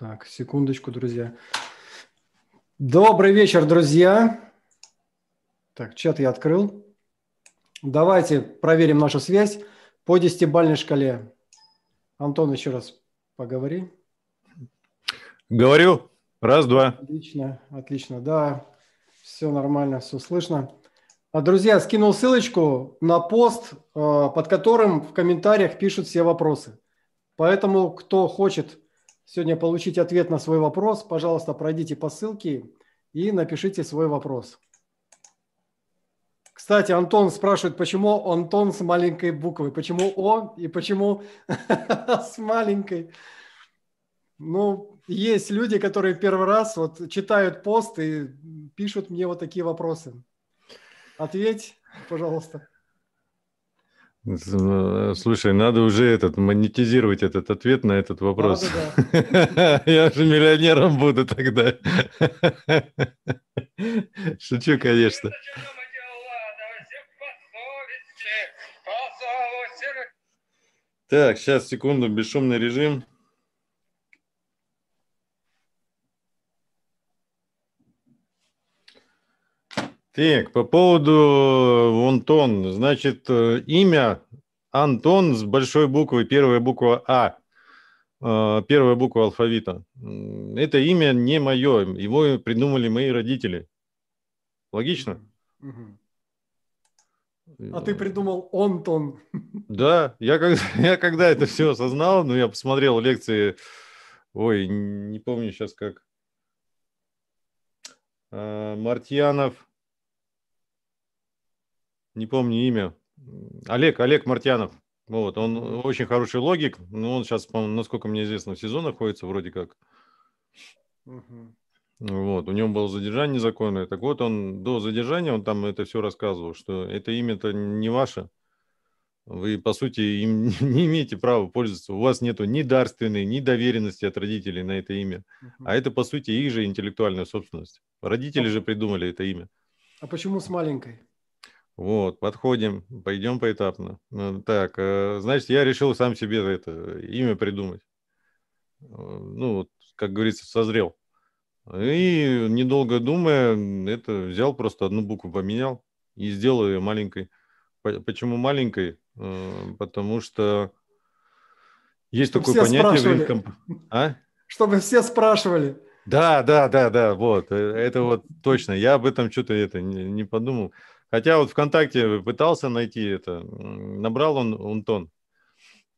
Так, секундочку, друзья. Добрый вечер, друзья. Так, чат я открыл. Давайте проверим нашу связь по десятибальной шкале. Антон, еще раз поговори. Говорю. Раз, два. Отлично, отлично. Да, все нормально, все слышно. А, друзья, скинул ссылочку на пост, э, под которым в комментариях пишут все вопросы. Поэтому, кто хочет сегодня получить ответ на свой вопрос, пожалуйста, пройдите по ссылке и напишите свой вопрос. Кстати, Антон спрашивает, почему Антон с маленькой буквы, почему О и почему с маленькой. Ну, есть люди, которые первый раз вот читают пост и пишут мне вот такие вопросы. Ответь, пожалуйста. Слушай, надо уже этот монетизировать этот ответ на этот вопрос. Я же миллионером буду тогда. Шучу, конечно. Так, сейчас секунду, бесшумный режим. Так, по поводу э, Антон, Значит, э, имя Антон с большой буквы, первая буква А, э, первая буква алфавита. Это имя не мое, его придумали мои родители. Логично? А ты придумал Антон? Да, я когда, я когда это все осознал, ну, я посмотрел лекции, ой, не помню сейчас как, Мартьянов, не помню имя, Олег, Олег Мартьянов. Вот, он очень хороший логик, но он сейчас, по-моему, насколько мне известно, в сезон находится вроде как. Угу. Вот, у него было задержание незаконное. Так вот, он до задержания, он там это все рассказывал, что это имя-то не ваше. Вы, по сути, им не имеете права пользоваться. У вас нету ни дарственной, ни доверенности от родителей на это имя. Угу. А это, по сути, их же интеллектуальная собственность. Родители а же придумали это имя. А почему с маленькой? Вот, подходим, пойдем поэтапно. Э, так, э, значит, я решил сам себе это э, имя придумать. Ну, вот, как говорится, созрел. И, недолго думая, это взял просто одну букву поменял и сделал ее маленькой. Почему маленькой? Потому что есть Чтобы такое понятие спрашивали. в инкомп... А? Чтобы все спрашивали. Да, да, да, да, вот. Это вот точно. Я об этом что-то это не, не подумал. Хотя вот ВКонтакте пытался найти это, набрал он,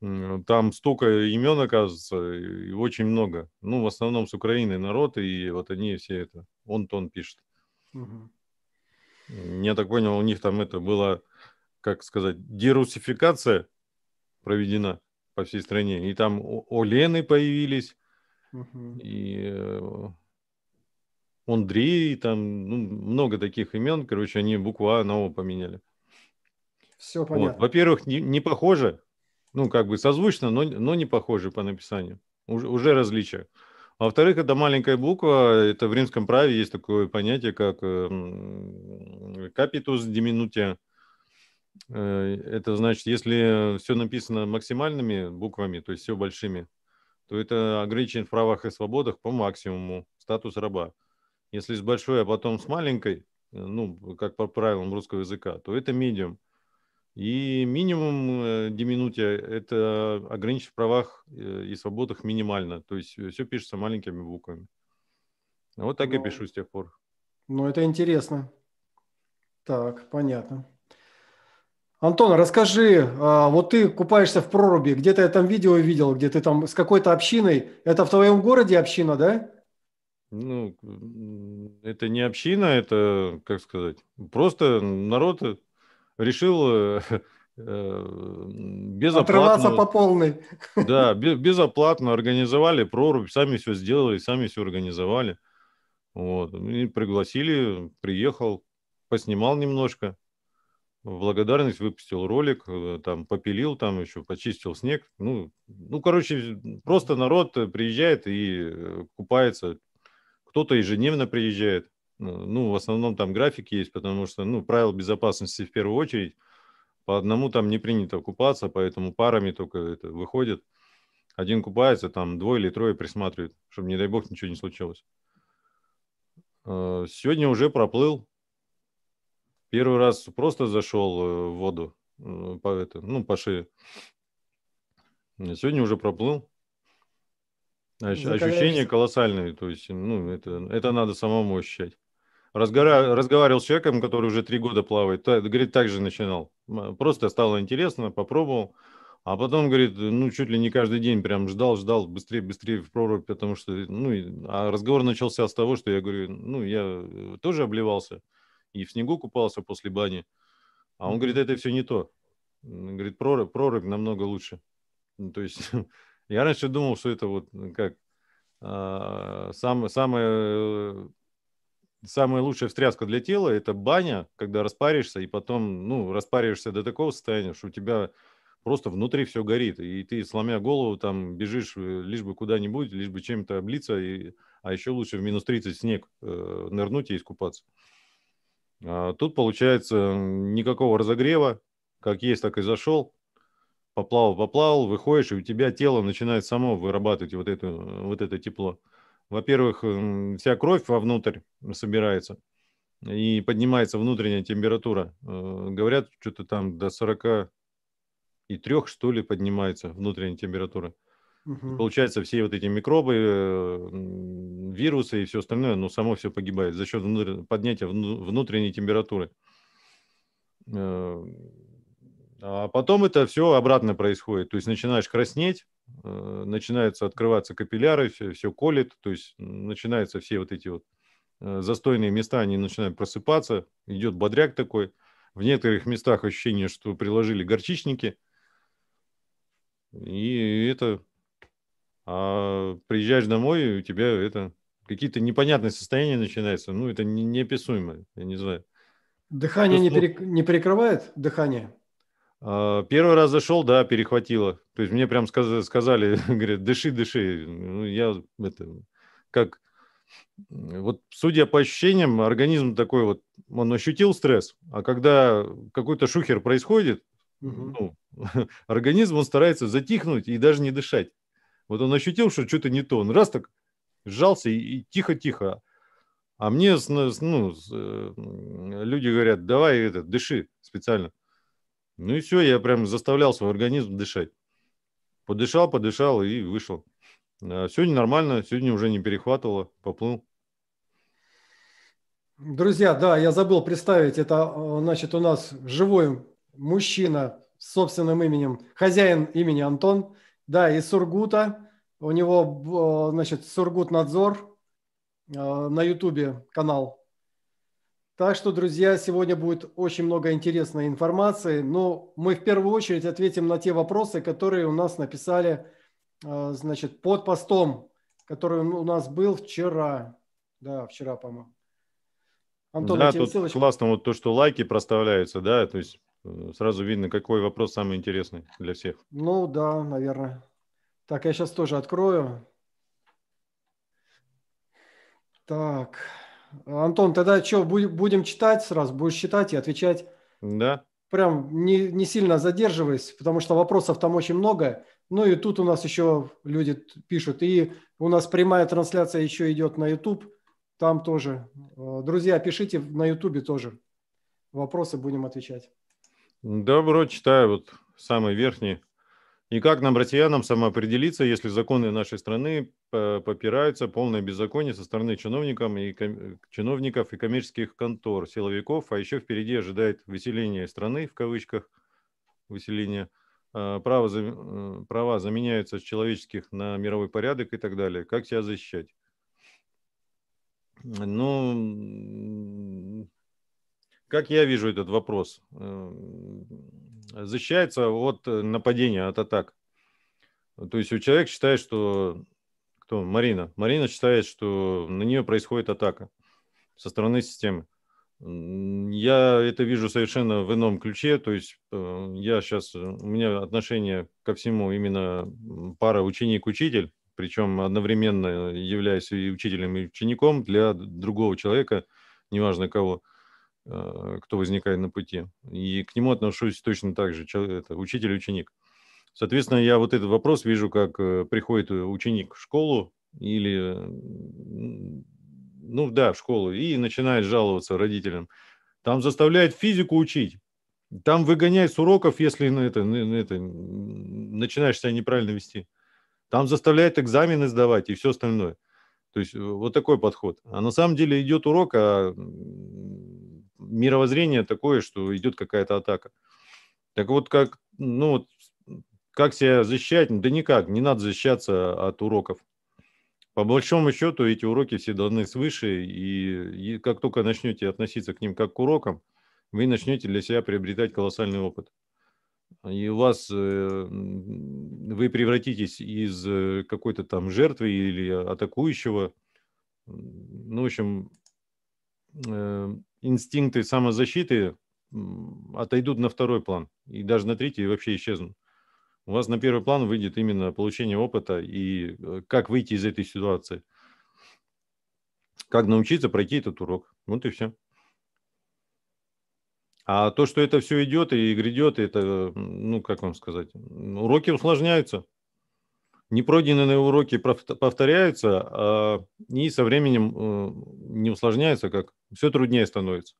он Там столько имен, оказывается, и очень много. Ну, в основном с Украины народ, и вот они все это, он пишет. Угу. Я так понял, у них там это было, как сказать, дерусификация проведена по всей стране. И там Олены появились, угу. и э, Андрей, там ну, много таких имен, короче, они букву А на О поменяли. Все понятно. Вот. Во-первых, не, не похоже, ну, как бы созвучно, но, но не похоже по написанию, уже, уже различия. Во-вторых, это маленькая буква, это в римском праве есть такое понятие, как капитус эм, диминутия. Э, это значит, если все написано максимальными буквами, то есть все большими, то это ограничен в правах и свободах по максимуму, статус раба. Если с большой, а потом с маленькой, э, ну, как по правилам русского языка, то это медиум И минимум э, диминутия – это ограничить в правах э, и свободах минимально. То есть все пишется маленькими буквами. Вот так ну, я пишу с тех пор. Ну, это интересно. Так, понятно. Антон, расскажи, а, вот ты купаешься в проруби, где-то я там видео видел, где ты там с какой-то общиной. Это в твоем городе община, да? Ну, это не община, это, как сказать, просто народ э, решил э, э, безоплатно... Отрываться ну, по полной. Да, безоплатно организовали прорубь, сами все сделали, сами все организовали. Вот. И пригласили, приехал, поснимал немножко. В благодарность выпустил ролик, там попилил, там еще почистил снег. Ну, ну, короче, просто народ приезжает и купается, кто-то ежедневно приезжает. Ну, ну, в основном там графики есть, потому что, ну, правил безопасности в первую очередь. По одному там не принято купаться, поэтому парами только это выходит. Один купается, там двое или трое присматривают, чтобы, не дай бог, ничего не случилось. Э, сегодня уже проплыл. Первый раз просто зашел э, в воду э, по, это, ну, по шее. Сегодня уже проплыл. А ощущения колоссальные, то есть, ну, это, это надо самому ощущать. Разгора... Разговаривал с человеком, который уже три года плавает, та, говорит, так же начинал. Просто стало интересно, попробовал. А потом, говорит, ну, чуть ли не каждый день прям ждал, ждал, быстрее, быстрее в прорубь, потому что, ну, а разговор начался с того, что я говорю, ну, я э, тоже обливался и в снегу купался после бани. А он говорит, это все не то. Говорит, прорубь, прорубь намного лучше. Ну, то есть Я раньше думал, что это вот как а, сам, самое, э, самая лучшая встряска для тела – это баня, когда распаришься, и потом ну, распариваешься до такого состояния, что у тебя просто внутри все горит, и ты, сломя голову, там бежишь э, лишь бы куда-нибудь, лишь бы чем-то облиться, и, а еще лучше в минус 30 снег э, нырнуть и искупаться. А тут, получается, никакого разогрева, как есть, так и зашел, поплавал, поплавал, выходишь, и у тебя тело начинает само вырабатывать вот, эту, э, вот это тепло. Во-первых, вся кровь вовнутрь собирается, и поднимается внутренняя температура. Э, говорят, что-то там до 40 и трех, что ли, поднимается внутренняя температура. Угу. Получается, все вот эти микробы, э, вирусы и все остальное, но ну, само все погибает за счет внутр... поднятия внутренней температуры. А потом это все обратно происходит. То есть начинаешь краснеть, э, начинаются открываться капилляры, все, все колет, то есть начинаются все вот эти вот э, застойные места, они начинают просыпаться, идет бодряк такой. В некоторых местах ощущение, что приложили горчичники. И это... А приезжаешь домой, и у тебя это... Какие-то непонятные состояния начинаются. Ну, это неописуемо, я не знаю. Дыхание Просто... не, перек... не перекрывает дыхание? А, первый раз зашел, да, перехватило. То есть мне прям сказали, сказали говорят, дыши, дыши. Ну, я это, как, вот судя по ощущениям, организм такой вот, он ощутил стресс, а когда какой-то шухер происходит, угу. ну, организм, он старается затихнуть и даже не дышать. Вот он ощутил, что что-то не то, он раз так сжался и тихо-тихо. А мне ну, э, люди говорят, давай это, дыши специально. Ну и все, я прям заставлял свой организм дышать. Подышал, подышал и вышел. А сегодня нормально, сегодня уже не перехватывало, поплыл. Друзья, да, я забыл представить, это, э, значит, у нас живой мужчина с собственным именем, хозяин имени Антон, да, из Сургута, у него, э, значит, Сургутнадзор э, на Ютубе канал так что, друзья, сегодня будет очень много интересной информации, но мы в первую очередь ответим на те вопросы, которые у нас написали э, значит, под постом, который у нас был вчера. Да, вчера, по-моему. Антон, да, тут ссылочку. классно вот то, что лайки проставляются, да, то есть э, сразу видно, какой вопрос самый интересный для всех. Ну да, наверное. Так, я сейчас тоже открою. Так. Антон, тогда что, будем читать сразу? Будешь читать и отвечать? Да. Прям не, не сильно задерживаясь, потому что вопросов там очень много. Ну и тут у нас еще люди пишут. И у нас прямая трансляция еще идет на YouTube. Там тоже. Э, друзья, пишите на YouTube тоже. Вопросы будем отвечать. Добро, читаю. Вот самый верхний и как нам, россиянам, самоопределиться, если законы нашей страны э, попираются, полное беззаконие со стороны чиновников и, ком... чиновников и коммерческих контор, силовиков, а еще впереди ожидает выселение страны, в кавычках, выселение, э, право, зам... Э, права заменяются с человеческих на мировой порядок и так далее. Как себя защищать? Ну, как я вижу этот вопрос? защищается от э, нападения, от атак. То есть у человека считает, что... Кто? Марина. Марина считает, что на нее происходит атака со стороны системы. Я это вижу совершенно в ином ключе, то есть э, я сейчас, э, у меня отношение ко всему именно пара ученик-учитель, причем одновременно являюсь и учителем, и учеником для другого человека, неважно кого. Э, кто возникает на пути. И к нему отношусь точно так же, это учитель-ученик. Соответственно, я вот этот вопрос вижу, как э, приходит э, ученик в школу или, ну да, в школу, и начинает жаловаться родителям. Там заставляет физику учить, там выгоняют с уроков, если на это, на это, начинаешь себя неправильно вести. Там заставляют экзамены сдавать и все остальное. То есть вот такой подход. А на самом деле идет урок, а мировоззрение такое, что идет какая-то атака. Так вот, как, ну, как себя защищать? Ну, да никак, не надо защищаться от уроков. По большому счету эти уроки все даны свыше, и, и как только начнете относиться к ним как к урокам, вы начнете для себя приобретать колоссальный опыт. И у вас, э, вы превратитесь из э, какой-то там жертвы или атакующего, ну, в общем, э, инстинкты самозащиты отойдут на второй план и даже на третий и вообще исчезнут. У вас на первый план выйдет именно получение опыта и э, как выйти из этой ситуации. Как научиться пройти этот урок. Вот и все. А то, что это все идет и грядет, это, ну, как вам сказать, уроки усложняются непройденные уроки повторяются а, и со временем э, не усложняются, как все труднее становится.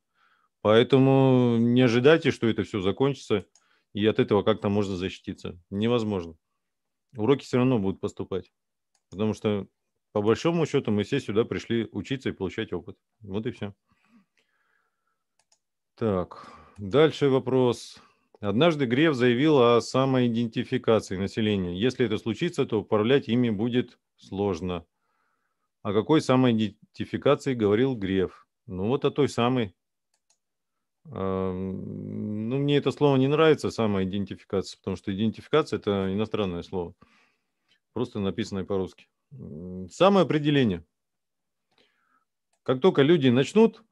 Поэтому не ожидайте, что это все закончится, и от этого как-то можно защититься. Невозможно. Уроки все равно будут поступать. Потому что, по большому счету, мы все сюда пришли учиться и получать опыт. Вот и все. Так, дальше вопрос. Однажды Греф заявил о самоидентификации населения. Если это случится, то управлять ими будет сложно. О какой самоидентификации говорил Греф? Ну вот о той самой. Эм, ну, мне это слово не нравится, самоидентификация, потому что идентификация – это иностранное слово, просто написанное по-русски. Самоопределение. Как только люди начнут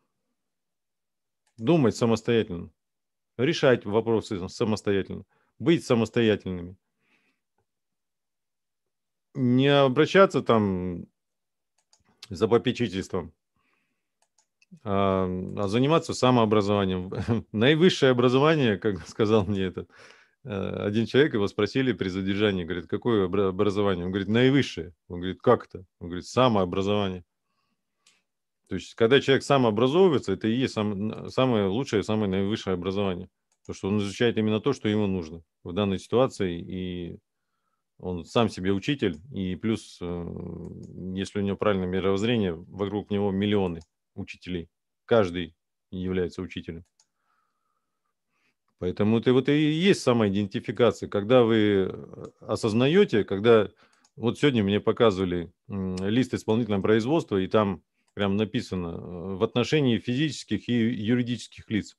думать самостоятельно, решать вопросы самостоятельно, быть самостоятельными. Не обращаться там за попечительством, а, а заниматься самообразованием. Наивысшее образование, как сказал мне этот э, один человек, его спросили при задержании, говорит, какое образование? Он говорит, наивысшее. Он говорит, как это? Он говорит, самообразование. То есть, когда человек сам образовывается, это и есть сам, самое лучшее, самое наивысшее образование. То, что он изучает именно то, что ему нужно в данной ситуации, и он сам себе учитель, и плюс, э, если у него правильное мировоззрение, вокруг него миллионы учителей. Каждый является учителем. Поэтому это вот и есть самоидентификация, когда вы э, осознаете, когда вот сегодня мне показывали лист исполнительного производства, и там прям написано, э, в отношении физических и юридических лиц.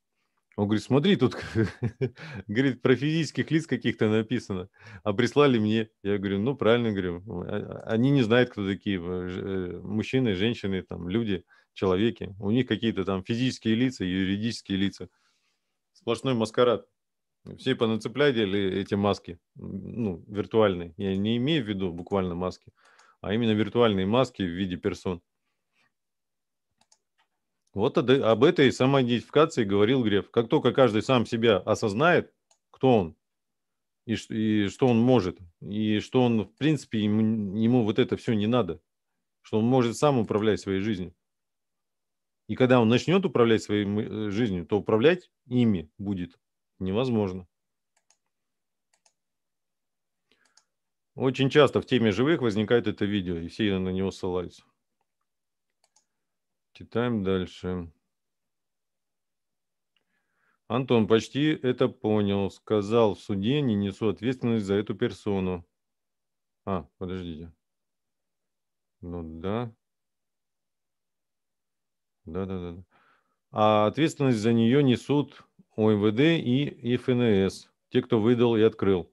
Он говорит, смотри, тут говорит, про физических лиц каких-то написано, а прислали мне. Я говорю, ну правильно, говорю, а, а, они не знают, кто такие э, э, мужчины, женщины, там, люди, человеки. У них какие-то там физические лица, юридические лица. Сплошной маскарад. Все понацепляли эти маски, ну, виртуальные. Я не имею в виду буквально маски, а именно виртуальные маски в виде персон. Вот об этой самоидентификации говорил Греф. Как только каждый сам себя осознает, кто он и, и что он может, и что он, в принципе, ему, ему вот это все не надо, что он может сам управлять своей жизнью. И когда он начнет управлять своей э, жизнью, то управлять ими будет невозможно. Очень часто в теме живых возникает это видео, и все на него ссылаются. Читаем дальше. Антон почти это понял. Сказал в суде, не несу ответственность за эту персону. А, подождите. Ну да. Да, да, да. А ответственность за нее несут ОМВД и ФНС, те, кто выдал и открыл.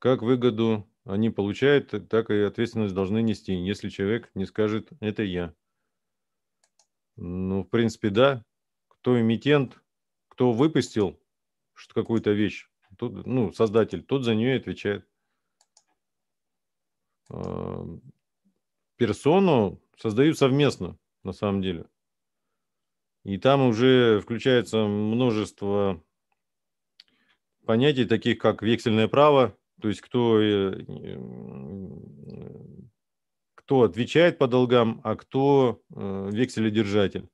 Как выгоду они получают, так и ответственность должны нести, если человек не скажет «это я». Ну, в принципе, да. Кто эмитент, кто выпустил какую-то вещь, тот, ну, создатель, тот за нее и отвечает. А, персону создают совместно, на самом деле. И там уже включается множество понятий, таких как вексельное право, то есть кто э, э, кто отвечает по долгам, а кто э, векселедержатель.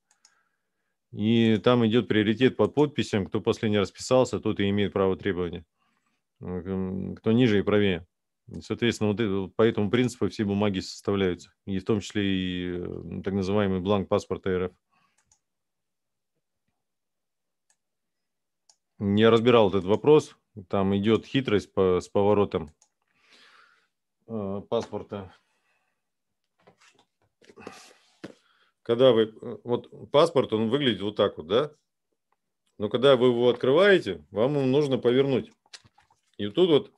И там идет приоритет под подписям, кто последний расписался, тот и имеет право требования. Э, кто ниже и правее. Соответственно, вот это, по этому принципу все бумаги составляются, и в том числе и э, так называемый бланк паспорта РФ. Я разбирал этот вопрос, там идет хитрость по, с поворотом э, паспорта когда вы, вот паспорт, он выглядит вот так вот, да? Но когда вы его открываете, вам его нужно повернуть. И тут вот,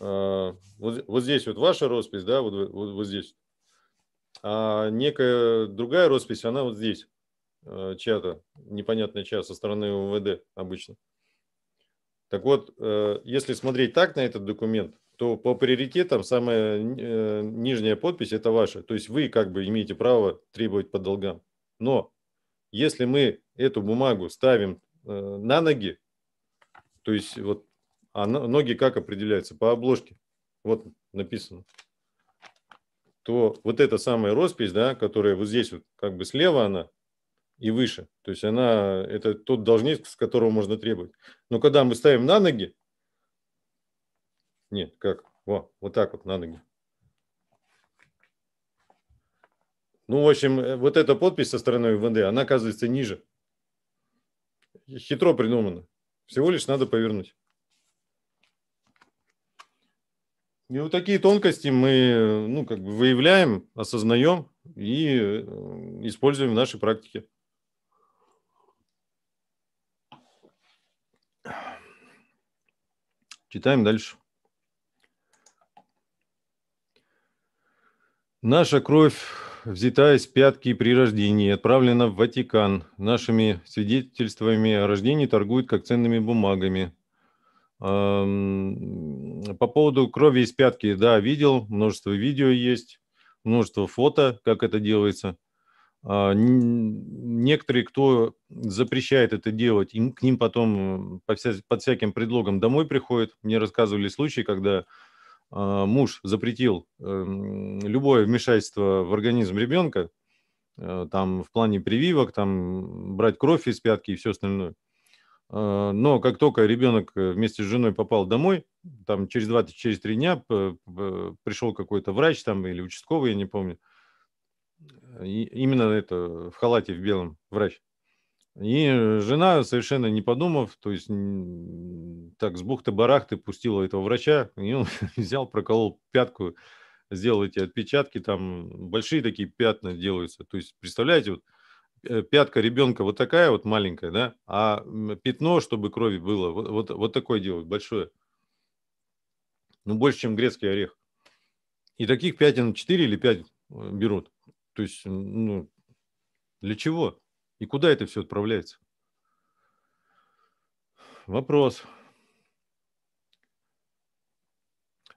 а, вот, вот здесь вот ваша роспись, да, вот, вот, вот здесь. А некая другая роспись, она вот здесь, а, чья-то, непонятная чья, со стороны МВД обычно. Так вот, э, если смотреть так на этот документ, то по приоритетам самая э, нижняя подпись – это ваша. То есть вы как бы имеете право требовать по долгам. Но если мы эту бумагу ставим э, на ноги, то есть вот а ноги как определяются? По обложке. Вот написано. То вот эта самая роспись, да, которая вот здесь вот как бы слева она и выше. То есть она, это тот должник, с которого можно требовать. Но когда мы ставим на ноги, нет, как? Во, вот так вот на ноги. Ну, в общем, э, вот эта подпись со стороны ВНД, она оказывается ниже. Хитро придумано. Всего лишь надо повернуть. И вот такие тонкости мы ну, как бы выявляем, осознаем и э, используем в нашей практике. Читаем дальше. Наша кровь взята из пятки при рождении, отправлена в Ватикан. Нашими свидетельствами о рождении торгуют как ценными бумагами. По поводу крови из пятки, да, видел, множество видео есть, множество фото, как это делается. А, некоторые, кто запрещает это делать, им, к ним потом э, под всяким предлогом домой приходят. Мне рассказывали случаи, когда а, муж запретил эм, любое вмешательство в организм ребенка, э, там в плане прививок, там брать кровь из пятки и все остальное. Э, но как только ребенок э, вместе с женой попал домой, там через 2-3 через дня пришел какой-то врач там или участковый, я не помню, именно это в халате в белом врач – и э, жена, совершенно не подумав, то есть так с бухты-барахты пустила этого врача, и он взял, проколол пятку, сделал эти отпечатки, там большие такие пятна делаются. То есть, представляете, вот э, пятка ребенка вот такая вот маленькая, да, а пятно, чтобы крови было, вот, вот, вот такое делают, большое. Ну, больше, чем грецкий орех. И таких пятен 4 или 5 э, берут. То есть, ну, для чего? И куда это все отправляется? Вопрос.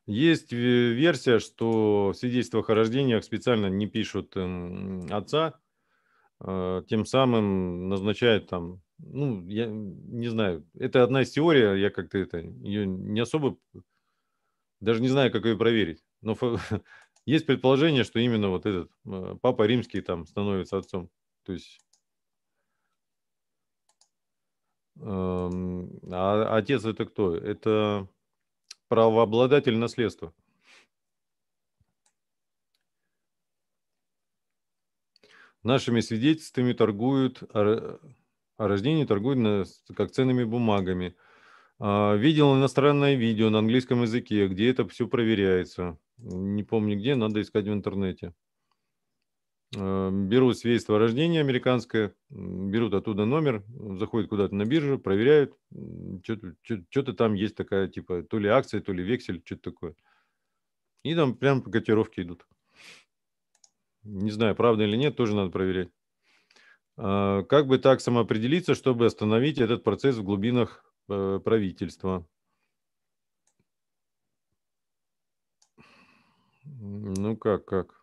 Есть версия, что в свидетельствах о рождениях специально не пишут эм, отца, э, тем самым назначают там, ну, я не знаю, это одна из теорий, я как-то это, ее не особо, даже не знаю, как ее проверить. Но есть предположение, что именно вот этот э, папа римский там становится отцом. То есть Эм, а отец это кто? Это правообладатель наследства. Нашими свидетельствами торгуют о рождении, торгуют как ценными бумагами. А, видел иностранное видео на английском языке, где это все проверяется. Не помню где, надо искать в интернете. Э, берут свидетельство о рождении американское, берут оттуда номер, заходят куда-то на биржу, проверяют, что-то там есть такая, типа, то ли акция, то ли вексель, что-то такое. И там прям по котировке идут. Не знаю, правда или нет, тоже надо проверять. А, как бы так самоопределиться, чтобы остановить этот процесс в глубинах э, правительства? Ну как, как?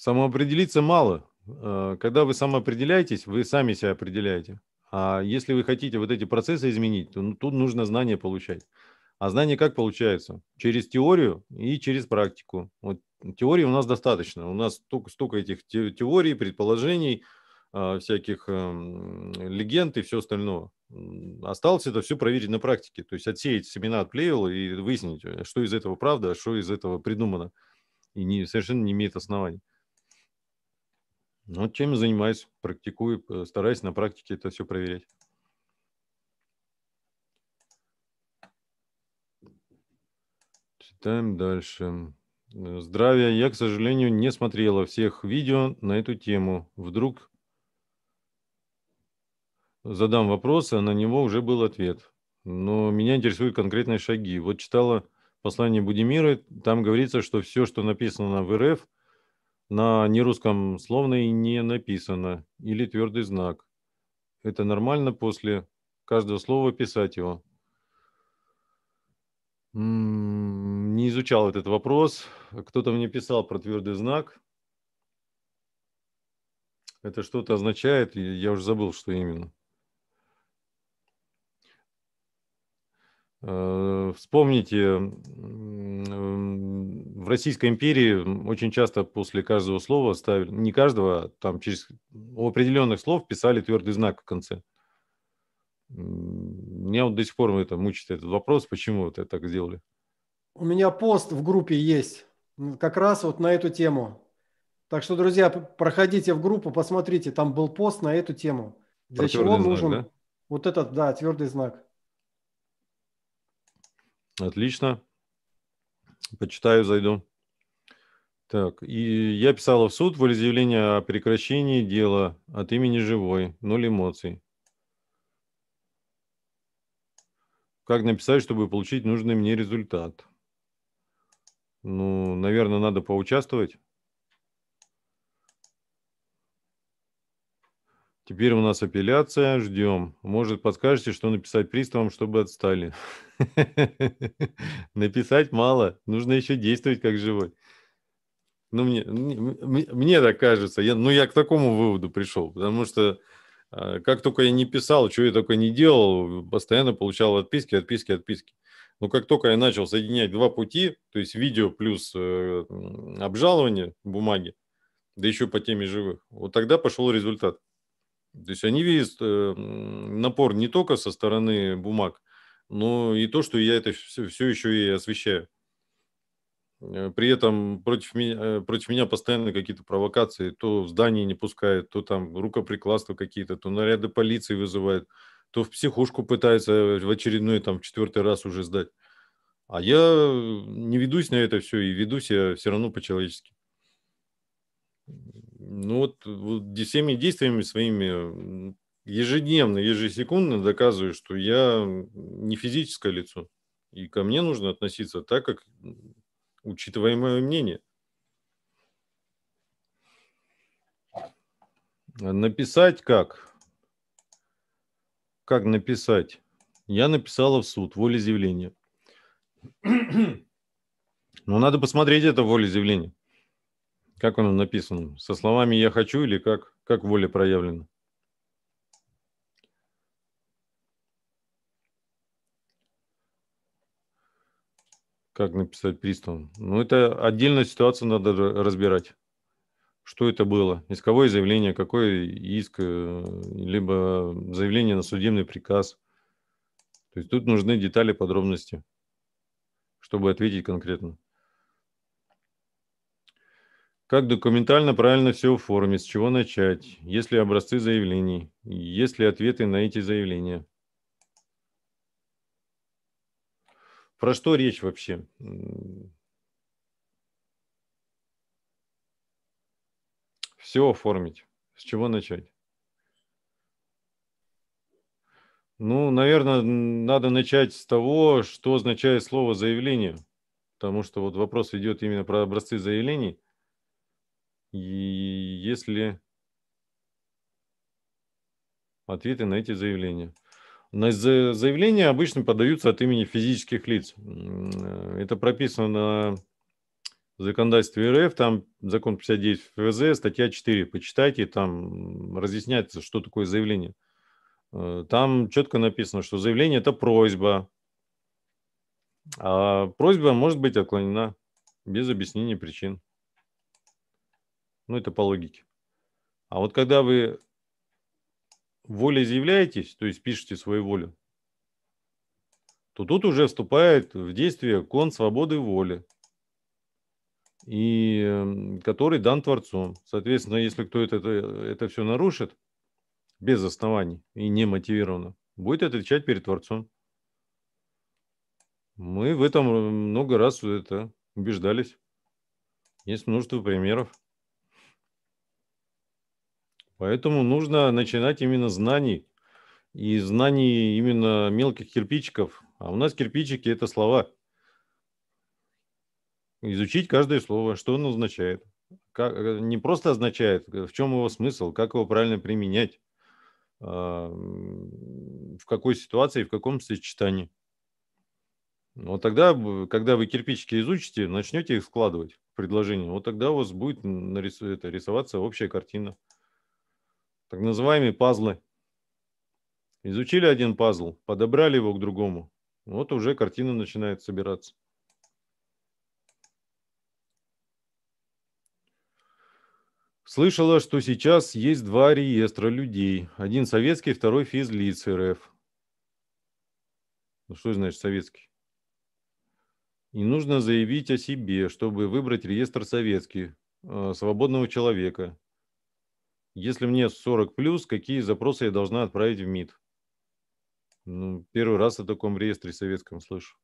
Самоопределиться мало. Э, когда вы самоопределяетесь, вы сами себя определяете. А если вы хотите вот эти процессы изменить, то ну, тут нужно знания получать. А знания как получается? Через теорию и через практику. Вот теории у нас достаточно. У нас столько, столько этих теорий, предположений, э, всяких эм, легенд и все остальное. Осталось это все проверить на практике. То есть отсеять семена от плевел и выяснить, э, что из этого правда, а что из этого придумано. И не, совершенно не имеет оснований. Ну, чем занимаюсь, практикую, э, стараюсь на практике это все проверять. Читаем дальше. Э, Здравия. Я, к сожалению, не смотрела всех видео на эту тему. Вдруг задам вопрос, а на него уже был ответ. Но меня интересуют конкретные шаги. Вот читала послание Будимира, там говорится, что все, что написано в РФ – на нерусском словно и не написано, или твердый знак. Это нормально после каждого слова писать его. не изучал этот вопрос. Кто-то мне писал про твердый знак. Это что-то означает, я уже забыл, что именно. Э, вспомните, в Российской империи очень часто после каждого слова ставили, не каждого, а там через у определенных слов писали твердый знак в конце. Меня вот до сих пор это мучает этот вопрос, почему вот это так сделали. У меня пост в группе есть, как раз вот на эту тему. Так что, друзья, проходите в группу, посмотрите, там был пост на эту тему. Для Про чего нужен знак, да? вот этот, да, твердый знак. Отлично. Почитаю, зайду. Так, и я писала в суд волеизъявление о прекращении дела от имени живой, ноль эмоций. Как написать, чтобы получить нужный мне результат? Ну, наверное, надо поучаствовать. Теперь у нас апелляция, ждем. Может, подскажете, что написать приставам, чтобы отстали? Написать мало, нужно еще действовать как живой. Ну, мне, мне, так кажется. Я, ну, я к такому выводу пришел, потому что а, как только я не писал, чего я только не делал, постоянно получал отписки, отписки, отписки. Но как только я начал соединять два пути, то есть видео плюс э, обжалование бумаги, да еще по теме живых, вот тогда пошел результат. То есть они видят э, напор не только со стороны бумаг, но и то, что я это все, еще и освещаю. Э, при этом против меня, э, против меня постоянно какие-то провокации. То в здание не пускают, то там рукоприкладства какие-то, то наряды полиции вызывают, то в психушку пытаются в очередной, там, в четвертый раз уже сдать. А я не ведусь на это все и веду себя все равно по-человечески ну вот, вот всеми действиями своими ежедневно, ежесекундно доказываю, что я не физическое лицо. И ко мне нужно относиться так, как учитывая мое мнение. Написать как? Как написать? Я написала в суд волеизъявление. Но надо посмотреть это волеизъявление. Как оно написано? Со словами «я хочу» или как, как воля проявлена? Как написать приставом? Ну, это отдельная ситуация, надо разбирать. Что это было? Из кого заявление, какой иск, э, либо заявление на судебный приказ. То есть тут нужны детали, подробности, чтобы ответить конкретно. Как документально правильно все оформить, с чего начать, есть ли образцы заявлений, есть ли ответы на эти заявления. Про что речь вообще? Все оформить. С чего начать? Ну, наверное, надо начать с того, что означает слово «заявление», потому что вот вопрос идет именно про образцы заявлений – и если ответы на эти заявления. На заявления обычно подаются от имени физических лиц. Э, это прописано в законодательстве РФ, там закон 59 ФЗ, статья 4. Почитайте, там разъясняется, что такое заявление. Э, там четко написано, что заявление – это просьба. А просьба может быть отклонена без объяснения причин. Ну, это по логике. А вот когда вы волей заявляетесь, то есть пишете свою волю, то тут уже вступает в действие кон свободы воли, и эм, который дан Творцу. Соответственно, если кто-то это, это все нарушит без оснований и не мотивированно, будет отвечать перед Творцом. Мы в этом э, много раз это убеждались. Есть множество примеров. Поэтому нужно начинать именно знаний. И знаний именно мелких кирпичиков. А у нас кирпичики – это слова. Изучить каждое слово, что оно означает. Как, э, не просто означает, э, в чем его смысл, как его правильно применять, а, в какой ситуации, в каком сочетании. Вот тогда, когда вы кирпичики изучите, начнете их складывать в предложение, вот тогда у вас будет нарис... это, рисоваться общая картина так называемые пазлы. Изучили один пазл, подобрали его к другому. Вот уже картина начинает собираться. Слышала, что сейчас есть два реестра людей. Один советский, второй физлиц РФ. Ну что значит советский? И нужно заявить о себе, чтобы выбрать реестр советский, э, свободного человека. Если мне 40 плюс, какие запросы я должна отправить в МИД? Ну, первый раз о таком реестре советском слышу.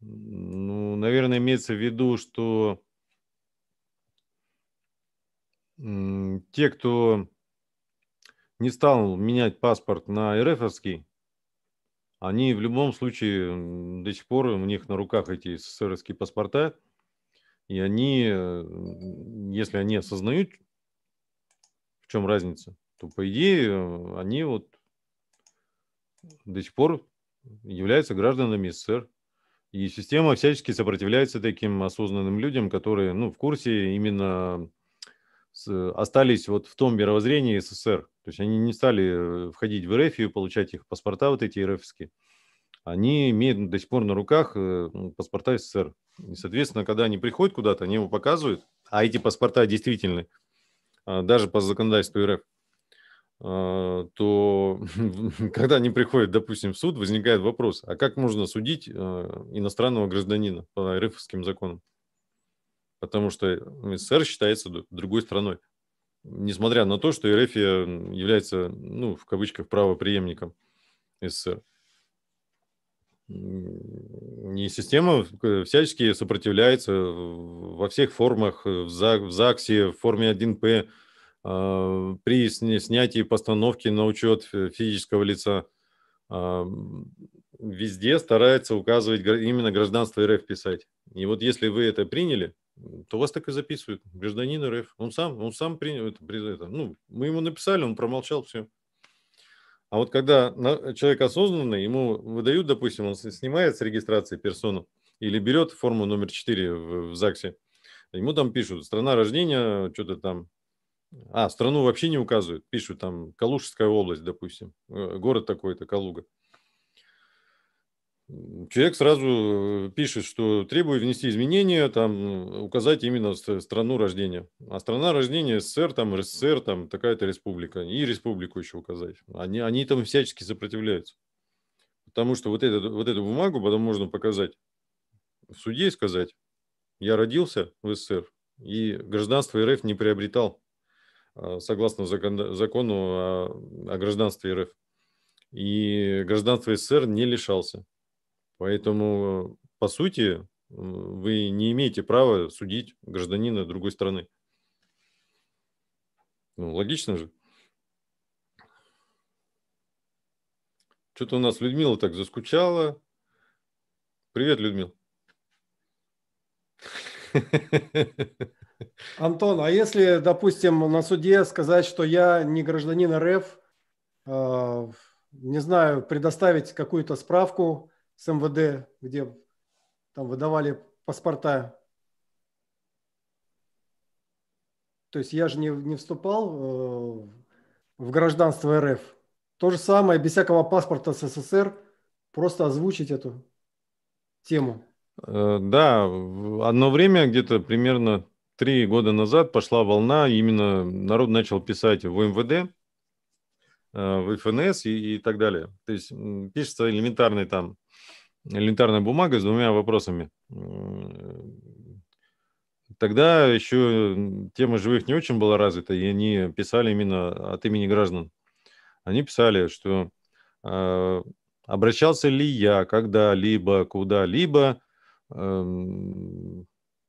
Ну, наверное, имеется в виду, что те, кто не стал менять паспорт на РФовский, они в любом случае до сих пор у них на руках эти СССРовские паспорта – и они, если они осознают, в чем разница, то, по идее, они вот до сих пор являются гражданами СССР. И система всячески сопротивляется таким осознанным людям, которые ну, в курсе именно остались вот в том мировоззрении СССР. То есть они не стали э, входить в РФ и получать их паспорта вот эти РФские они имеют до сих пор на руках э, ну, паспорта СССР. И, соответственно, когда они приходят куда-то, они его показывают, а эти паспорта действительны, а, даже по законодательству РФ, а, то когда они приходят, допустим, в суд, возникает вопрос, а как можно судить а, иностранного гражданина по РФовским законам? Потому что СССР считается другой страной. Несмотря на то, что РФ э, является, ну, в кавычках, правоприемником СССР. Не система всячески сопротивляется во всех формах, в ЗАГСе, в форме 1П, а, при снятии постановки на учет э, физического лица. А, везде старается указывать именно гражданство РФ писать. И вот если вы это приняли, то вас так и записывают. Гражданин РФ. Он сам, он сам принял это, это. Ну, мы ему написали, он промолчал, все. А вот когда человек осознанный, ему выдают, допустим, он снимает с регистрации персону или берет форму номер 4 в, в ЗАГСе, ему там пишут страна рождения, что-то там, а, страну вообще не указывают, пишут там Калужская область, допустим, э, город такой-то, Калуга человек сразу э, пишет, что требует внести изменения, там, э, указать именно страну рождения. А страна рождения СССР, там, РССР, там, такая-то республика. И республику еще указать. Они, они там всячески сопротивляются. Потому что вот, этот, вот эту бумагу потом можно показать в суде и сказать, я родился в СССР и гражданство РФ не приобретал а, согласно закон, закону о, о гражданстве РФ. И гражданство СССР не лишался. Поэтому, по сути, вы не имеете права судить гражданина другой страны. Ну, логично же. Что-то у нас Людмила так заскучала. Привет, Людмила. Антон, а если, допустим, на суде сказать, что я не гражданин РФ, э, не знаю, предоставить какую-то справку, с МВД, где там выдавали паспорта. То есть я же не, не вступал э, в гражданство РФ. То же самое, без всякого паспорта СССР, просто озвучить эту тему. Э, да, одно время, где-то примерно три года назад пошла волна, именно народ начал писать в МВД, Э, в ФНС и, и так далее. То есть пишется элементарный там, элементарная бумага с двумя вопросами. Э, тогда еще тема живых не очень была развита, и они писали именно от имени граждан. Они писали, что э, обращался ли я когда-либо, куда-либо, э,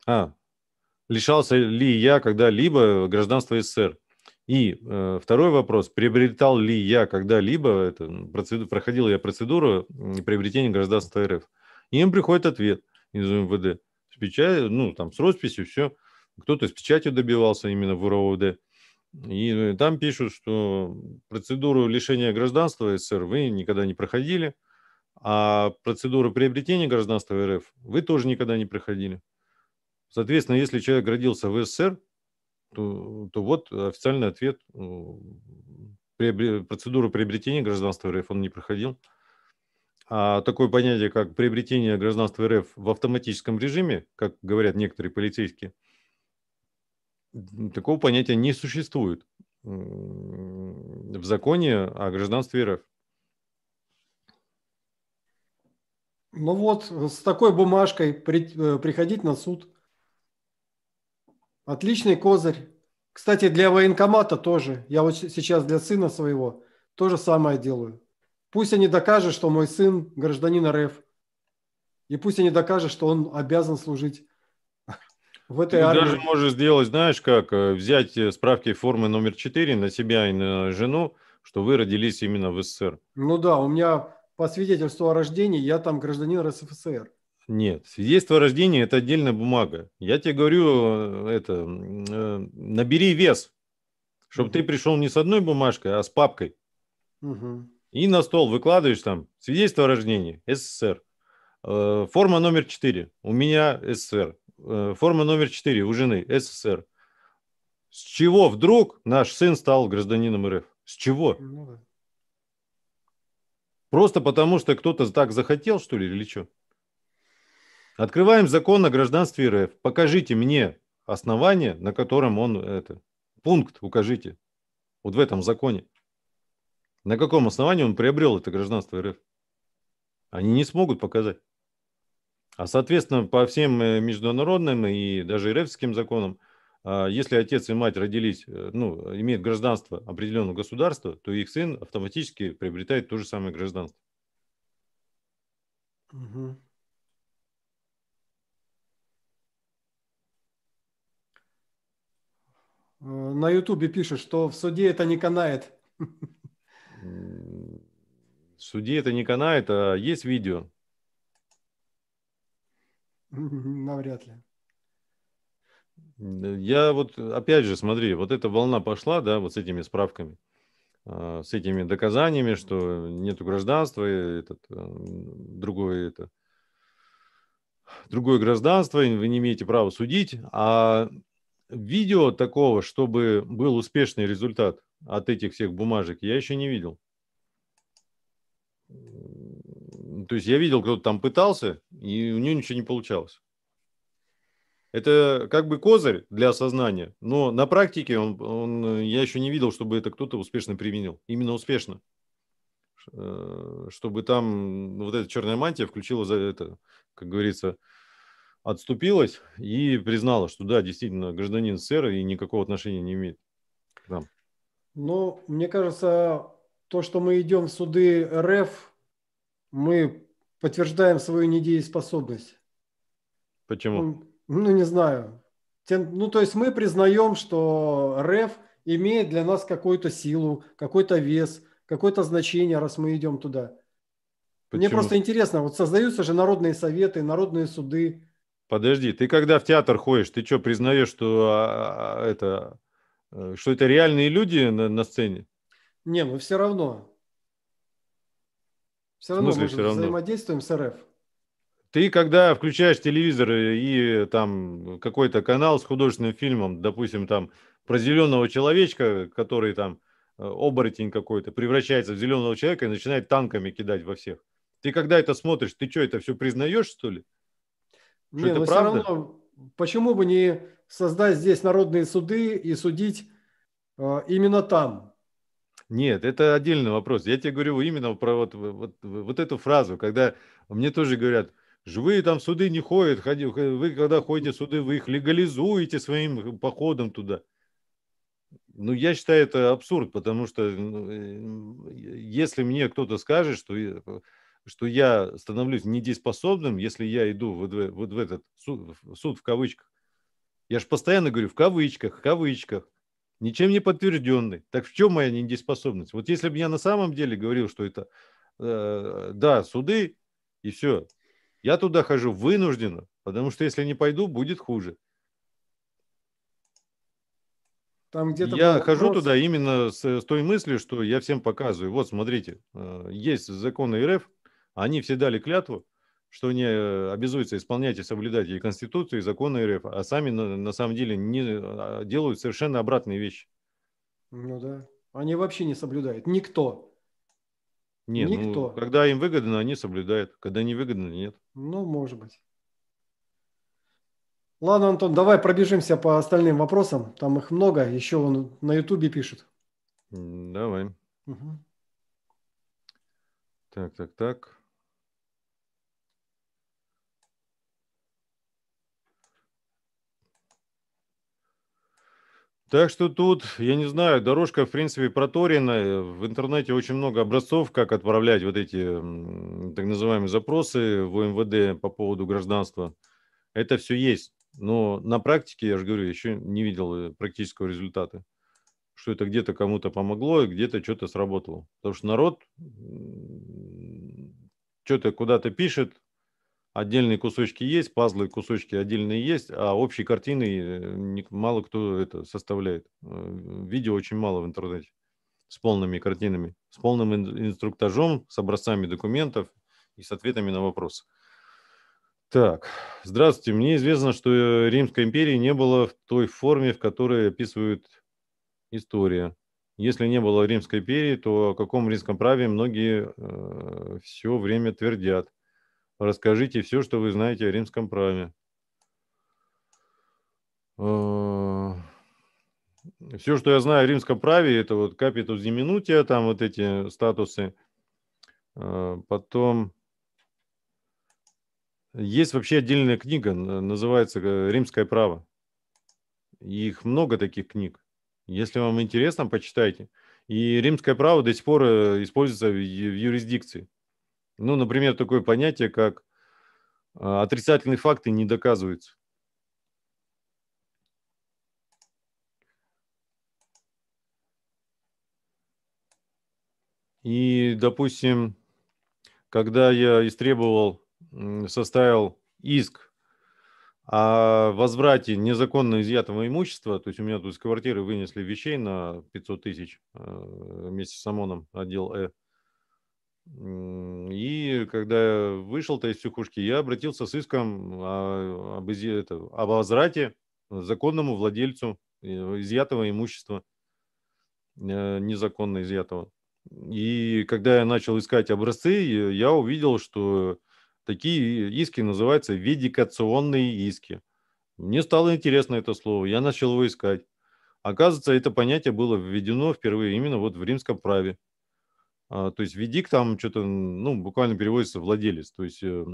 а, лишался ли я когда-либо гражданства СССР. И э, второй вопрос, приобретал ли я когда-либо, это, процеду, проходил я процедуру приобретения гражданства РФ. И им приходит ответ из МВД с печатью, ну, там, с росписью, все. Кто-то с печатью добивался именно в УРОВД. И там пишут, что процедуру лишения гражданства СССР вы никогда не проходили, а процедуру приобретения гражданства РФ вы тоже никогда не проходили. Соответственно, если человек родился в СССР, то, то вот официальный ответ. Ну, процедура приобретения гражданства РФ он не проходил. А такое понятие, как приобретение гражданства РФ в автоматическом режиме, как говорят некоторые полицейские, такого понятия не существует в законе о гражданстве РФ. Ну вот, с такой бумажкой при, э, приходить на суд – Отличный козырь. Кстати, для военкомата тоже. Я вот сейчас для сына своего то же самое делаю. Пусть они докажут, что мой сын гражданин РФ. И пусть они докажут, что он обязан служить в этой Ты армии. даже можешь сделать, знаешь как, э, взять э, справки формы номер 4 на себя и на жену, что вы родились именно в СССР. Ну да, у меня по свидетельству о рождении я там гражданин РСФСР. Нет, свидетельство о рождении – это отдельная бумага. Я тебе говорю, э, это, э, набери вес, чтобы угу. ты пришел не с одной бумажкой, а с папкой. Угу. И на стол выкладываешь там свидетельство о рождении СССР. Э, форма номер 4. У меня СССР. Форма номер 4. У жены СССР. С чего вдруг наш сын стал гражданином РФ? С чего? Ну Просто потому, что кто-то так захотел, что ли, или что? Открываем закон о гражданстве РФ. Покажите мне основание, на котором он это. Пункт укажите. Вот в этом законе. На каком основании он приобрел это гражданство РФ? Они не смогут показать. А соответственно, по всем э, международным и даже РФским законам, а, если отец и мать родились, э, ну, имеют гражданство определенного государства, то их сын автоматически приобретает то же самое гражданство. Угу. Э, на Ютубе пишет, что в суде это не канает. В суде это не канает, а есть видео. Навряд ли. Я вот, опять же, смотри, вот эта волна пошла, да, вот с этими справками, а, с этими доказаниями, что нет гражданства, этот, э, другое это, другое гражданство, вы не имеете права судить, а видео такого, чтобы был успешный результат от этих всех бумажек, я еще не видел. То есть я видел, кто-то там пытался, и у него ничего не получалось. Это как бы козырь для осознания, но на практике он, он, я еще не видел, чтобы это кто-то успешно применил. Именно успешно. Э, чтобы там вот эта черная мантия включила за это, как говорится, отступилась и признала, что да, действительно, гражданин СССР и никакого отношения не имеет к нам. Ну, мне кажется, то, что мы идем в суды РФ, мы подтверждаем свою недееспособность. Почему? Ну, ну не знаю. Тем, ну, то есть мы признаем, что РФ имеет для нас какую-то силу, какой-то вес, какое-то значение, раз мы идем туда. Почему? Мне просто интересно, вот создаются же народные советы, народные суды, Подожди, ты когда в театр ходишь, ты что, признаешь, что а, а это, э, что это реальные люди на, на сцене? Не, ну мы все равно. Все равно мы все равно? взаимодействуем с РФ. Ты когда включаешь телевизор и там какой-то канал с художественным фильмом, допустим, там про зеленого человечка, который там э, оборотень какой-то, превращается в зеленого человека и начинает танками кидать во всех. Ты когда это смотришь, ты что, это все признаешь, что ли? Что не, это но ну, правда? все равно, почему бы не создать здесь народные суды и судить э, именно там? Нет, это отдельный вопрос. Я тебе говорю именно про вот, вот, вот эту фразу, когда мне тоже говорят, живые там суды не ходят, ходи, вы когда ходите в суды, вы их легализуете своим походом туда. Ну, я считаю, это абсурд, потому что ну, э, если мне кто-то скажет, что что я становлюсь недееспособным, если я иду вот в, вот в этот суд, в суд в кавычках. Я же постоянно говорю в кавычках, в кавычках, ничем не подтвержденный. Так в чем моя недееспособность? Вот если бы я на самом деле говорил, что это, э, да, суды и все, я туда хожу вынужденно, потому что если не пойду, будет хуже. Там где я хожу вопрос. туда именно с, с той мыслью, что я всем показываю. Вот, смотрите, э, есть законы РФ, они все дали клятву, что они э, обязуются исполнять и соблюдать и Конституцию, и законы РФ, а сами на, на самом деле не, а, делают совершенно обратные вещи. Ну да. Они вообще не соблюдают. Никто. Нет, ну, Никто. Ну, когда им выгодно, они соблюдают. Когда не выгодно, нет. Ну, может быть. Ладно, Антон, давай пробежимся по остальным вопросам. Там их много. Еще он на Ютубе пишет. Давай. Угу. Так, так, так. Так что тут, я не знаю, дорожка, в принципе, проторена. В интернете очень много образцов, как отправлять вот эти так называемые запросы в МВД по поводу гражданства. Это все есть. Но на практике, я же говорю, еще не видел э, практического результата. Что это где-то кому-то помогло, и где-то что-то сработало. Потому что народ что-то куда-то пишет, отдельные кусочки есть, пазлы кусочки отдельные есть, а общей картины э, мало кто это составляет. Э, видео очень мало в интернете с полными картинами, с полным инструктажом, с образцами документов и с ответами на вопросы. Так, здравствуйте. Мне известно, что э, Римской империи не было в той форме, в которой описывают история. Если не было Римской империи, то о каком римском праве многие э, все время твердят – Расскажите все, что вы знаете о римском праве. А, все, что я знаю о римском праве, это вот капитус диминутия, там вот эти статусы. А, потом есть вообще отдельная книга, называется э, «Римское право». Их много таких книг. Если вам интересно, почитайте. И римское право до сих пор э, используется в юрисдикции. Ну, например, такое понятие, как а, отрицательные факты не доказываются. И, допустим, когда я истребовал, составил иск о возврате незаконно изъятого имущества, то есть у меня тут из квартиры вынесли вещей на 500 тысяч э, вместе с ОМОНом, отдел Э, и когда вышел-то из психушки, я обратился с иском а, об, это, об возврате законному владельцу э, изъятого имущества, э, незаконно изъятого. И когда я начал искать образцы, я увидел, что такие иски называются ведикационные иски. Мне стало интересно это слово, я начал его искать. Оказывается, это понятие было введено впервые именно вот в римском праве – а, то есть ведик там что-то, ну, буквально переводится владелец. То есть э, э,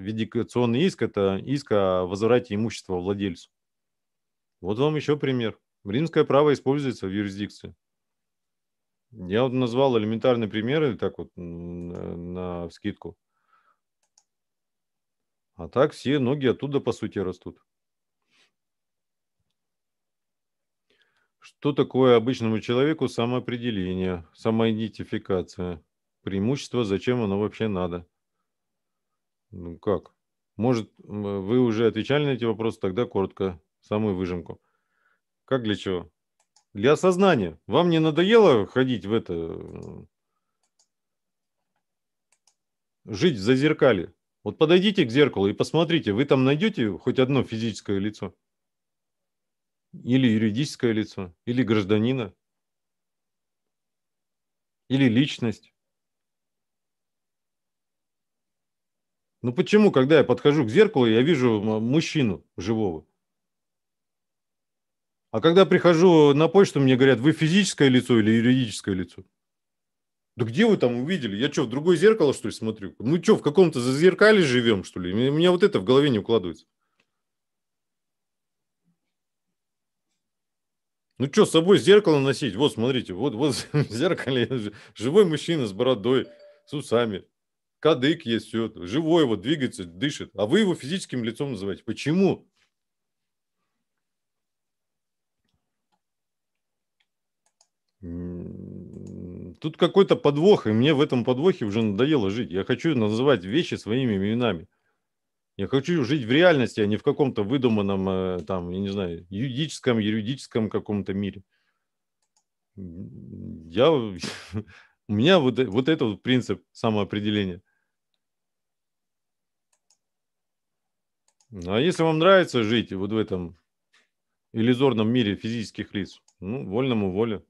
ведикационный иск – это иск о возврате имущества владельцу. Вот вам еще пример. Римское право используется в юрисдикции. Я вот назвал элементарные примеры, так вот, э, на, скидку. А так все ноги оттуда, по сути, растут. Что такое обычному человеку самоопределение, самоидентификация? Преимущество, зачем оно вообще надо? Ну как? Может, вы уже отвечали на эти вопросы, тогда коротко, самую выжимку. Как для чего? Для осознания. Вам не надоело ходить в это... Жить в зазеркале? Вот подойдите к зеркалу и посмотрите, вы там найдете хоть одно физическое лицо? или юридическое лицо, или гражданина, или личность. Ну почему, когда я подхожу к зеркалу, я вижу мужчину живого? А когда прихожу на почту, мне говорят, вы физическое лицо или юридическое лицо? Да где вы там увидели? Я что, в другое зеркало, что ли, смотрю? Мы ну что, в каком-то зазеркале живем, что ли? У меня вот это в голове не укладывается. Ну что, с собой зеркало носить? Вот, смотрите, вот, вот в зеркале живой мужчина с бородой, с усами. Кадык есть, все. Живой, вот двигается, дышит. А вы его физическим лицом называете. Почему? Тут какой-то подвох, и мне в этом подвохе уже надоело жить. Я хочу называть вещи своими именами. Я хочу жить в реальности, а не в каком-то выдуманном, э, там, я не знаю, юридическом, юридическом каком-то мире. Я, у меня вот, вот это вот принцип самоопределения. Ну, а если вам нравится жить вот в этом иллюзорном мире физических лиц, ну, вольному воле.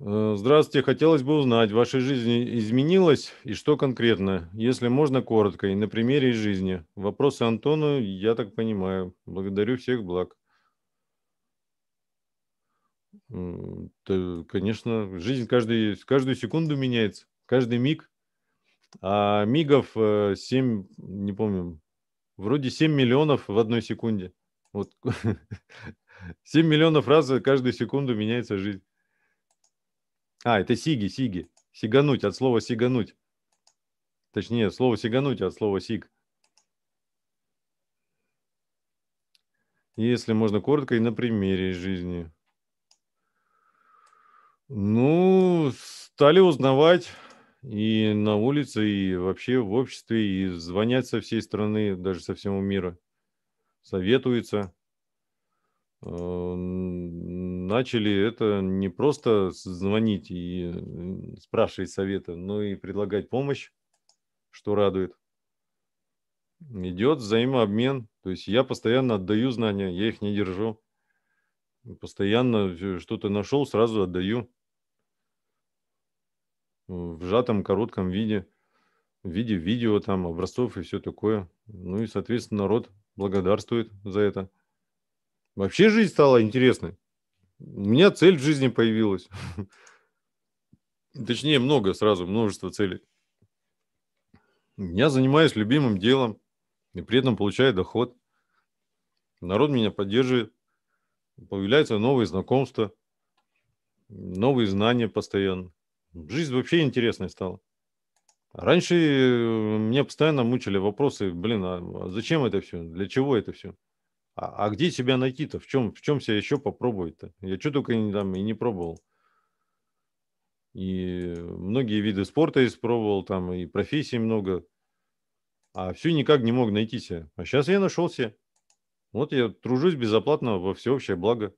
Э, здравствуйте, хотелось бы узнать, в вашей жизни изменилось и что конкретно? Если можно, коротко и на примере из жизни. Вопросы Антону, я так понимаю. Благодарю всех благ. Это, конечно, жизнь каждый, каждую секунду меняется, каждый миг. А мигов 7, э, не помню, вроде 7 миллионов в одной секунде. Вот 7 миллионов раз каждую секунду меняется жизнь. А, это сиги, сиги. Сигануть от слова сигануть. Точнее, слово сигануть от слова сиг. Если можно коротко и на примере жизни. Ну, стали узнавать и на улице, и вообще в обществе, и звонят со всей страны, даже со всего мира. Советуются э, начали это не просто звонить и спрашивать совета, но и предлагать помощь, что радует. Идет взаимообмен, то есть я постоянно отдаю знания, я их не держу. Постоянно что-то нашел, сразу отдаю в сжатом коротком виде, в виде видео, там, образцов и все такое. Ну и, соответственно, народ благодарствует за это. Вообще жизнь стала интересной. У меня цель в жизни появилась. Точнее, много сразу, множество целей. Я занимаюсь любимым делом и при этом получаю доход. Народ меня поддерживает. Появляются новые знакомства, новые знания постоянно. Жизнь вообще интересной стала. Раньше э, меня постоянно мучили вопросы, блин, а, а зачем это все, для чего это все? А, а где тебя найти-то? В чем, в чем себя еще попробовать-то? Я что только не, там и не пробовал. И многие виды спорта испробовал, там и профессий много. А все никак не мог найти себя. А сейчас я нашел себя. Вот я тружусь безоплатно во всеобщее благо.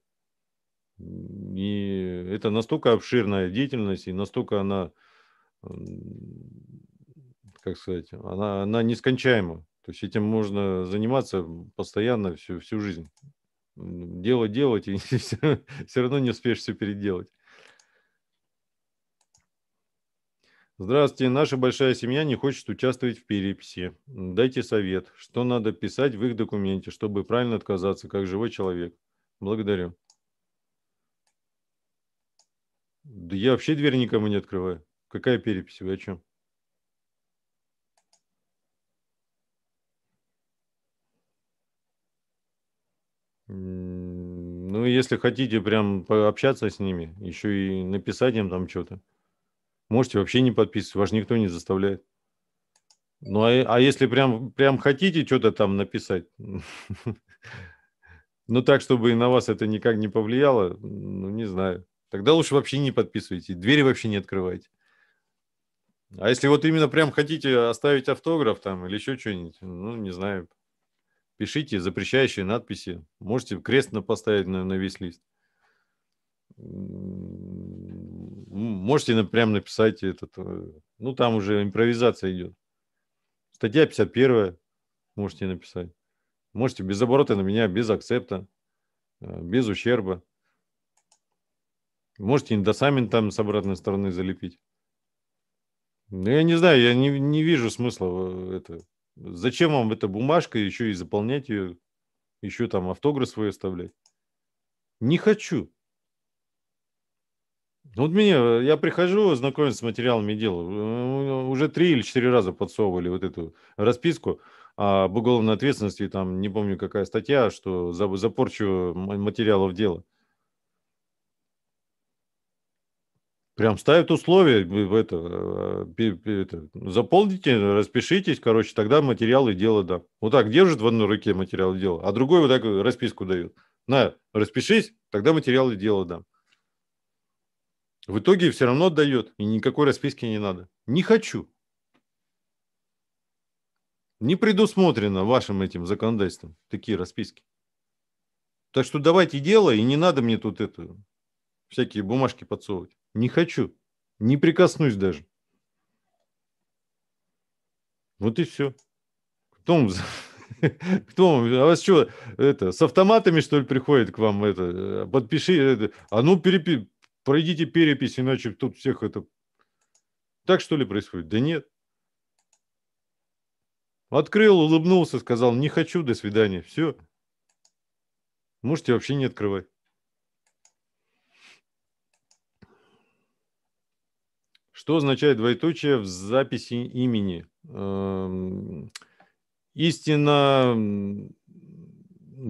И это настолько обширная деятельность, и настолько она, как сказать, она, она нескончаема. То есть этим можно заниматься постоянно всю, всю жизнь. Дело делать, и все, все равно не успеешь все переделать. Здравствуйте, наша большая семья не хочет участвовать в переписи. Дайте совет, что надо писать в их документе, чтобы правильно отказаться, как живой человек. Благодарю. Да я вообще дверь никому не открываю. Какая перепись? Вы о чем? Ну, если хотите прям пообщаться с ними, еще и написать им там что-то. Можете вообще не подписывать, вас никто не заставляет. Ну, а, а если прям, прям хотите что-то там написать, ну, так, чтобы и на вас это никак не повлияло, ну, не знаю. Тогда лучше вообще не подписывайте, двери вообще не открывайте. А если вот именно прям хотите оставить автограф там или еще что-нибудь, ну, не знаю, пишите запрещающие надписи. Можете крест поставить на, на весь лист. Можете прям написать этот... Э, ну, там уже импровизация идет. Статья 51 можете написать. Можете без оборота на меня, без акцепта, э, без ущерба. Можете индосамент там с обратной стороны залепить. Ну, я не знаю, я не, не вижу смысла в э, это Зачем вам эта бумажка, еще и заполнять ее, еще там автограф свой оставлять? Не хочу. Ну, вот мне я прихожу знакомиться с материалами дела, э, уже три или четыре раза подсовывали вот эту расписку об уголовной ответственности, там, не помню какая статья, что за, за порчу материалов дела. Прям ставят условия, э, это, э, это, заполните, распишитесь, короче, тогда материалы дела да. Вот так держит в одной руке материалы дела, а другой вот так расписку дают. На, распишись, тогда материалы дела да. В итоге все равно отдает, и никакой расписки не надо. Не хочу. Не предусмотрено вашим этим законодательством такие расписки. Так что давайте дело, и не надо мне тут эту всякие бумажки подсовывать. Не хочу. Не прикоснусь даже. Вот и все. Кто вам... Кто вам? А вас что, это, с автоматами, что ли, приходит к вам это? Э, подпиши. Это, а ну, перепи... пройдите перепись, иначе тут всех это... Так, что ли, происходит? Да нет. Открыл, улыбнулся, сказал, не хочу, до свидания. Все. Можете вообще не открывать. Что означает двоеточие в записи имени? Эм, истина,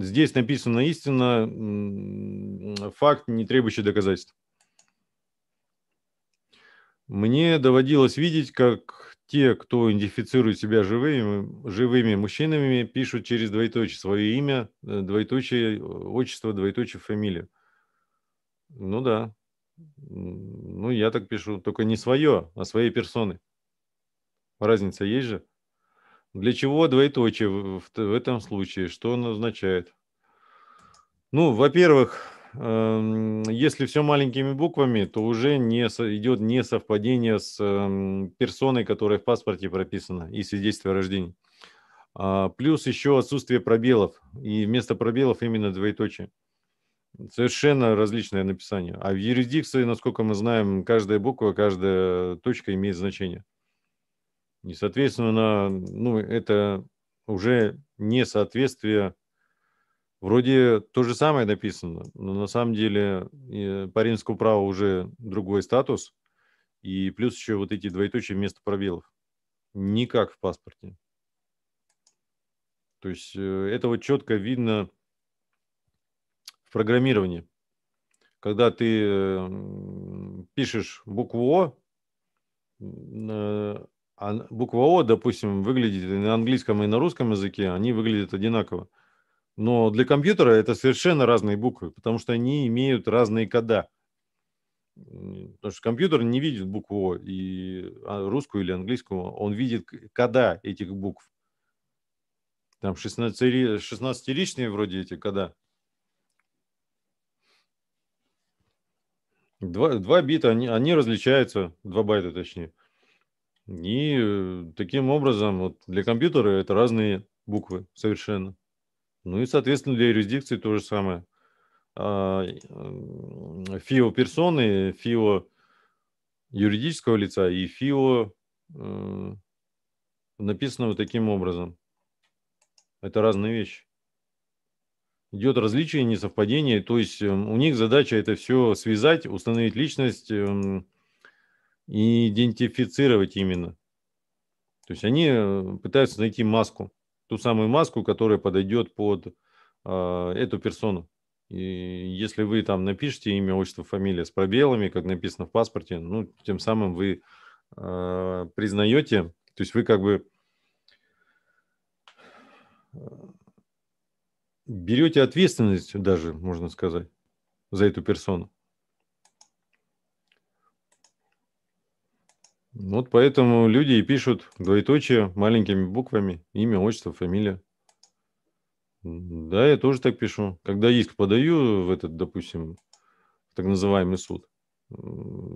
здесь написано истина, факт, не требующий доказательств. Мне доводилось видеть, как те, кто идентифицирует себя живыми, живыми мужчинами, пишут через двоеточие свое имя, э, двоеточие, отчество, двоеточие, фамилию. Ну да, ну, я так пишу, только не свое, а своей персоны. Разница есть же? Для чего двоеточие в, этом случае? Что оно означает? Ну, во-первых, эм, если все маленькими буквами, то уже не, идет несовпадение с эм, персоной, которая в паспорте прописана, и свидетельство о рождении. А, плюс еще отсутствие пробелов, и вместо пробелов именно двоеточие. Совершенно различное написание. А в юрисдикции, насколько мы знаем, каждая буква, каждая точка имеет значение. И, соответственно, ну, это уже не соответствие. Вроде то же самое написано, но на самом деле э, по римскому праву уже другой статус. И плюс еще вот эти двоеточия вместо пробелов. Никак в паспорте. То есть э, это вот четко видно в программировании. Когда ты пишешь букву О, э, а буква О, допустим, выглядит и на английском, и на русском языке, они выглядят одинаково. Но для компьютера это совершенно разные буквы, потому что они имеют разные кода. Потому что компьютер не видит букву О, и а, русскую или английскую, он видит кода этих букв. Там 16-ричные вроде эти кода. Два, два бита, они, они различаются, два байта точнее. И э, таким образом вот для компьютера это разные буквы совершенно. Ну и, соответственно, для юрисдикции то же самое. А, э, ФИО персоны, ФИО юридического лица и ФИО э, написано вот таким образом. Это разные вещи идет различие, несовпадение. То есть эм, у них задача это все связать, установить личность эм, и идентифицировать именно. То есть они э, пытаются найти маску, ту самую маску, которая подойдет под а, эту персону. И если вы там напишите имя, отчество, фамилия с пробелами, как написано в паспорте, ну, тем самым вы э, а, признаете, то есть вы как бы берете ответственность даже, можно сказать, за эту персону. Вот поэтому люди и пишут двоеточие маленькими буквами, имя, отчество, фамилия. Да, я тоже так пишу. Когда иск подаю в этот, допустим, так называемый суд,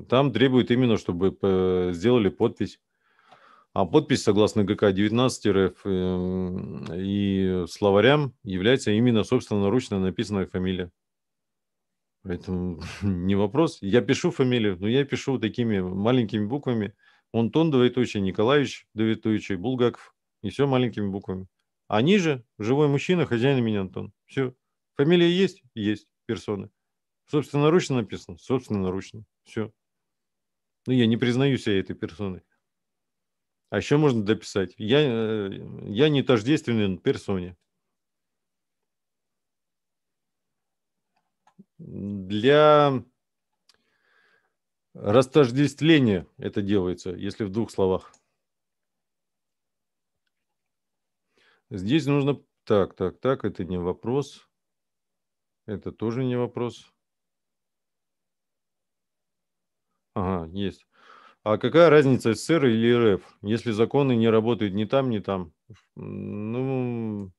там требует именно, чтобы э, сделали подпись а подпись, согласно ГК 19 РФ и словарям, является именно собственноручно написанная фамилия. Поэтому не вопрос. Я пишу фамилию, но я пишу такими маленькими буквами. Антон Давидович, Николаевич Давидович, Булгаков. И все маленькими буквами. А ниже живой мужчина, хозяин меня Антон. Все. Фамилия есть? Есть. Персоны. Собственноручно написано? Собственноручно. Все. Ну, я не признаю себя этой персоной. А еще можно дописать. Я, э, я не тождественен персоне. Для растождествления это делается, если в двух словах. Здесь нужно... Так, так, так, это не вопрос. Это тоже не вопрос. Ага, есть. А какая разница, СССР или РФ, если законы не работают ни там, ни там? Ну,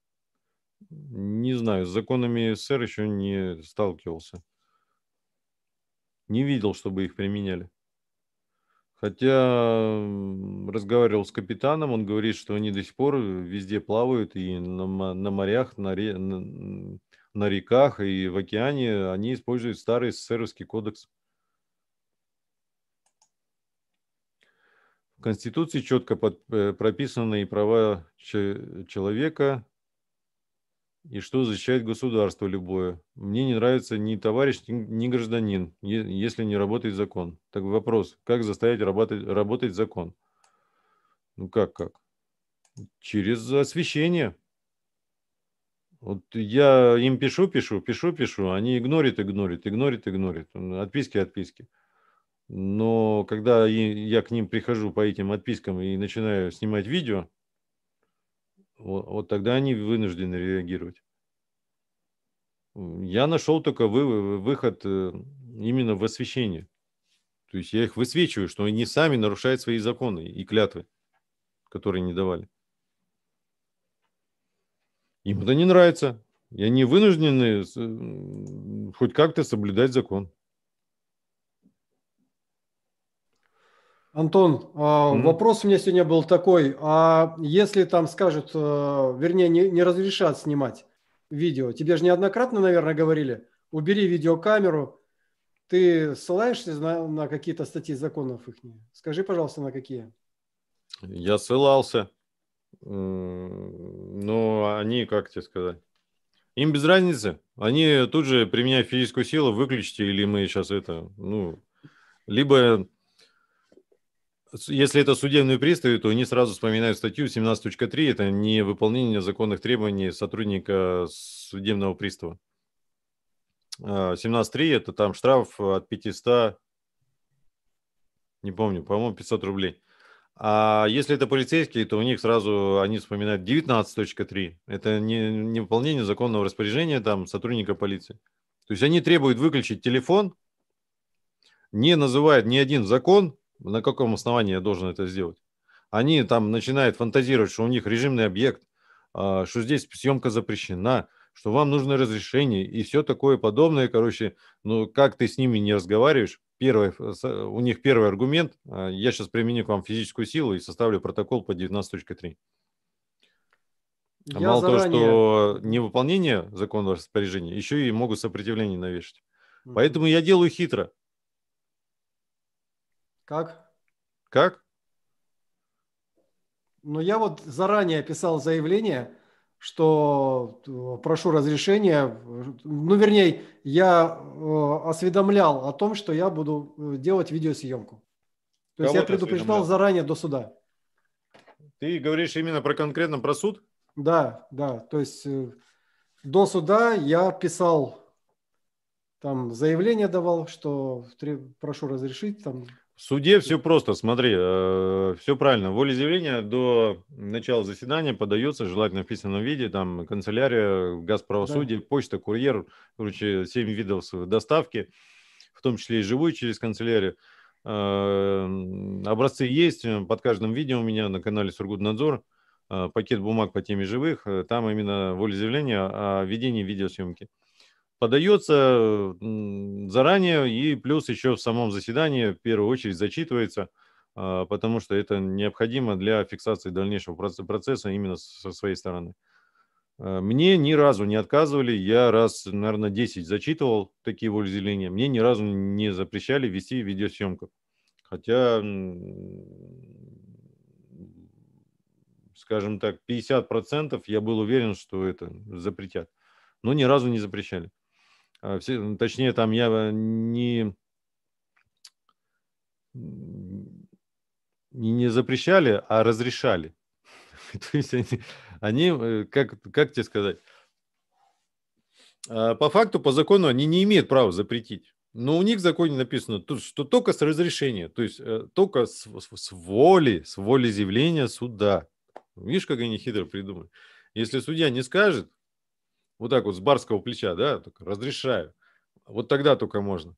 не знаю, с законами СССР еще не сталкивался. Не видел, чтобы их применяли. Хотя разговаривал с капитаном, он говорит, что они до сих пор везде плавают и на, на морях, на, ре, на, на реках и в океане они используют старый СССРовский кодекс. Конституции четко под, э, прописаны и права человека, и что защищает государство любое. Мне не нравится ни товарищ, ни гражданин, если не работает закон. Так вопрос, как заставить работать, работать закон? Ну как, как? Через освещение. Вот я им пишу, пишу, пишу, пишу, они игнорят, игнорят, игнорят, игнорят. Отписки, отписки. Но когда я к ним прихожу по этим отпискам и начинаю снимать видео, вот, вот тогда они вынуждены реагировать. Я нашел только вы, выход э, именно в освещении, То есть я их высвечиваю, что они сами нарушают свои законы и клятвы, которые не давали. Им это не нравится. И они вынуждены хоть как-то соблюдать закон. Антон, mm-hmm. вопрос у меня сегодня был такой, а если там скажут, э, вернее, не, не разрешат снимать видео, тебе же неоднократно, наверное, говорили, убери видеокамеру, ты ссылаешься на, на какие-то статьи законов их? Скажи, пожалуйста, на какие? Я ссылался, но они, как тебе сказать, им без разницы. Они тут же, применяя физическую силу, выключите, или мы сейчас это, ну, либо если это судебные приставы, то они сразу вспоминают статью 17.3, это не выполнение законных требований сотрудника судебного пристава. 17.3 а, это там штраф от 500, не помню, по-моему, 500 рублей. А если это полицейские, то у них сразу они вспоминают 19.3. Это не, не выполнение законного распоряжения там сотрудника полиции. То есть они требуют выключить телефон, не называют ни один закон, на каком основании я должен это сделать? Они там начинают фантазировать, что у них режимный объект, а, что здесь съемка запрещена, что вам нужно разрешение и все такое подобное. Короче, ну как ты с ними не разговариваешь, первый, э, у них первый аргумент, а, я сейчас применю к вам физическую силу и составлю протокол по 19.3. Я Мало заранее... того, что невыполнение законного распоряжения, еще и могут сопротивление навешать. Угу. Поэтому я делаю хитро. Как? Как? Ну, я вот заранее писал заявление, что э, прошу разрешения, ну, вернее, я э, осведомлял о том, что я буду э, делать видеосъемку. То Кого есть я предупреждал заранее до суда. Ты говоришь именно про конкретно про суд? Да, да. То есть до суда я писал, там заявление давал, что прошу разрешить. Там, в суде все просто, смотри, э, все правильно. Волеизъявление до начала заседания подается, желательно в письменном виде, там канцелярия, газправосудие, да. почта, курьер, короче, семь видов доставки, в том числе и живую через канцелярию. Э, образцы есть, э, под каждым видео у меня на канале Сургутнадзор, э, пакет бумаг по теме живых, э, там именно волеизъявление о ведении видеосъемки. Угу подается заранее и плюс еще в самом заседании в первую очередь зачитывается, а, потому что это необходимо для фиксации дальнейшего процесса именно со своей стороны. А, мне ни разу не отказывали, я раз, наверное, 10 зачитывал такие волеизъявления, мне ни разу не запрещали вести видеосъемку. Хотя, скажем так, 50% я был уверен, что это запретят, но ни разу не запрещали. А, все, ну, точнее, там я э, не, не запрещали, а разрешали. То есть они, они э, как, как тебе сказать, а, по факту, по закону они не имеют права запретить. Но у них в законе написано, что только с разрешения, то есть э, только с, с воли, с воли заявления суда. Видишь, как они хитро придумали. Если судья не скажет, вот так вот с барского плеча, да, только разрешаю. Вот тогда только можно.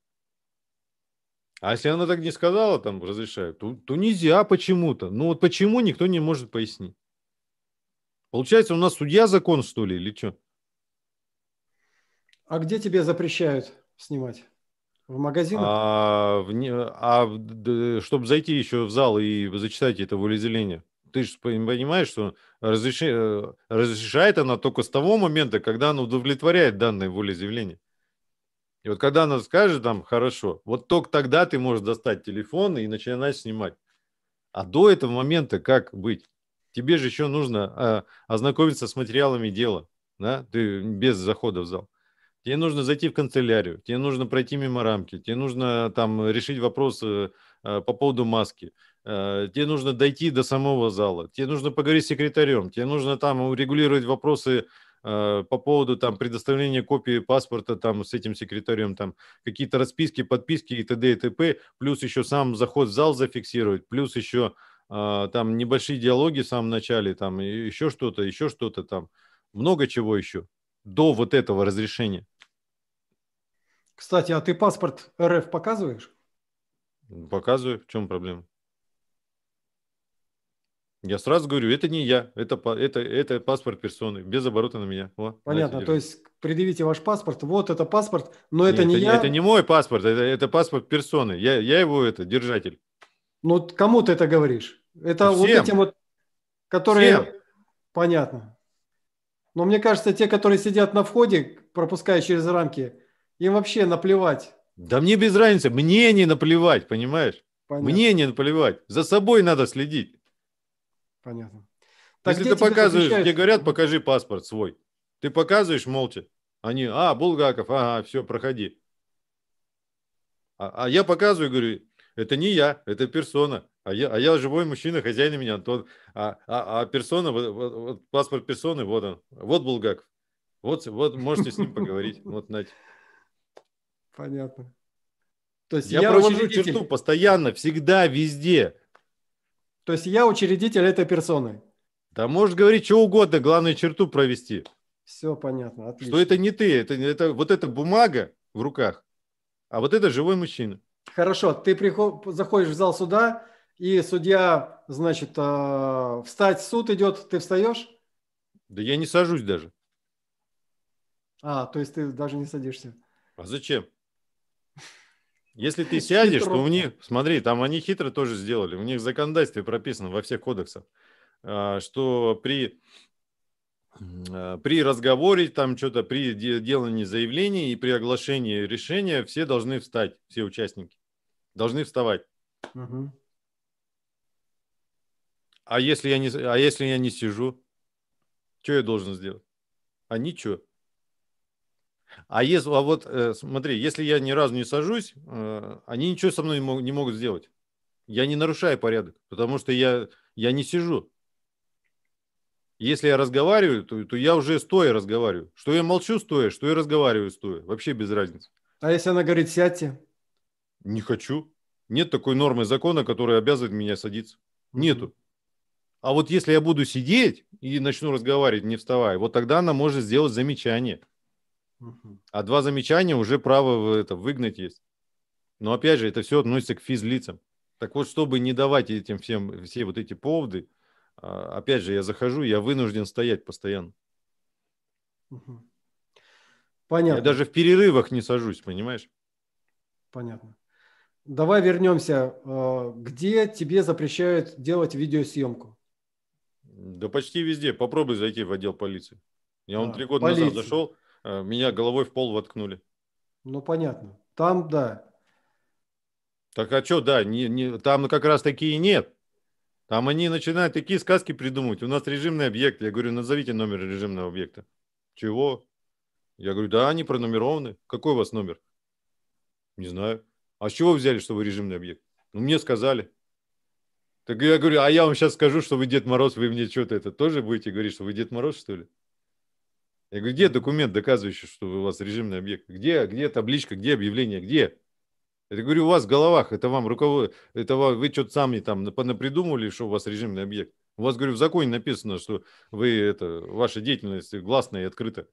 А если она так не сказала, там, разрешаю, то, то нельзя почему-то. Ну вот почему, никто не может пояснить. Получается, у нас судья закон, что ли, или что? А где тебе запрещают снимать? В магазинах? А, в, а чтобы зайти еще в зал и зачитать это волеизъявление ты же понимаешь, что разреш... Э, разрешает она только с того момента, когда она удовлетворяет данное волеизъявление. И вот когда она скажет там хорошо, вот только тогда ты можешь достать телефон и начинать снимать. А до этого момента как быть? Тебе же еще нужно э, ознакомиться с материалами дела, да? Ты без захода в зал. Тебе нужно зайти в канцелярию, тебе нужно пройти мимо рамки, тебе нужно там решить вопрос э, э по поводу маски, Э, тебе нужно дойти до самого зала, тебе нужно поговорить с секретарем, тебе нужно там урегулировать вопросы э, по поводу там предоставления копии паспорта там с этим секретарем, там какие-то расписки, подписки и т.д. и т.п. Плюс еще сам заход в зал зафиксировать, плюс еще э, там небольшие диалоги в самом начале, там еще что-то, еще что-то там. Много чего еще до вот этого разрешения. Кстати, а ты паспорт РФ показываешь? Показываю, в чем проблема? Я сразу говорю, это не я, это, это, это паспорт персоны, без оборота на меня. Вот, Понятно, то есть предъявите ваш паспорт, вот это паспорт, но это Нет, не это, я. Это не мой паспорт, это, это паспорт персоны, я, я его это, держатель. Ну, кому ты это говоришь? Это Всем. вот этим вот, которые... Всем. Понятно. Но мне кажется, те, которые сидят на входе, пропуская через рамки, им вообще наплевать. Да мне без разницы, мне не наплевать, понимаешь? Понятно. Мне не наплевать, за собой надо следить. Понятно. Так Если ты показываешь, запрещают... говорят, покажи паспорт свой. Ты показываешь молча. Они, а, Булгаков, ага, все, проходи. А, а я показываю, говорю, это не я, это персона. А я, а я живой мужчина, хозяин меня, Антон. А, а, а персона, вот, вот, вот, паспорт персоны, вот он. Вот Булгаков. Вот, вот можете с ним поговорить. Вот, Надь. Понятно. То есть я, я провожу черту постоянно, всегда, везде. То есть я учредитель этой персоны. Да можешь говорить что угодно, главное черту провести. Все понятно, отлично. Что это не ты, это, это вот эта бумага в руках, а вот это живой мужчина. Хорошо, ты приход, заходишь в зал суда, и судья, значит, э, встать, суд идет, ты встаешь? Да я не сажусь даже. А, то есть ты даже не садишься. А зачем? Если ты сядешь, Хитро. то у них, смотри, там они хитро тоже сделали, у них в законодательстве прописано во всех кодексах, а, что при, а, при разговоре, там что-то, при делании заявления и при оглашении решения все должны встать, все участники, должны вставать. Угу. А если я не, а если я не сижу, что я должен сделать? А ничего. А, если, а вот э, смотри, если я ни разу не сажусь, э, они ничего со мной не, не могут сделать. Я не нарушаю порядок, потому что я, я не сижу. Если я разговариваю, то, то я уже стоя разговариваю. Что я молчу стоя, что я разговариваю стоя. Вообще без разницы. А если она говорит, сядьте? Не хочу. Нет такой нормы закона, которая обязывает меня садиться. Нету. А вот если я буду сидеть и начну разговаривать, не вставая, вот тогда она может сделать замечание. А два замечания уже право это, выгнать есть. Но опять же, это все относится к физлицам. Так вот, чтобы не давать этим всем все вот эти поводы, а, опять же, я захожу, я вынужден стоять постоянно. Понятно. Я даже в перерывах не сажусь, понимаешь? Понятно. Давай вернемся. А, где тебе запрещают делать видеосъемку? Да почти везде. Попробуй зайти в отдел полиции. Я а, три года полиция. назад зашел, Э, меня головой в пол воткнули. Ну, понятно. Там, да. Так а что, да, не, не, там как раз такие нет. Там они начинают такие сказки придумывать. У нас режимный объект. Я говорю, назовите номер режимного объекта. Чего? Я говорю, да, они пронумерованы. Какой у вас номер? Не знаю. А с чего вы взяли, что вы режимный объект? Ну, мне сказали. Так я говорю, а я вам сейчас скажу, что вы Дед Мороз, вы мне что-то это тоже будете говорить, что вы Дед Мороз, что ли? Я говорю, где документ, доказывающий, что у вас режимный объект? Где, где табличка, где объявление, где? Я говорю, у вас в головах, это вам руковод... это вам вы что-то сами там напридумывали, что у вас режимный объект. У вас, говорю, в законе написано, что вы, это, ваша деятельность гласная и открыта.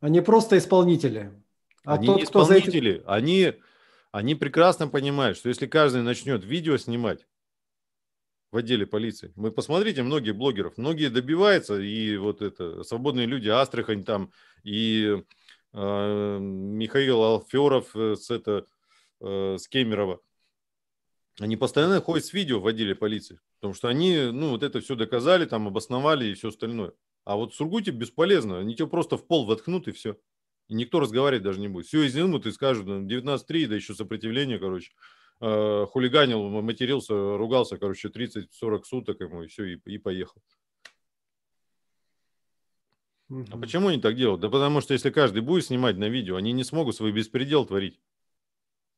Они просто исполнители. А они тот, не исполнители, кто за этим... они, они прекрасно понимают, что если каждый начнет видео снимать, в отделе полиции. Мы посмотрите, многие блогеров, многие добиваются, и вот это, свободные люди, Астрахань там, и э, Михаил Алферов э, с, это, э, с Кемерова. Они постоянно ходят с видео в отделе полиции, потому что они, ну, вот это все доказали, там, обосновали и все остальное. А вот в Сургуте бесполезно, они тебя просто в пол воткнут и все. И никто разговаривать даже не будет. Все изнимут и скажут, 19.3, да еще сопротивление, короче. Э, хулиганил, матерился, ругался, короче, 30-40 суток ему, и все, и, и поехал. А почему они так делают? Да потому что если каждый будет снимать на видео, они не смогут свой беспредел творить.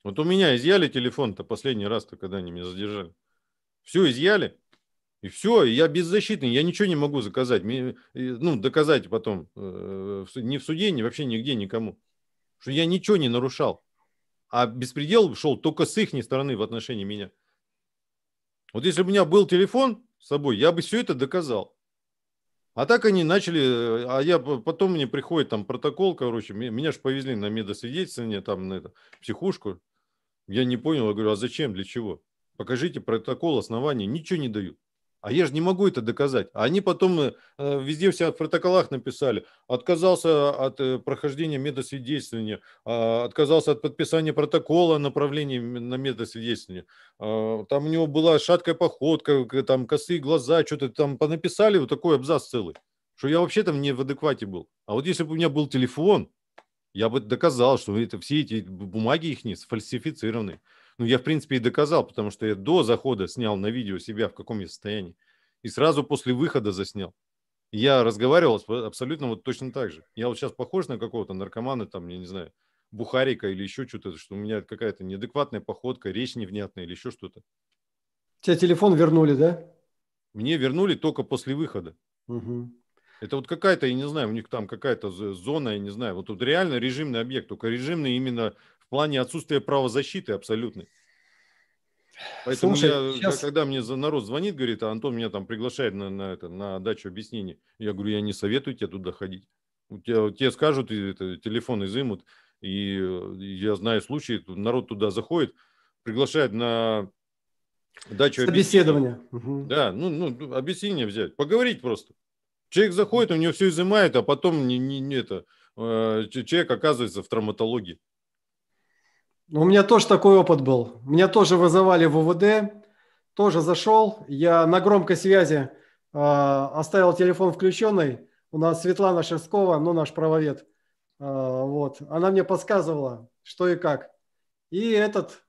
Вот у меня изъяли телефон-то последний раз-то, когда они меня задержали. Все изъяли, и все, я беззащитный, я ничего не могу заказать, ну, доказать потом э, ни в суде, ни вообще нигде никому, что я ничего не нарушал. А беспредел шел только с их стороны в отношении меня. Вот если бы у меня был телефон с собой, я бы все это доказал. А так они начали, а я потом мне приходит там протокол, короче, меня же повезли на медосвидетельствование, там на это, психушку. Я не понял, я говорю, а зачем, для чего? Покажите протокол, основания, ничего не дают. А я же не могу это доказать. А они потом э, э, везде все в протоколах написали. Отказался от э, прохождения медосвидетельствования, а, отказался от подписания протокола направления на медосвидетельствование. А, там у него была шаткая походка, там косые глаза, что-то там понаписали, вот такой абзац целый. Что я вообще там не в адеквате был. А вот если бы у меня был телефон, я бы доказал, что это все эти бумаги их не сфальсифицированы. Ну, я, в принципе, и доказал, потому что я до захода снял на видео себя, в каком я состоянии. И сразу после выхода заснял. Я разговаривал абсолютно вот точно так же. Я вот сейчас похож на какого-то наркомана, там, я не знаю, бухарика или еще что-то, что у меня какая-то неадекватная походка, речь невнятная или еще что-то. Тебя телефон вернули, да? Мне вернули только после выхода. Угу. Это вот какая-то, я не знаю, у них там какая-то зона, я не знаю, вот тут реально режимный объект, только режимный именно плане отсутствия правозащиты абсолютной. Поэтому Слушай, я, сейчас... когда мне народ звонит, говорит, а Антон меня там приглашает на, на, это, на дачу объяснений, я говорю, я не советую тебе туда ходить. У тебя, тебе скажут, и, это, телефон изымут, и э, я знаю случаи, народ туда заходит, приглашает на дачу Собеседование. Да, ну, ну, ну объяснение взять, поговорить просто. Человек заходит, у него все изымает, а потом не, не, не это, э, человек оказывается в травматологии. Ну, у меня тоже такой опыт был. Меня тоже вызывали в ВВД, тоже зашел. Я на громкой связи э, оставил телефон включенный. У нас Светлана Шерскова, ну, наш правовед. Э, вот. Она мне подсказывала, что и как. И этот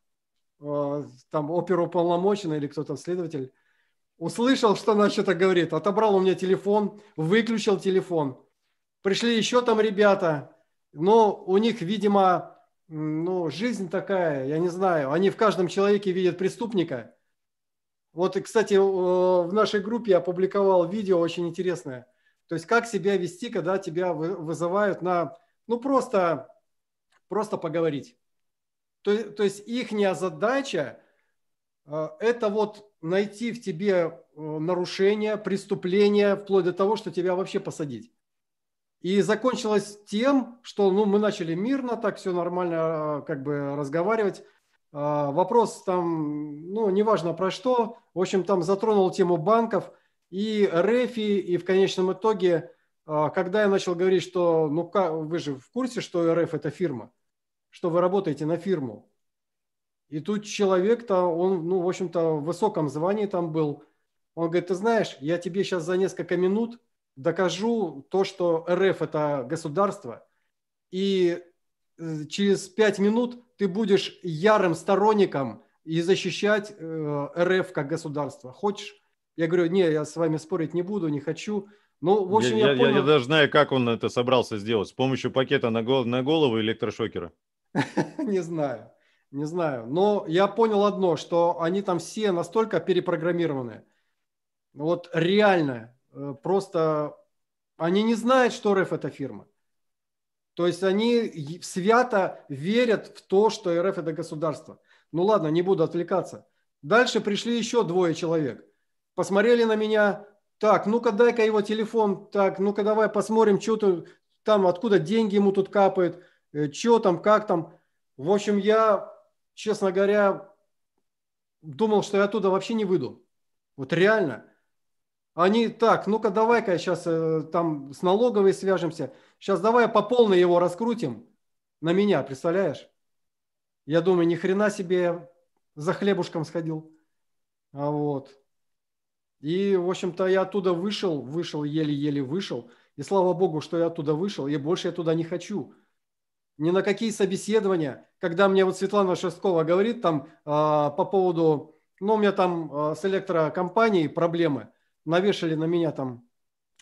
э, там оперуполномоченный или кто-то следователь услышал, что она что-то говорит, отобрал у меня телефон, выключил телефон. Пришли еще там ребята, но у них, видимо, ну, жизнь такая, я не знаю. Они в каждом человеке видят преступника. Вот, кстати, в нашей группе я опубликовал видео очень интересное. То есть, как себя вести, когда тебя вызывают на, ну, просто, просто поговорить. То, то есть, их задача э, – это вот найти в тебе э, нарушение, преступление, вплоть до того, что тебя вообще посадить. И закончилось тем, что ну, мы начали мирно, так все нормально э, как бы разговаривать. Э, вопрос там, ну, неважно про что, в общем, там затронул тему банков и РЭФИ, и в конечном итоге, э, когда я начал говорить, что, ну, как, вы же в курсе, что РФ – это фирма, что вы работаете на фирму. И тут человек-то, он, ну, в общем-то, в высоком звании там был. Он говорит, ты знаешь, я тебе сейчас за несколько минут – докажу то, что РФ – это государство, и э, через пять минут ты будешь ярым сторонником и защищать э, РФ как государство. Хочешь? Я говорю, не, я с вами спорить не буду, не хочу. Ну, в общем, я, я, я, понял... я, я даже знаю, как он это собрался сделать. С помощью пакета на, гол... на голову электрошокера? не знаю, не знаю. Но я понял одно, что они там все настолько перепрограммированы. Вот реально Э, просто они не знают, что РФ это фирма. То есть они свято верят в то, что РФ это государство. Ну ладно, не буду отвлекаться. Дальше пришли еще двое человек. Посмотрели на меня. Так, ну-ка дай-ка его телефон. Так, ну-ка давай посмотрим, что там, откуда деньги ему тут капают. Э, что там, как там. В общем, я, честно говоря, думал, что я оттуда вообще не выйду. Вот реально. Они так, ну-ка давай-ка сейчас э, там с налоговой свяжемся. Сейчас давай по полной его раскрутим на меня, представляешь? Я думаю, ни хрена себе за хлебушком сходил. А вот. И, в общем-то, я оттуда вышел, вышел, еле-еле вышел. И слава богу, что я оттуда вышел, и больше я туда не хочу. Ни на какие собеседования. Когда мне вот Светлана Шесткова говорит там э, по поводу, ну, у меня там э, с электрокомпанией проблемы – навешали на меня там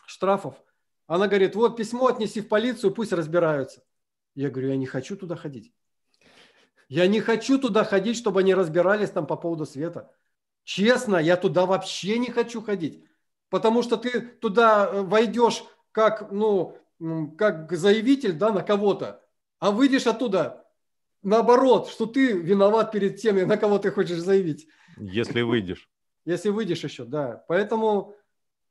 штрафов. Она говорит, вот письмо отнеси в полицию, пусть разбираются. Я говорю, я не хочу туда ходить. Я не хочу туда ходить, чтобы они разбирались там по поводу света. Честно, я туда вообще не хочу ходить. Потому что ты туда э, войдешь как, ну, как заявитель да, на кого-то, а выйдешь оттуда наоборот, что ты виноват перед теми, на кого ты хочешь заявить. Если выйдешь. Если выйдешь еще, да. Поэтому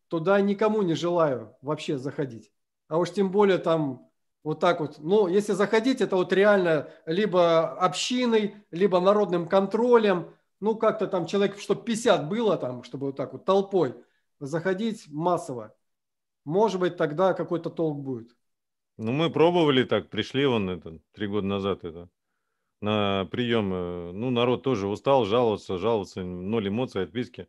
туда никому не желаю вообще заходить. А уж тем более там вот так вот. Ну, если заходить, это вот реально либо общиной, либо народным контролем. Ну, как-то там человек, чтобы 50 было там, чтобы вот так вот толпой заходить массово. Может быть, тогда какой-то толк будет. Ну, мы пробовали так, пришли вон это, три года назад это на приемы. Э, ну, народ тоже устал жаловаться, жаловаться, ноль эмоций, отписки.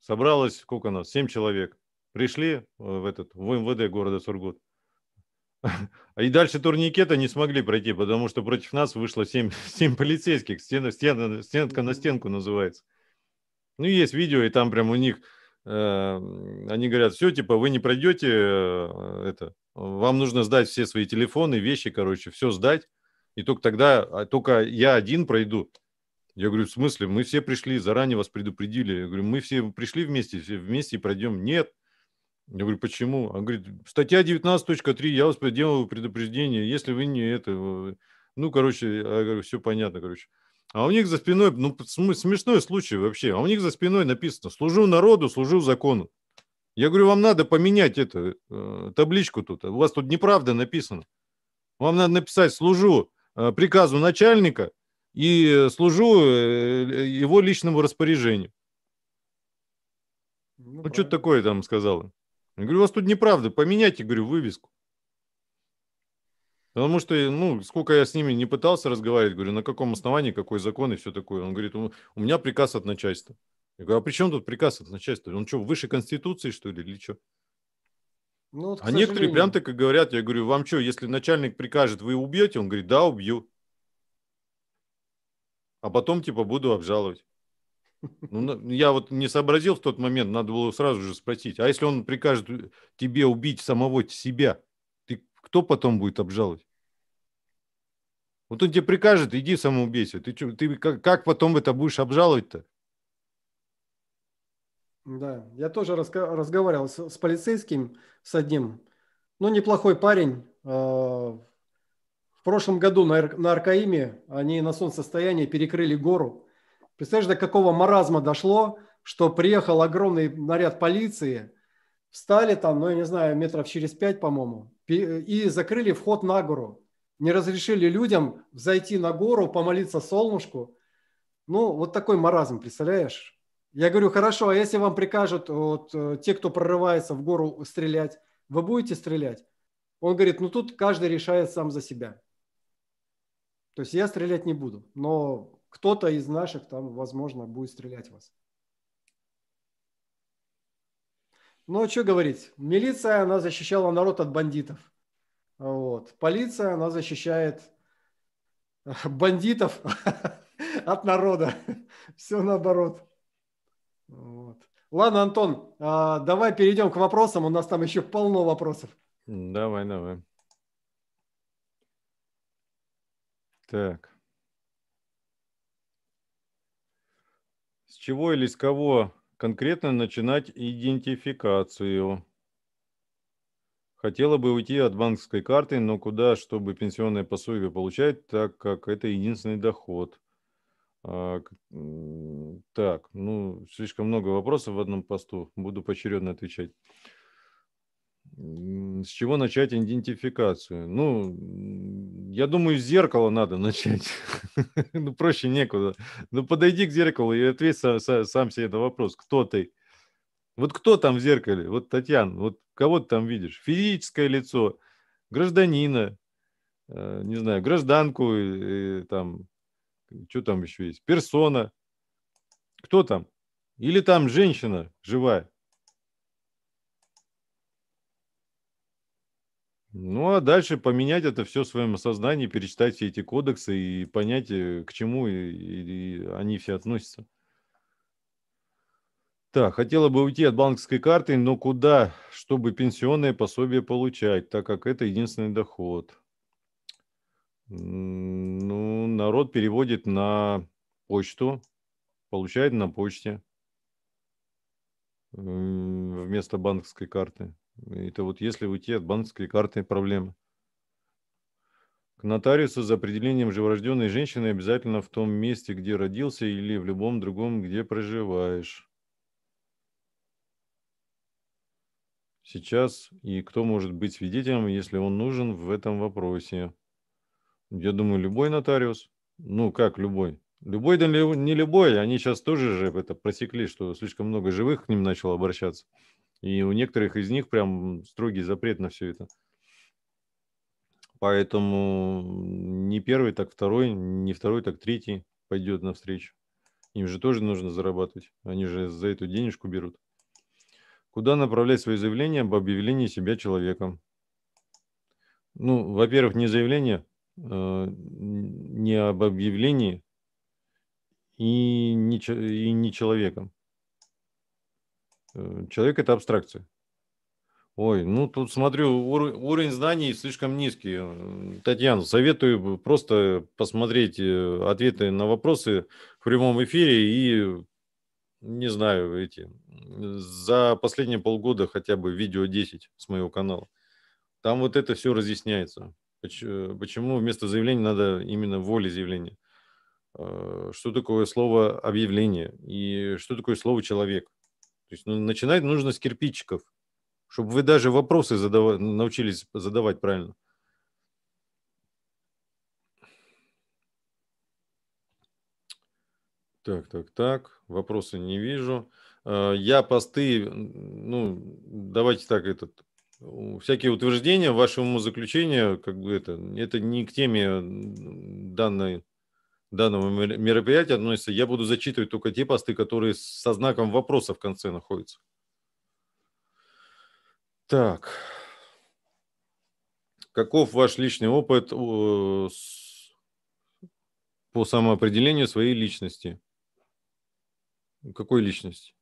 Собралось, сколько нас, семь человек. Пришли э, в этот, в МВД города Сургут. А И дальше турникета не смогли пройти, потому что против нас вышло семь семь полицейских. Стена, стена, стенка на стенку называется. Ну, есть видео, и там прям у них, э, они говорят, все, типа, вы не пройдете это. Вам нужно сдать все свои телефоны, вещи, короче, все сдать. И только тогда, а, только я один пройду. Я говорю, в смысле, мы все пришли, заранее вас предупредили. Я говорю, мы все пришли вместе, все вместе пройдем. Нет. Я говорю, почему? Он говорит, статья 19.3, я вас делаю предупреждение, если вы не это... Э, ну, короче, говорю, все понятно, короче. А у них за спиной, ну, смешной случай вообще, а у них за спиной написано, служу народу, служу закону. Я говорю, вам надо поменять эту э, табличку тут, у вас тут неправда написано. Вам надо написать, служу Э, приказу начальника и э, служу э, его личному распоряжению. Ну, ну что такое там сказал. Я говорю, у вас тут неправда, поменяйте, говорю, вывеску. Потому что, ну, сколько я с ними не пытался разговаривать, говорю, на каком основании, какой закон и все такое. Он говорит, у меня приказ от начальства. Я говорю, а при чем тут приказ от начальства? Он что, выше Конституции, что ли, или что? Ну, вот, а некоторые прям так и говорят, я говорю, вам что, если начальник прикажет, вы убьете? Он говорит, да, убью. А потом, типа, буду обжаловать. Ну, я вот не сообразил в тот момент, надо было сразу же спросить. А если он прикажет тебе убить самого себя, ты кто потом будет обжаловать? Вот он тебе прикажет, иди самоубейся. Ты, ты как, как потом это будешь обжаловать-то? Да, я тоже разговаривал с, с полицейским, с одним, ну, неплохой парень. А, в прошлом году на, на Аркаиме они на солнцестоянии перекрыли гору. Представляешь, до какого маразма дошло, что приехал огромный наряд полиции, встали там, ну, я не знаю, метров через пять, по-моему, и закрыли вход на гору. Не разрешили людям зайти на гору, помолиться солнышку. Ну, вот такой маразм, представляешь? Я говорю, хорошо, а если вам прикажут вот, э, те, кто прорывается в гору, стрелять, вы будете стрелять? Он говорит, ну тут каждый решает сам за себя. То есть я стрелять не буду, но кто-то из наших там, возможно, будет стрелять вас. Ну, что говорить, милиция, она защищала народ от бандитов. Вот. Полиция, она защищает э, бандитов от народа. Все наоборот. Вот. Ладно, Антон, а, давай перейдем к вопросам. У нас там еще полно вопросов. Давай, давай. Так. С чего или с кого конкретно начинать идентификацию? Хотела бы уйти от банковской карты, но куда, чтобы пенсионное пособие получать, так как это единственный доход. А, так, ну, слишком много вопросов в одном посту. Буду поочередно отвечать. С чего начать идентификацию? Ну, я думаю, с зеркала надо начать. ну, проще некуда. Ну, подойди к зеркалу и ответь сам, себе на вопрос, кто ты. Вот кто там в зеркале? Вот, Татьяна, вот кого ты там видишь? Физическое лицо, гражданина, э, не знаю, гражданку, э, там, что там еще есть, персона, кто там? Или там женщина живая? Ну, а дальше поменять это все в своем сознании, перечитать все эти кодексы и понять, э, к чему и, и, они все относятся. Так, хотела бы уйти от банковской карты, но куда, чтобы пенсионное пособие получать, так как это единственный доход? Ну, народ переводит на почту, получает на почте вместо банковской карты. Это вот если уйти от банковской карты проблемы. К нотариусу за определением живорожденной женщины обязательно в том месте, где родился, или в любом другом, где проживаешь. Сейчас и кто может быть свидетелем, если он нужен в этом вопросе. Я думаю, любой нотариус. Ну, как любой? Любой да не любой. Они сейчас тоже же это просекли, что слишком много живых к ним начало обращаться. И у некоторых из них прям строгий запрет на все это. Поэтому не первый, так второй, не второй, так третий пойдет навстречу. Им же тоже нужно зарабатывать. Они же за эту денежку берут. Куда направлять свои заявления об объявлении себя человеком? Ну, во-первых, не заявление, Э, не об объявлении и не, и не человеком. Э, человек – это абстракция. Ой, ну тут смотрю, уровень знаний слишком низкий. Татьяна, советую просто посмотреть э, ответы на вопросы в прямом эфире и, не знаю, эти, за последние полгода хотя бы видео 10 с моего канала. Там вот это все разъясняется. Э, почему вместо заявления надо именно воле заявления? Э, что такое слово объявление и что такое слово человек? То есть ну, начинать нужно с кирпичиков, чтобы вы даже вопросы задав... научились задавать правильно. Так, так, так. Вопросы не вижу. Э, я посты, ну, давайте так, этот, всякие утверждения вашему заключению, как бы это, это не к теме данной, данного мероприятия относится. Я буду зачитывать только те посты, которые со знаком вопроса в конце находятся. Так. Каков ваш личный опыт по самоопределению своей личности? Какой личности?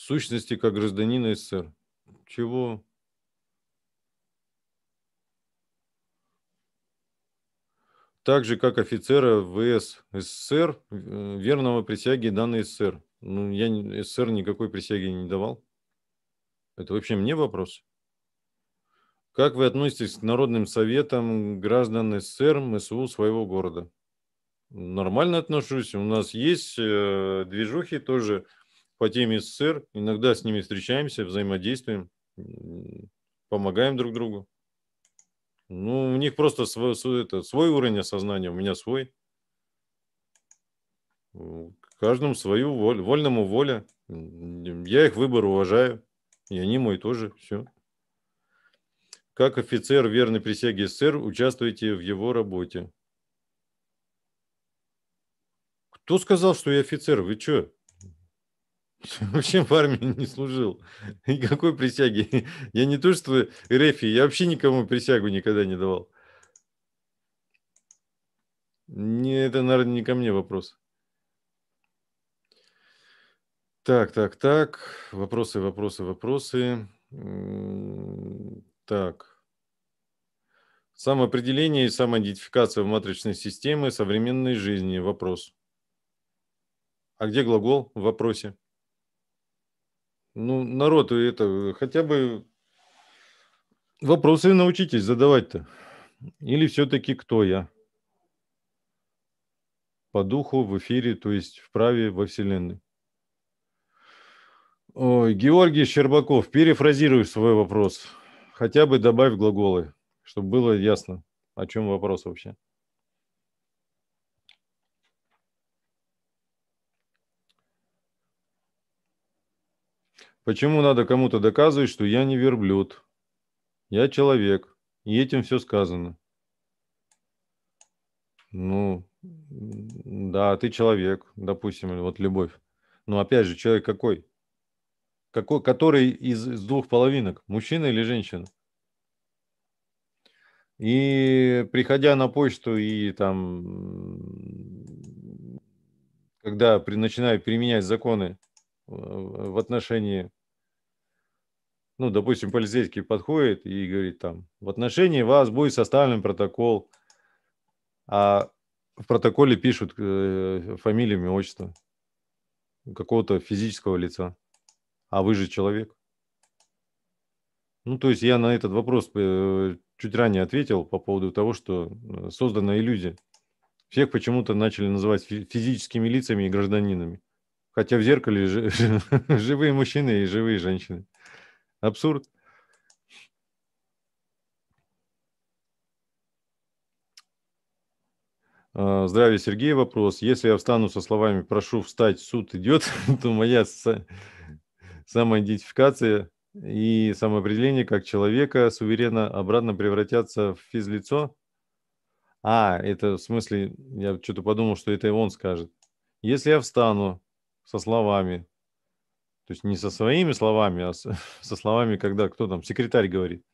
сущности как гражданина СССР. Чего? Так же, как офицера ВС СССР, э, верного присяги данной СССР. Ну, я СССР никакой присяги не давал. Это вообще мне вопрос. Как вы относитесь к народным советам граждан СССР, МСУ своего города? Нормально отношусь. У нас есть э, движухи тоже по теме СССР, иногда с ними встречаемся, взаимодействуем, помогаем друг другу. Ну, у них просто свой, свой, это, свой уровень осознания, у меня свой. Каждому свою волю, вольному воля. Я их выбор уважаю, и они мой тоже, все. Как офицер верной присяги СССР участвуйте в его работе? Кто сказал, что я офицер? Вы что? Вообще в армии не служил. Никакой присяги. Я не то, что рефи, я вообще никому присягу никогда не давал. Не, это, наверное, не ко мне вопрос. Так, так, так. Вопросы, вопросы, вопросы. Так. Самоопределение и самоидентификация в матричной системе современной жизни. Вопрос. А где глагол в вопросе? Ну, народ, это хотя бы вопросы научитесь задавать-то. Или все-таки кто я? По духу, в эфире, то есть в праве во Вселенной. Ой, Георгий Щербаков, перефразирую свой вопрос. Хотя бы добавь глаголы, чтобы было ясно, о чем вопрос вообще. Почему надо кому-то доказывать, что я не верблюд? Я человек, и этим все сказано. Ну, да, ты человек, допустим, вот любовь. Но опять же, человек какой? какой который из, из двух половинок, мужчина или женщина? И приходя на почту и там, когда при, начинаю применять законы Э, в отношении, ну, допустим, полицейский подходит и говорит там, в отношении вас будет составлен протокол, а в протоколе пишут э, фамилию, имя, отчество какого-то физического лица, а вы же человек. Ну, то есть я на этот вопрос э, чуть ранее ответил по поводу того, что э, создана иллюзия. Всех почему-то начали называть физическими лицами и гражданинами. Хотя в зеркале живые мужчины и живые женщины. Абсурд. А, здравия, Сергей. Вопрос. Если я встану со словами «прошу встать, суд идет», то моя самоидентификация и самоопределение как человека суверенно обратно превратятся в физлицо? А, это в смысле, я что-то подумал, что это он скажет. Если я встану со словами. То есть не со своими словами, а со, словами, когда кто там, секретарь говорит.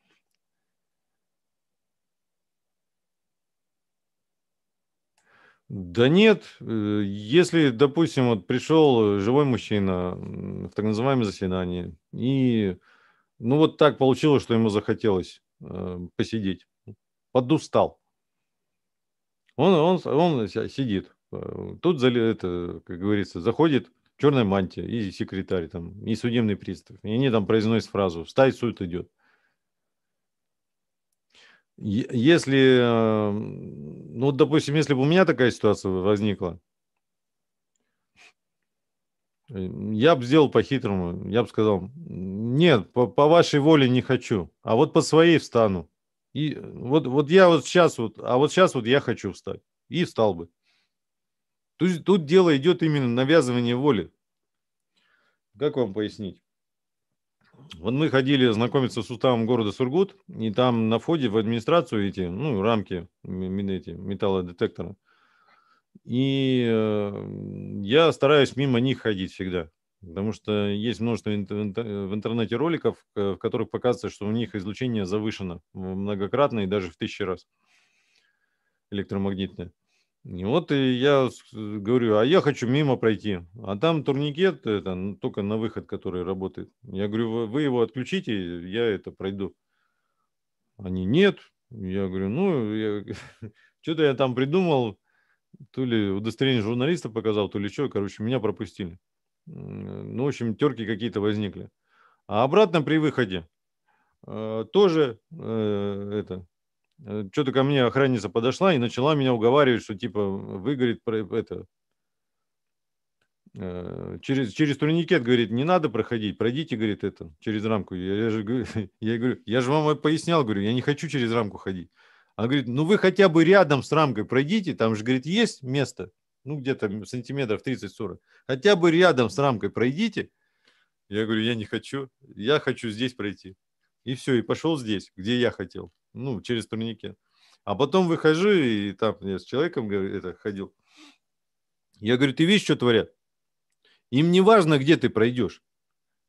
Да нет, э, если, допустим, вот пришел живой мужчина в так называемое заседание, и ну вот так получилось, что ему захотелось э, посидеть, подустал. Он, он, он сидит. Э, тут, это, как говорится, заходит черная мантия, и секретарь, там, и судебный пристав. И они там произносят фразу «Встать, суд идет». Если, э, ну, допустим, если бы у меня такая ситуация возникла, я бы сделал по-хитрому. Я бы сказал, нет, по, по вашей воле не хочу, а вот по своей встану. И вот, вот я вот сейчас вот, а вот сейчас вот я хочу встать. И встал бы. Тут, тут дело идет именно навязывание воли. Как вам пояснить? Вот мы ходили знакомиться с уставом города Сургут, и там на входе в администрацию эти, ну, рамки эти, металлодетектора. И э, я стараюсь мимо них ходить всегда, потому что есть множество в интернете роликов, э, в которых показывается, что у них излучение завышено многократно и даже в тысячи раз электромагнитное. И вот и я э, говорю, а я хочу мимо пройти. А там турникет, это только на выход, который работает. Я говорю, вы его отключите, я это пройду. Они, нет. Я говорю, ну, я... что-то я там придумал, то ли удостоверение журналиста показал, то ли что, короче, меня пропустили. Ну, в общем, терки какие-то возникли. А обратно при выходе э, тоже э, это Э, Что-то ко мне охранница подошла и начала меня уговаривать, что типа выгорит про это, э, через, через турникет, говорит, не надо проходить, пройдите, говорит, это, через рамку. Я, я, же, я говорю, я же вам пояснял, говорю, я не хочу через рамку ходить. Она говорит, ну вы хотя бы рядом с рамкой пройдите, там же, говорит, есть место, ну где-то сантиметров 30-40, хотя бы рядом с рамкой пройдите. Я говорю, я не хочу, я хочу здесь пройти и все, и пошел здесь, где я хотел, ну, через турникет. А потом выхожу, и там я с человеком говорю, это, ходил. Я говорю, ты видишь, что творят? Им не важно, где ты пройдешь.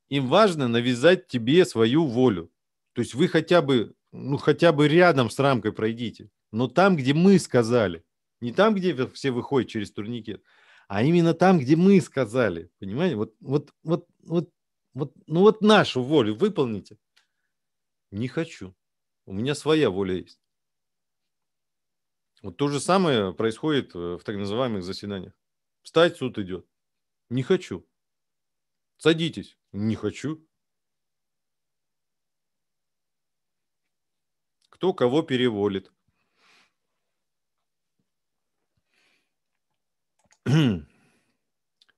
Им важно навязать тебе свою волю. То есть вы хотя бы, ну, хотя бы рядом с рамкой пройдите. Но там, где мы сказали. Не там, где все выходят через турникет, а именно там, где мы сказали. Понимаете? Вот, вот, вот, вот, вот, ну вот нашу волю выполните. Не хочу. У меня своя воля есть. Вот то же самое происходит э, в так называемых заседаниях. Встать, суд идет. Не хочу. Садитесь. Не хочу. Кто кого переволит.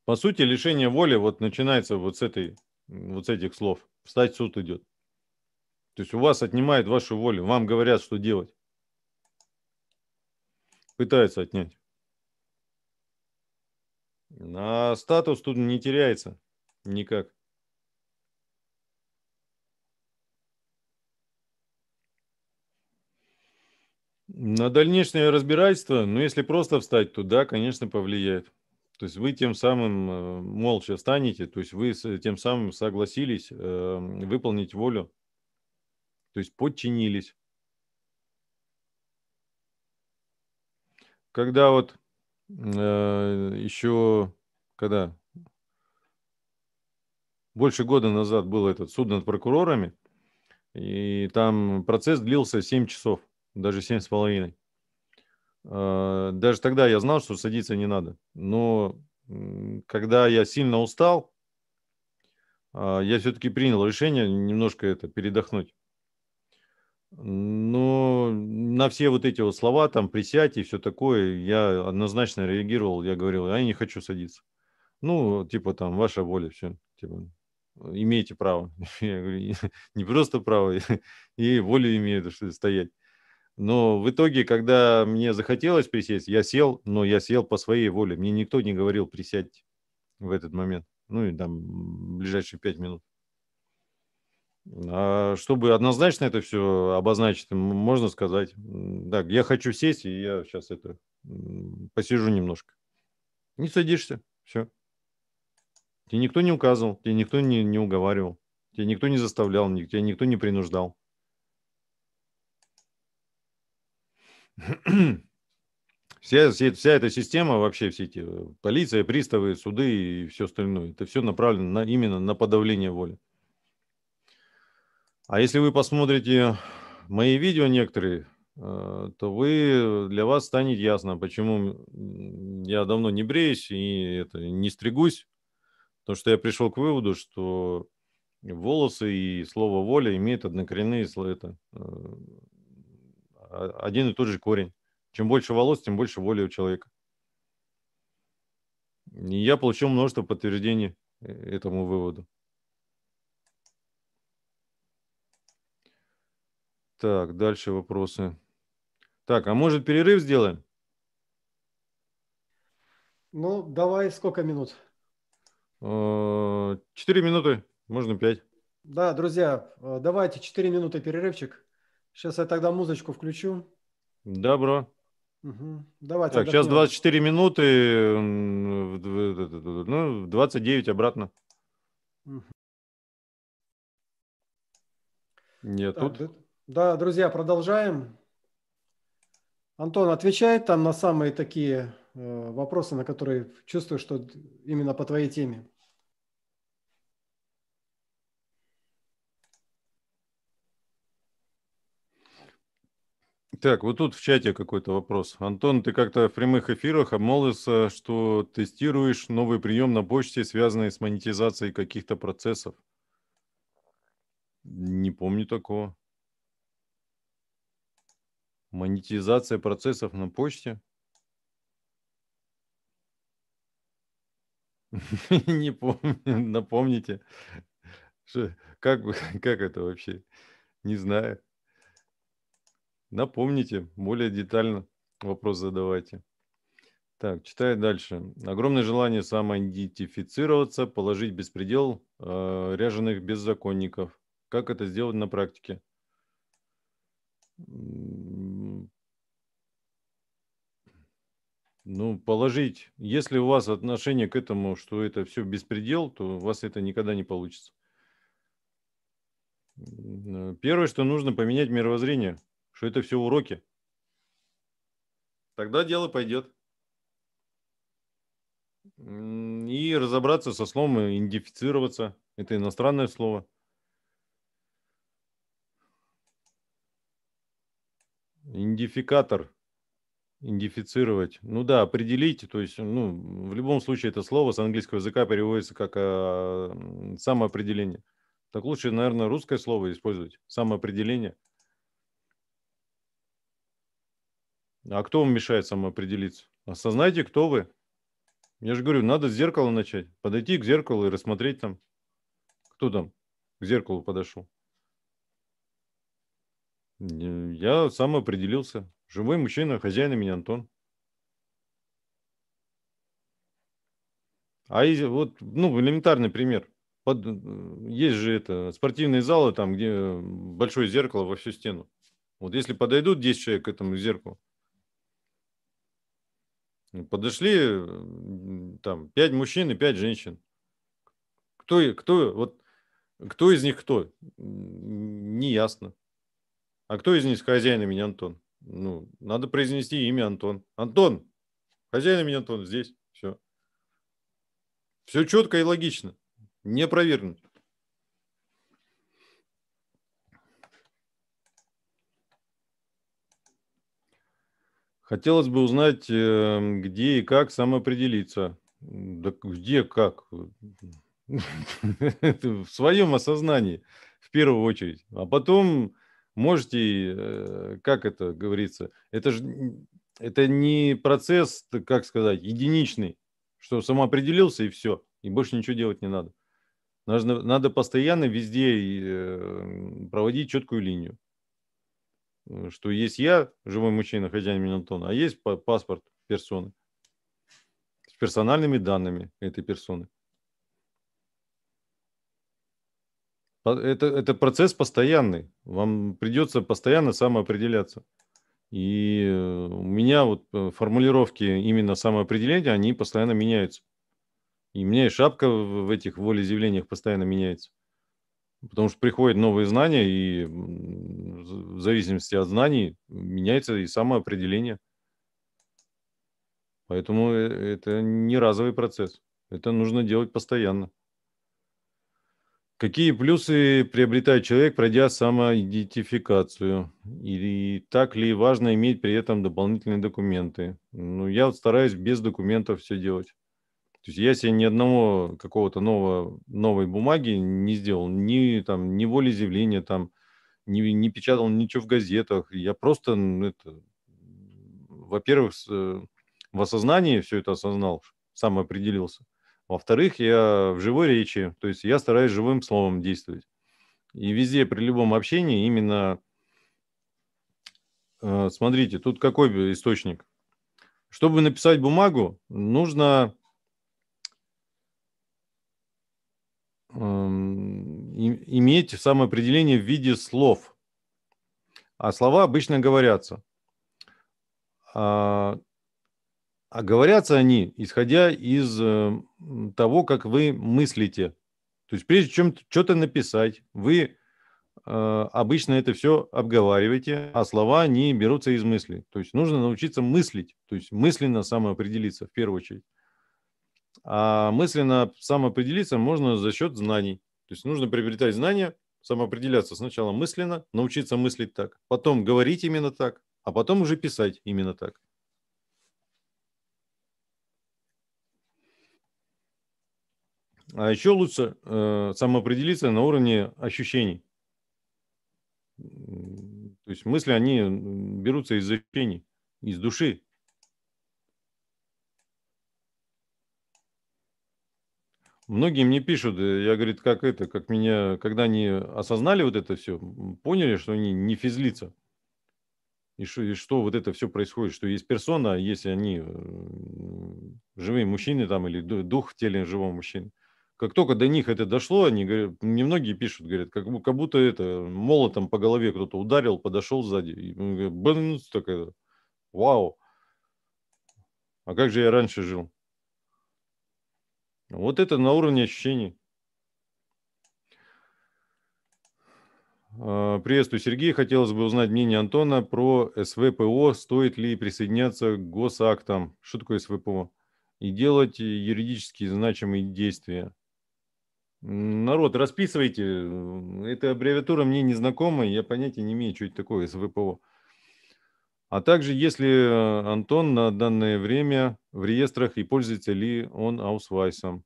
По сути, лишение воли вот начинается вот с этой, вот с этих слов. Встать, суд идет. То есть у вас отнимают вашу волю, вам говорят, что делать. Пытаются отнять. А статус тут не теряется никак. На дальнейшее разбирательство, ну, если просто встать, то да, конечно, повлияет. То есть вы тем самым э, молча станете, то есть вы тем самым согласились э, выполнить волю то есть подчинились. Когда вот э, еще, когда больше года назад был этот суд над прокурорами, и там процесс длился 7 часов, даже 7 с половиной. Э, даже тогда я знал, что садиться не надо. Но когда я сильно устал, э, я все-таки принял решение немножко это передохнуть. Ну на все вот эти вот слова, там, присядь и все такое, я однозначно реагировал, я говорил, я не хочу садиться. Ну, типа там, ваша воля, все, типа, имеете право. Я говорю, не просто право, и волю имею что стоять. Но в итоге, когда мне захотелось присесть, я сел, но я сел по своей воле. Мне никто не говорил присядь в этот момент, ну и там ближайшие пять минут. А чтобы однозначно это все обозначить, можно сказать, так, я хочу сесть, и я сейчас это посижу немножко. Не садишься, все. Тебе никто не указывал, тебе никто не, не уговаривал, тебе никто не заставлял, тебя никто не принуждал. Вся, вся, вся эта система, вообще все эти э, полиция, приставы, суды и все остальное, это все направлено на, именно на подавление воли. А если вы посмотрите мои видео некоторые, э, то вы для вас станет ясно, почему я давно не бреюсь и это, не стригусь, потому что я пришел к выводу, что волосы и слово воля имеют однокоренные это, э, один и тот же корень. Чем больше волос, тем больше воли у человека. И я получил множество подтверждений э, этому выводу. Так, дальше вопросы. Так, а может перерыв сделаем? Ну, давай, сколько минут? Э, четыре минуты, можно пять. Да, друзья, э, давайте четыре минуты перерывчик. Сейчас я тогда музычку включу. Добро. Угу. Давайте. Так, отдохнем. сейчас 24 минуты, ну, 29 обратно. Угу. Нет, так, тут... Да, друзья, продолжаем. Антон, отвечает там на самые такие э, вопросы, на которые чувствую, что именно по твоей теме. Так, вот тут в чате какой-то вопрос. Антон, ты как-то в прямых эфирах обмолвился, что тестируешь новый прием на почте, связанный с монетизацией каких-то процессов. Не помню такого. Монетизация процессов на почте. Не помню, напомните. Как, как это вообще? Не знаю. Напомните, более детально вопрос задавайте. Так, читаю дальше. Огромное желание самоидентифицироваться, положить беспредел э, ряженых беззаконников. Как это сделать на практике? Ну, положить. Если у вас отношение к этому, что это все беспредел, то у вас это никогда не получится. Э, первое, что нужно поменять мировоззрение, что это все уроки. Тогда дело пойдет. И разобраться со словом, идентифицироваться. Это иностранное слово. Идентификатор – Идентифицировать. Ну да, определить. То есть, ну, в любом случае это слово с английского языка переводится как а, самоопределение. Так лучше, наверное, русское слово использовать. Самоопределение. А кто вам мешает самоопределиться? Осознайте, кто вы. Я же говорю, надо с зеркала начать. Подойти к зеркалу и рассмотреть там. Кто там к зеркалу подошел? Я сам определился. Живой мужчина, хозяин имени Антон. А из, вот, ну, элементарный пример. Под, есть же это спортивные залы, там, где большое зеркало во всю стену. Вот если подойдут 10 человек к этому зеркалу, подошли там 5 мужчин и 5 женщин. Кто, кто, вот, кто из них кто? Не ясно. А кто из них хозяин имени Антон? Ну, надо произнести имя Антон. Антон! Хозяин имени Антон здесь. Все. Все четко и логично. Не провернуть. Хотелось бы узнать, эм, где и как самоопределиться. Да где как? В своем осознании в первую очередь. А потом можете, э, как это говорится, это же это не процесс, как сказать, единичный, что самоопределился и все, и больше ничего делать не надо. Нужно, надо постоянно везде э, проводить четкую линию, э, что есть я, живой мужчина, хозяин Минантон, а есть паспорт персоны с персональными данными этой персоны. Это, это процесс постоянный. Вам придется постоянно самоопределяться. И э, у меня вот э, формулировки именно самоопределения, они постоянно меняются. И у меня и шапка в этих волеизъявлениях постоянно меняется. Потому что приходят новые знания, и в зависимости от знаний меняется и самоопределение. Поэтому э, это не разовый процесс. Это нужно делать постоянно. Какие плюсы приобретает человек, пройдя самоидентификацию? И так ли важно иметь при этом дополнительные документы? Ну, я вот стараюсь без документов все делать. То есть я себе ни одного какого-то нового, новой бумаги не сделал, ни, там, ни волеизъявления, там, не, не печатал ничего в газетах. Я просто, это, во-первых, э, в осознании все это осознал, сам определился – во-вторых, я в живой речи, то есть я стараюсь живым словом действовать. И везде, при любом общении, именно, э, смотрите, тут какой источник? Чтобы написать бумагу, нужно эм, иметь самоопределение в виде слов. А слова обычно говорятся. А а говорятся они, исходя из э, того, как вы мыслите. То есть прежде чем что-то написать, вы э, обычно это все обговариваете, а слова не берутся из мысли. То есть нужно научиться мыслить, то есть мысленно самоопределиться в первую очередь. А мысленно самоопределиться можно за счет знаний. То есть нужно приобретать знания, самоопределяться сначала мысленно, научиться мыслить так, потом говорить именно так, а потом уже писать именно так. А еще лучше э, самоопределиться на уровне ощущений. То есть мысли, они берутся из ощущений, из души. Многие мне пишут, э, я, говорю, как это, как меня, когда они осознали вот это все, поняли, что они не физлица. И что, и что вот это все происходит, что есть персона, а если они э, живые мужчины там или дух в теле живого мужчины как только до них это дошло, они говорят, немногие пишут, говорят, как, как будто это молотом по голове кто-то ударил, подошел сзади. И говорят, бэнс, вау. А как же я раньше жил? Вот это на уровне ощущений. А, приветствую, Сергей. Хотелось бы узнать мнение Антона про СВПО. Стоит ли присоединяться к госактам? Что такое СВПО? И делать юридически значимые действия. Народ, расписывайте. Эта аббревиатура мне не знакома, я понятия не имею, что это такое СВПО. А также, если э, Антон на данное время в реестрах и пользуется ли он аусвайсом.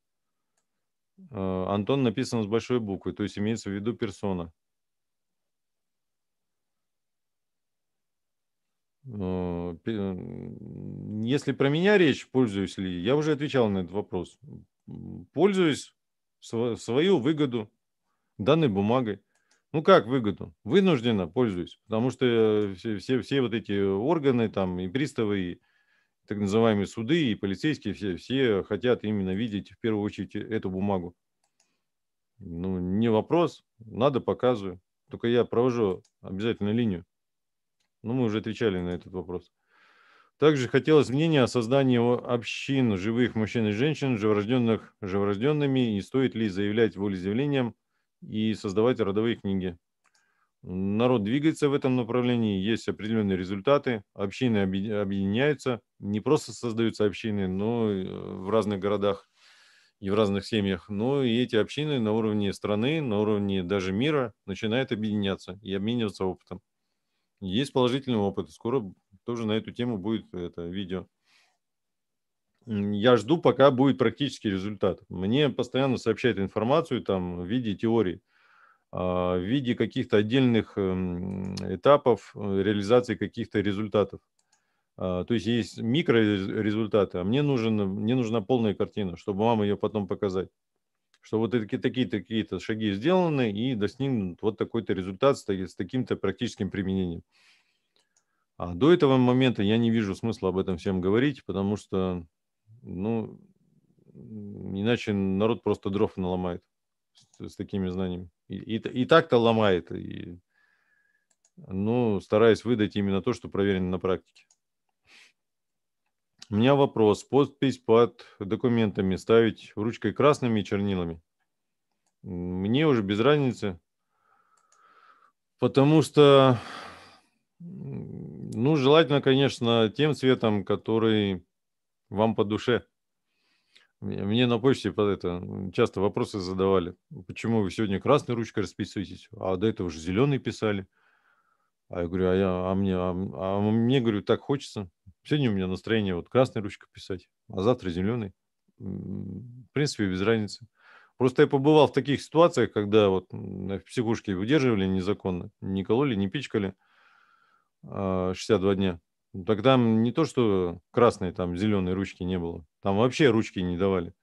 Э, Антон написан с большой буквы, то есть имеется в виду персона. Э, если про меня речь, пользуюсь ли, я уже отвечал на этот вопрос. Пользуюсь, свою выгоду данной бумагой. Ну как выгоду? Вынужденно пользуюсь, потому что э, все, все, все вот эти органы, там и приставы, и так называемые суды, и полицейские, все, все хотят именно видеть в первую очередь эту бумагу. Ну, не вопрос, надо показываю. Только я провожу обязательно линию. Ну, мы уже отвечали на этот вопрос. Также хотелось мнения о создании общин живых мужчин и женщин, живорожденных живорожденными, и стоит ли заявлять волеизъявлением и создавать родовые книги. Народ двигается в этом направлении, есть определенные результаты, общины объединяются, не просто создаются общины, но э, в разных городах и в разных семьях, но и эти общины на уровне страны, на уровне даже мира начинают объединяться и обмениваться опытом. Есть положительный опыт, скоро тоже на эту тему будет это видео. Я жду, пока будет практический результат. Мне постоянно сообщают информацию там в виде теории, а, в виде каких-то отдельных эм, этапов э, реализации каких-то результатов. А, то есть есть микрорезультаты, а мне, нужен, мне нужна полная картина, чтобы вам ее потом показать. Что вот такие-то такие шаги сделаны и достигнут вот такой-то результат с таким-то практическим применением. А до этого момента я не вижу смысла об этом всем говорить, потому что, ну, иначе народ просто дров наломает с, с такими знаниями. И, и, и так-то ломает, и, ну, стараясь выдать именно то, что проверено на практике. У меня вопрос. Подпись под документами ставить ручкой красными и чернилами? Мне уже без разницы, потому что ну, желательно, конечно, тем цветом, который вам по душе. Мне на почте под это часто вопросы задавали. Почему вы сегодня красной ручкой расписываетесь, а до этого же зеленый писали? А я говорю, а, я, а, мне, а, а мне, говорю, так хочется. Сегодня у меня настроение вот красной ручкой писать, а завтра зеленый. В принципе, без разницы. Просто я побывал в таких ситуациях, когда вот в психушке выдерживали незаконно, не кололи, не пичкали – 62 а, дня. Ну, так там не то, что красные, там зеленые ручки не было. Там вообще ручки не давали.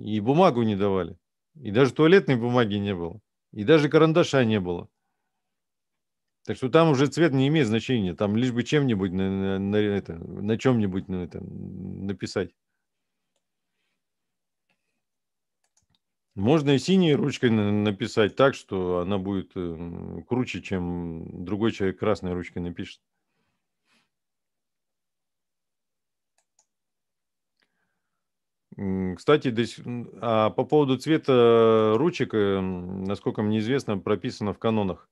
И бумагу не давали. И даже туалетной бумаги не было. И даже карандаша не было. Так что там уже цвет не имеет значения. Там лишь бы чем-нибудь на, на, на, на чем-нибудь на написать. Можно и синей ручкой написать так, что она будет эм, круче, чем другой человек красной ручкой напишет. Кстати, а по поводу цвета ручек, эм, насколько мне известно, прописано в канонах.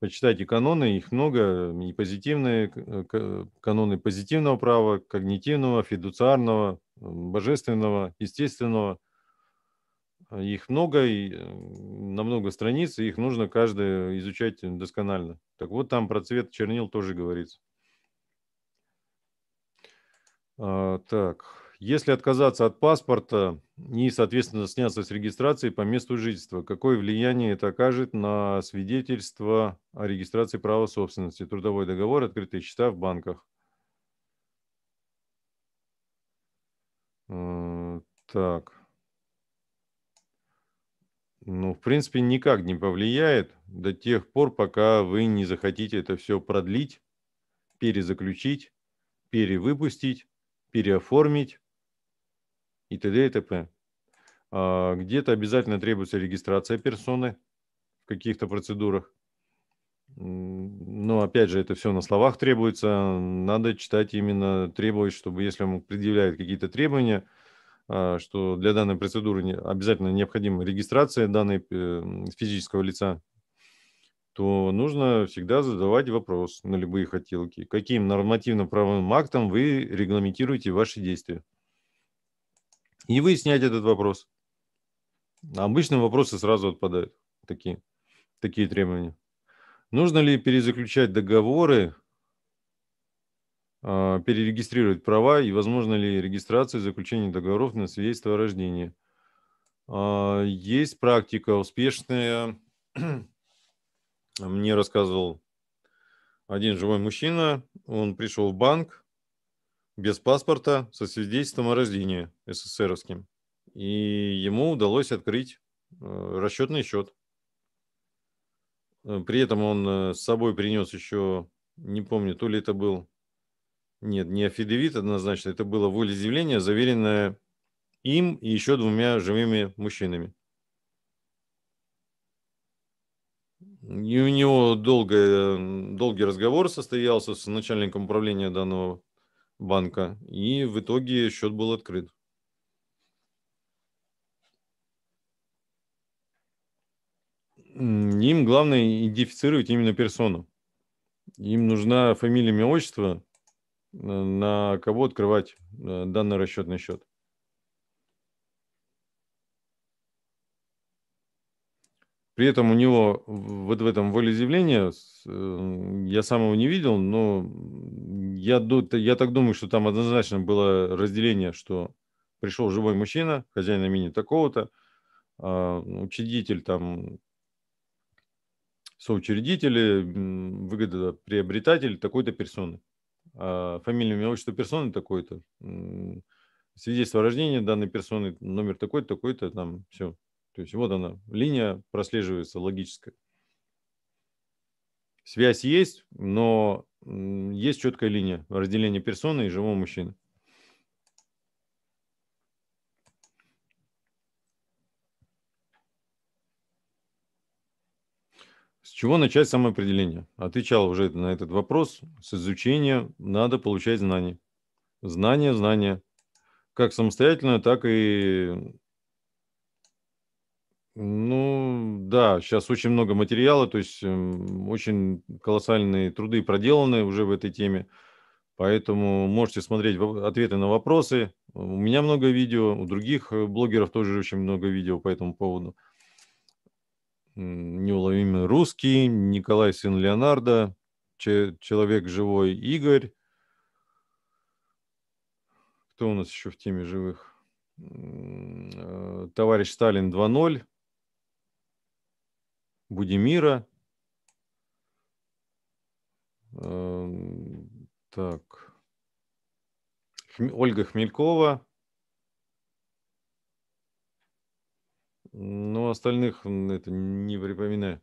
Почитайте каноны, их много, и позитивные, э, каноны позитивного права, когнитивного, фидуциарного, эм, божественного, естественного – их много, и э, на много страниц, и их нужно каждый изучать э, досконально. Так вот, там про цвет чернил тоже говорится. А, так, если отказаться от паспорта и, соответственно, сняться с регистрации по месту жительства, какое влияние это окажет на свидетельство о регистрации права собственности, трудовой договор, открытые счета в банках? А, так ну, в принципе, никак не повлияет до тех пор, пока вы не захотите это все продлить, перезаключить, перевыпустить, переоформить и т.д. и т.п. А, где-то обязательно требуется регистрация персоны в каких-то процедурах. Но опять же, это все на словах требуется. Надо читать именно требовать, чтобы если он предъявляет какие-то требования – а, что для данной процедуры обязательно необходима регистрация данной э, физического лица, то нужно всегда задавать вопрос на любые хотелки. Каким нормативно-правовым актом вы регламентируете ваши действия? И выяснять этот вопрос. Обычно вопросы сразу отпадают, такие, такие требования. Нужно ли перезаключать договоры а, перерегистрировать права и возможно ли регистрация заключения договоров на свидетельство о рождении. А, есть практика успешная. Мне рассказывал один живой мужчина. Он пришел в банк без паспорта со свидетельством о рождении СССРовским. И ему удалось открыть э, расчетный счет. Э, при этом он э, с собой принес еще, не помню, то ли это был нет, не афидевит однозначно. Это было волеизъявление, заверенное им и еще двумя живыми мужчинами. И у него долгое, долгий разговор состоялся с начальником управления данного банка, и в итоге счет был открыт. Им главное идентифицировать именно персону. Им нужна фамилия, имя, отчество, на кого открывать э, данный расчетный счет. При этом у него вот в этом волеизъявлении, э, я сам его не видел, но я, я так думаю, что там однозначно было разделение, что пришел живой мужчина, хозяин имени такого-то, а, учредитель там, соучредители, выгодоприобретатель такой-то персоны. А, фамилия, имя, отчество персоны такой-то, свидетельство о рождении данной персоны, номер такой-то, такой-то, там все. То есть вот она, линия прослеживается логическая. Связь есть, но есть четкая линия разделения персоны и живого мужчины. чего начать самоопределение? Отвечал уже на этот вопрос. С изучения надо получать знания. Знания, знания. Как самостоятельно, так и... Ну, да, сейчас очень много материала, то есть эм, очень колоссальные труды проделаны уже в этой теме. Поэтому можете смотреть ответы на вопросы. У меня много видео, у других э, блогеров тоже очень много видео по этому поводу неуловимый русский, Николай сын Леонардо, человек живой Игорь. Кто у нас еще в теме живых? Э, товарищ Сталин 2.0, Будимира. Эм, так. Хм, Ольга Хмелькова. Ну остальных это не припоминаю.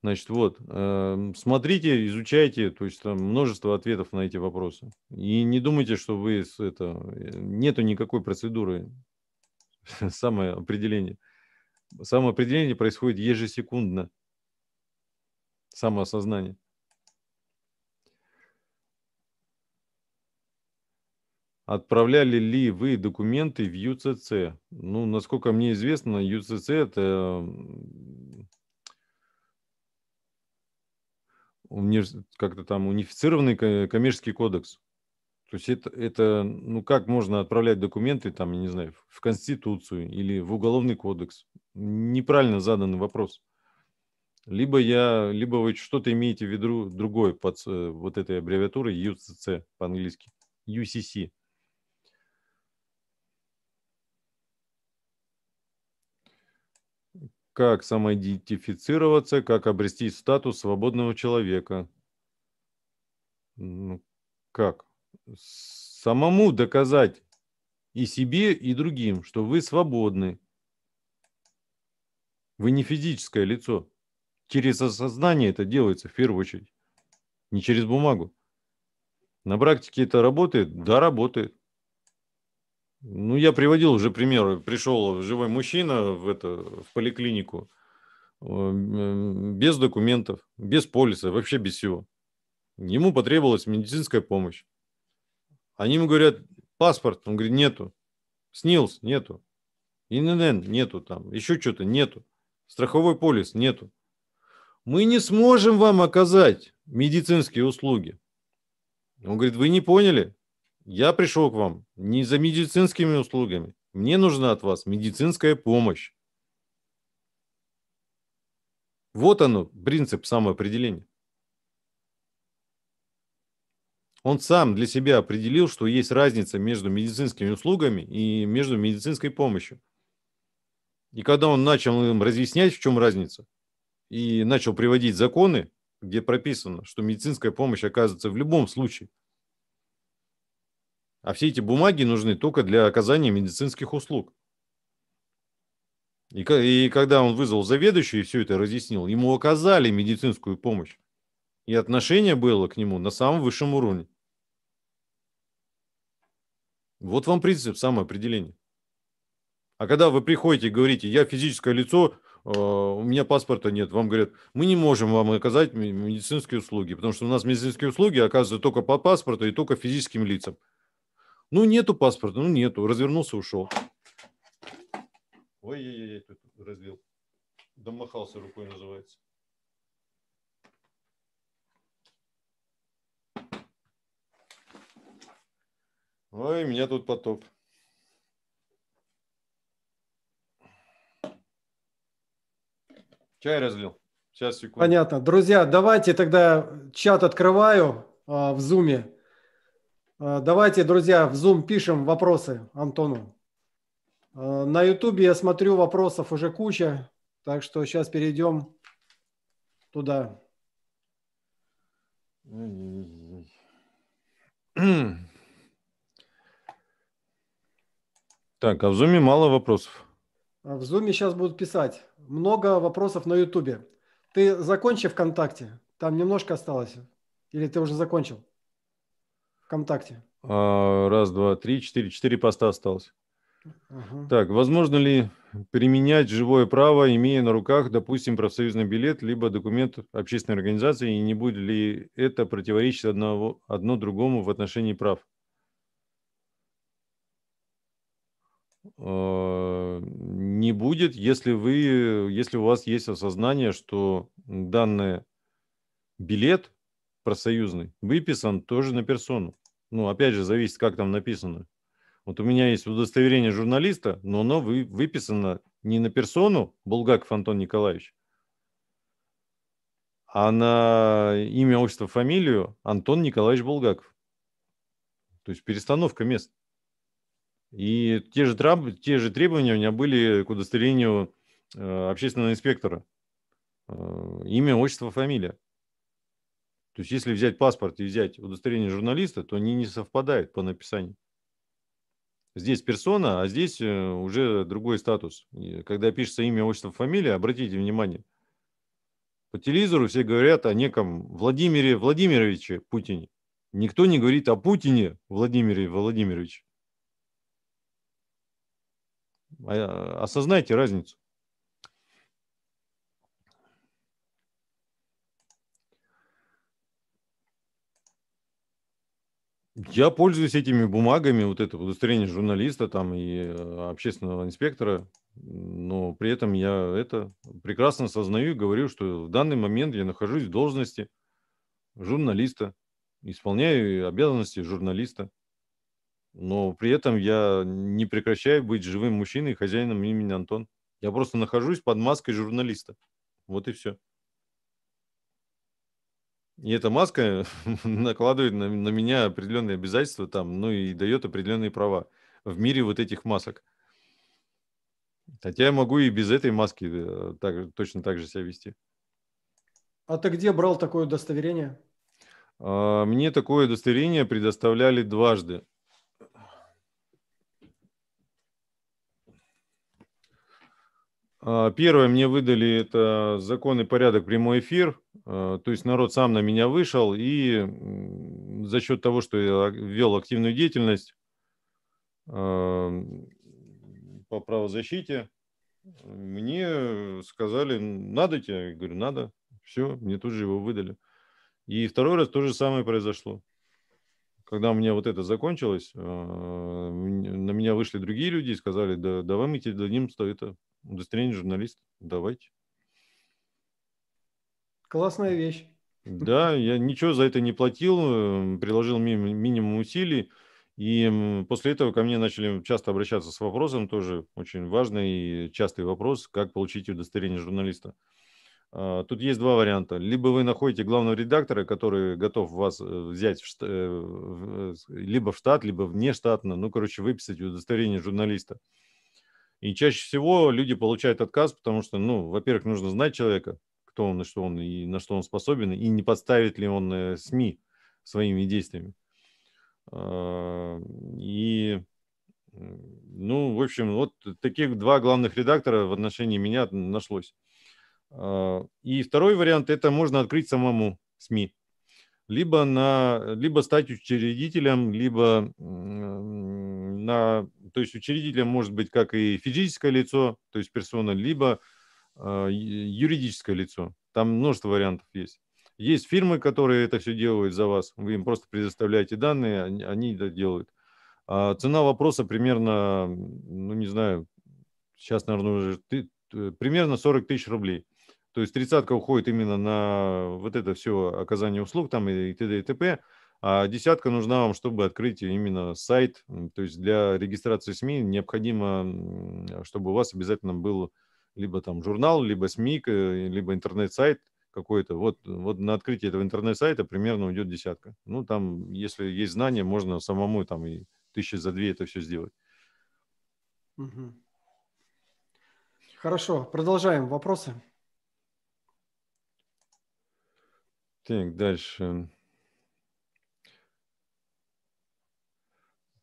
Значит, вот, эм, смотрите, изучайте, то есть там множество ответов на эти вопросы. И не думайте, что вы это... Э, нету никакой процедуры самоопределения. Самоопределение происходит ежесекундно. Самоосознание. Отправляли ли вы документы в ЮЦЦ? Ну, насколько мне известно, ЮЦЦ – это как-то там унифицированный коммерческий кодекс. То есть это, это, ну как можно отправлять документы, там, я не знаю, в Конституцию или в Уголовный кодекс? Неправильно заданный вопрос. Либо я, либо вы что-то имеете в виду другое под э, вот этой аббревиатурой UCC по-английски, UCC. как самоидентифицироваться, как обрести статус свободного человека. Ну, как? Самому доказать и себе, и другим, что вы свободны. Вы не физическое лицо. Через осознание это делается в первую очередь, не через бумагу. На практике это работает? Да, работает. Ну, я приводил уже примеры. Пришел живой мужчина в, это, в поликлинику э, без документов, без полиса, вообще без всего. Ему потребовалась медицинская помощь. Они ему говорят, паспорт. Он говорит, нету. СНИЛС нету. ИНН нету там. Еще что-то нету. Страховой полис нету. Мы не сможем вам оказать медицинские услуги. Он говорит, вы не поняли я пришел к вам не за медицинскими услугами. Мне нужна от вас медицинская помощь. Вот оно, принцип самоопределения. Он сам для себя определил, что есть разница между медицинскими услугами и между медицинской помощью. И когда он начал им разъяснять, в чем разница, и начал приводить законы, где прописано, что медицинская помощь оказывается в любом случае – а все эти бумаги нужны только для оказания медицинских услуг. И, и когда он вызвал заведующего и все это разъяснил, ему оказали медицинскую помощь. И отношение было к нему на самом высшем уровне. Вот вам принцип самоопределения. А когда вы приходите и говорите, я физическое лицо, э, у меня паспорта нет, вам говорят, мы не можем вам оказать медицинские услуги, потому что у нас медицинские услуги оказываются только по паспорту и только физическим лицам. Ну, нету паспорта, ну, нету. Развернулся, ушел. Ой-ой-ой, тут разбил. Домахался рукой, называется. Ой, меня тут потоп. Чай разлил. Сейчас, секунду. Понятно. Друзья, давайте тогда чат открываю а, в зуме. Э, давайте, друзья, в Zoom пишем вопросы Антону. Э, на YouTube я смотрю, вопросов уже куча, так что сейчас перейдем туда. Так, а в Zoom мало вопросов. А в Zoom сейчас будут писать. Много вопросов на YouTube. Ты закончи ВКонтакте? Там немножко осталось? Или ты уже закончил? ВКонтакте. А, раз, два, три, четыре. Четыре поста осталось. Ага. Так, возможно ли применять живое право, имея на руках, допустим, профсоюзный билет, либо документ общественной организации, и не будет ли это противоречить одного, одно другому в отношении прав? А, не будет, если, вы, если у вас есть осознание, что данный билет профсоюзный, выписан тоже на персону. Ну, опять же, зависит, как там написано. Вот у меня есть удостоверение журналиста, но оно вы, выписано не на персону Булгаков Антон Николаевич, а на имя, отчество, фамилию Антон Николаевич Булгаков. То есть перестановка мест. И те же, траб, те же требования у меня были к удостоверению э, общественного инспектора. Э, имя, отчество, фамилия. То есть если взять паспорт и взять удостоверение журналиста, то они не совпадают по написанию. Здесь персона, а здесь э, уже другой статус. Когда пишется имя, отчество, фамилия, обратите внимание, по телевизору все говорят о неком Владимире Владимировиче Путине. Никто не говорит о Путине Владимире Владимировиче. А, осознайте разницу. Я пользуюсь этими бумагами, вот это удостоверение журналиста там и э, общественного инспектора, но при этом я это прекрасно осознаю и говорю, что в данный момент я нахожусь в должности журналиста, исполняю обязанности журналиста, но при этом я не прекращаю быть живым мужчиной и хозяином имени Антон. Я просто нахожусь под маской журналиста. Вот и все. И эта маска накладывает на, на меня определенные обязательства там, ну и дает определенные права в мире вот этих масок. Хотя я могу и без этой маски э, так, точно так же себя вести. А ты где брал такое удостоверение? А, мне такое удостоверение предоставляли дважды. А, первое, мне выдали это закон и порядок прямой эфир. А, то есть народ сам на меня вышел, и за счет того, что я вел активную деятельность а, по правозащите, мне сказали, надо тебе? Я говорю, надо. Все, мне тут же его выдали. И второй раз то же самое произошло. Когда у меня вот это закончилось, на меня вышли другие люди и сказали, да, давай мы тебе дадим это удостоверение журналиста, давайте. Классная вещь. Да, я ничего за это не платил, приложил ми- минимум усилий. И после этого ко мне начали часто обращаться с вопросом, тоже очень важный и частый вопрос, как получить удостоверение журналиста. А, тут есть два варианта. Либо вы находите главного редактора, который готов вас э, взять э, э, в штат, либо в штат, либо внештатно, ну, короче, выписать удостоверение журналиста. И чаще всего люди получают отказ, потому что, ну, во-первых, нужно знать человека, кто он и что он, и на что он способен, и не подставит ли он э, СМИ своими действиями. А, и, ну, в общем, вот таких два главных редактора в отношении меня нашлось. А, и второй вариант – это можно открыть самому СМИ – либо, на, либо стать учредителем, либо на, то есть учредителем может быть как и физическое лицо, то есть персона, либо а, юридическое лицо. Там множество вариантов есть. Есть фирмы, которые это все делают за вас. Вы им просто предоставляете данные, они, они это делают. А цена вопроса примерно, ну не знаю, сейчас, наверное, уже ты, примерно 40 тысяч рублей. То есть тридцатка уходит именно на вот это все оказание услуг там и т.д. и т.п. А десятка нужна вам, чтобы открыть именно сайт. То есть для регистрации СМИ необходимо, чтобы у вас обязательно был либо там журнал, либо СМИ, э, либо интернет-сайт какой-то. Вот, вот на открытие этого интернет-сайта примерно уйдет десятка. Ну, там, если есть знания, можно самому там и тысячи за две это все сделать. Хорошо, продолжаем вопросы. Так, дальше.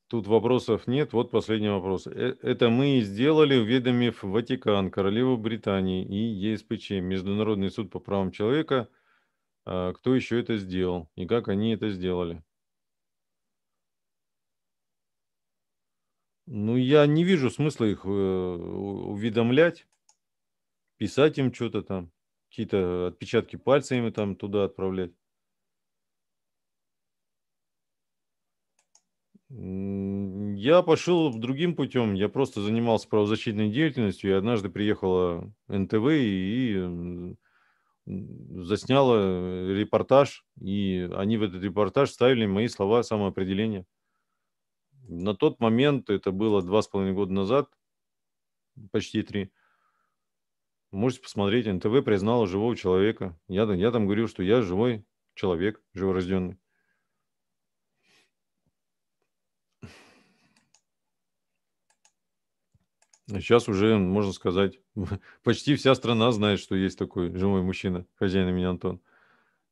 Тут вопросов нет. Вот последний вопрос. Э, это мы сделали, уведомив Ватикан, Королеву Британии и ЕСПЧ, Международный суд по правам человека, а, кто еще это сделал и как они это сделали. Ну, я не вижу смысла их э, уведомлять, писать им что-то там какие-то отпечатки пальцами там туда отправлять. Я пошел другим путем. Я просто занимался правозащитной деятельностью. И однажды приехала НТВ и засняла репортаж. И они в этот репортаж ставили мои слова самоопределения. На тот момент, это было два с половиной года назад, почти три, Можете посмотреть, НТВ признало живого человека. Я, я там говорил, что я живой человек, живорожденный. Сейчас а уже, можно сказать, почти вся страна знает, что есть такой живой мужчина, хозяин имени Антон.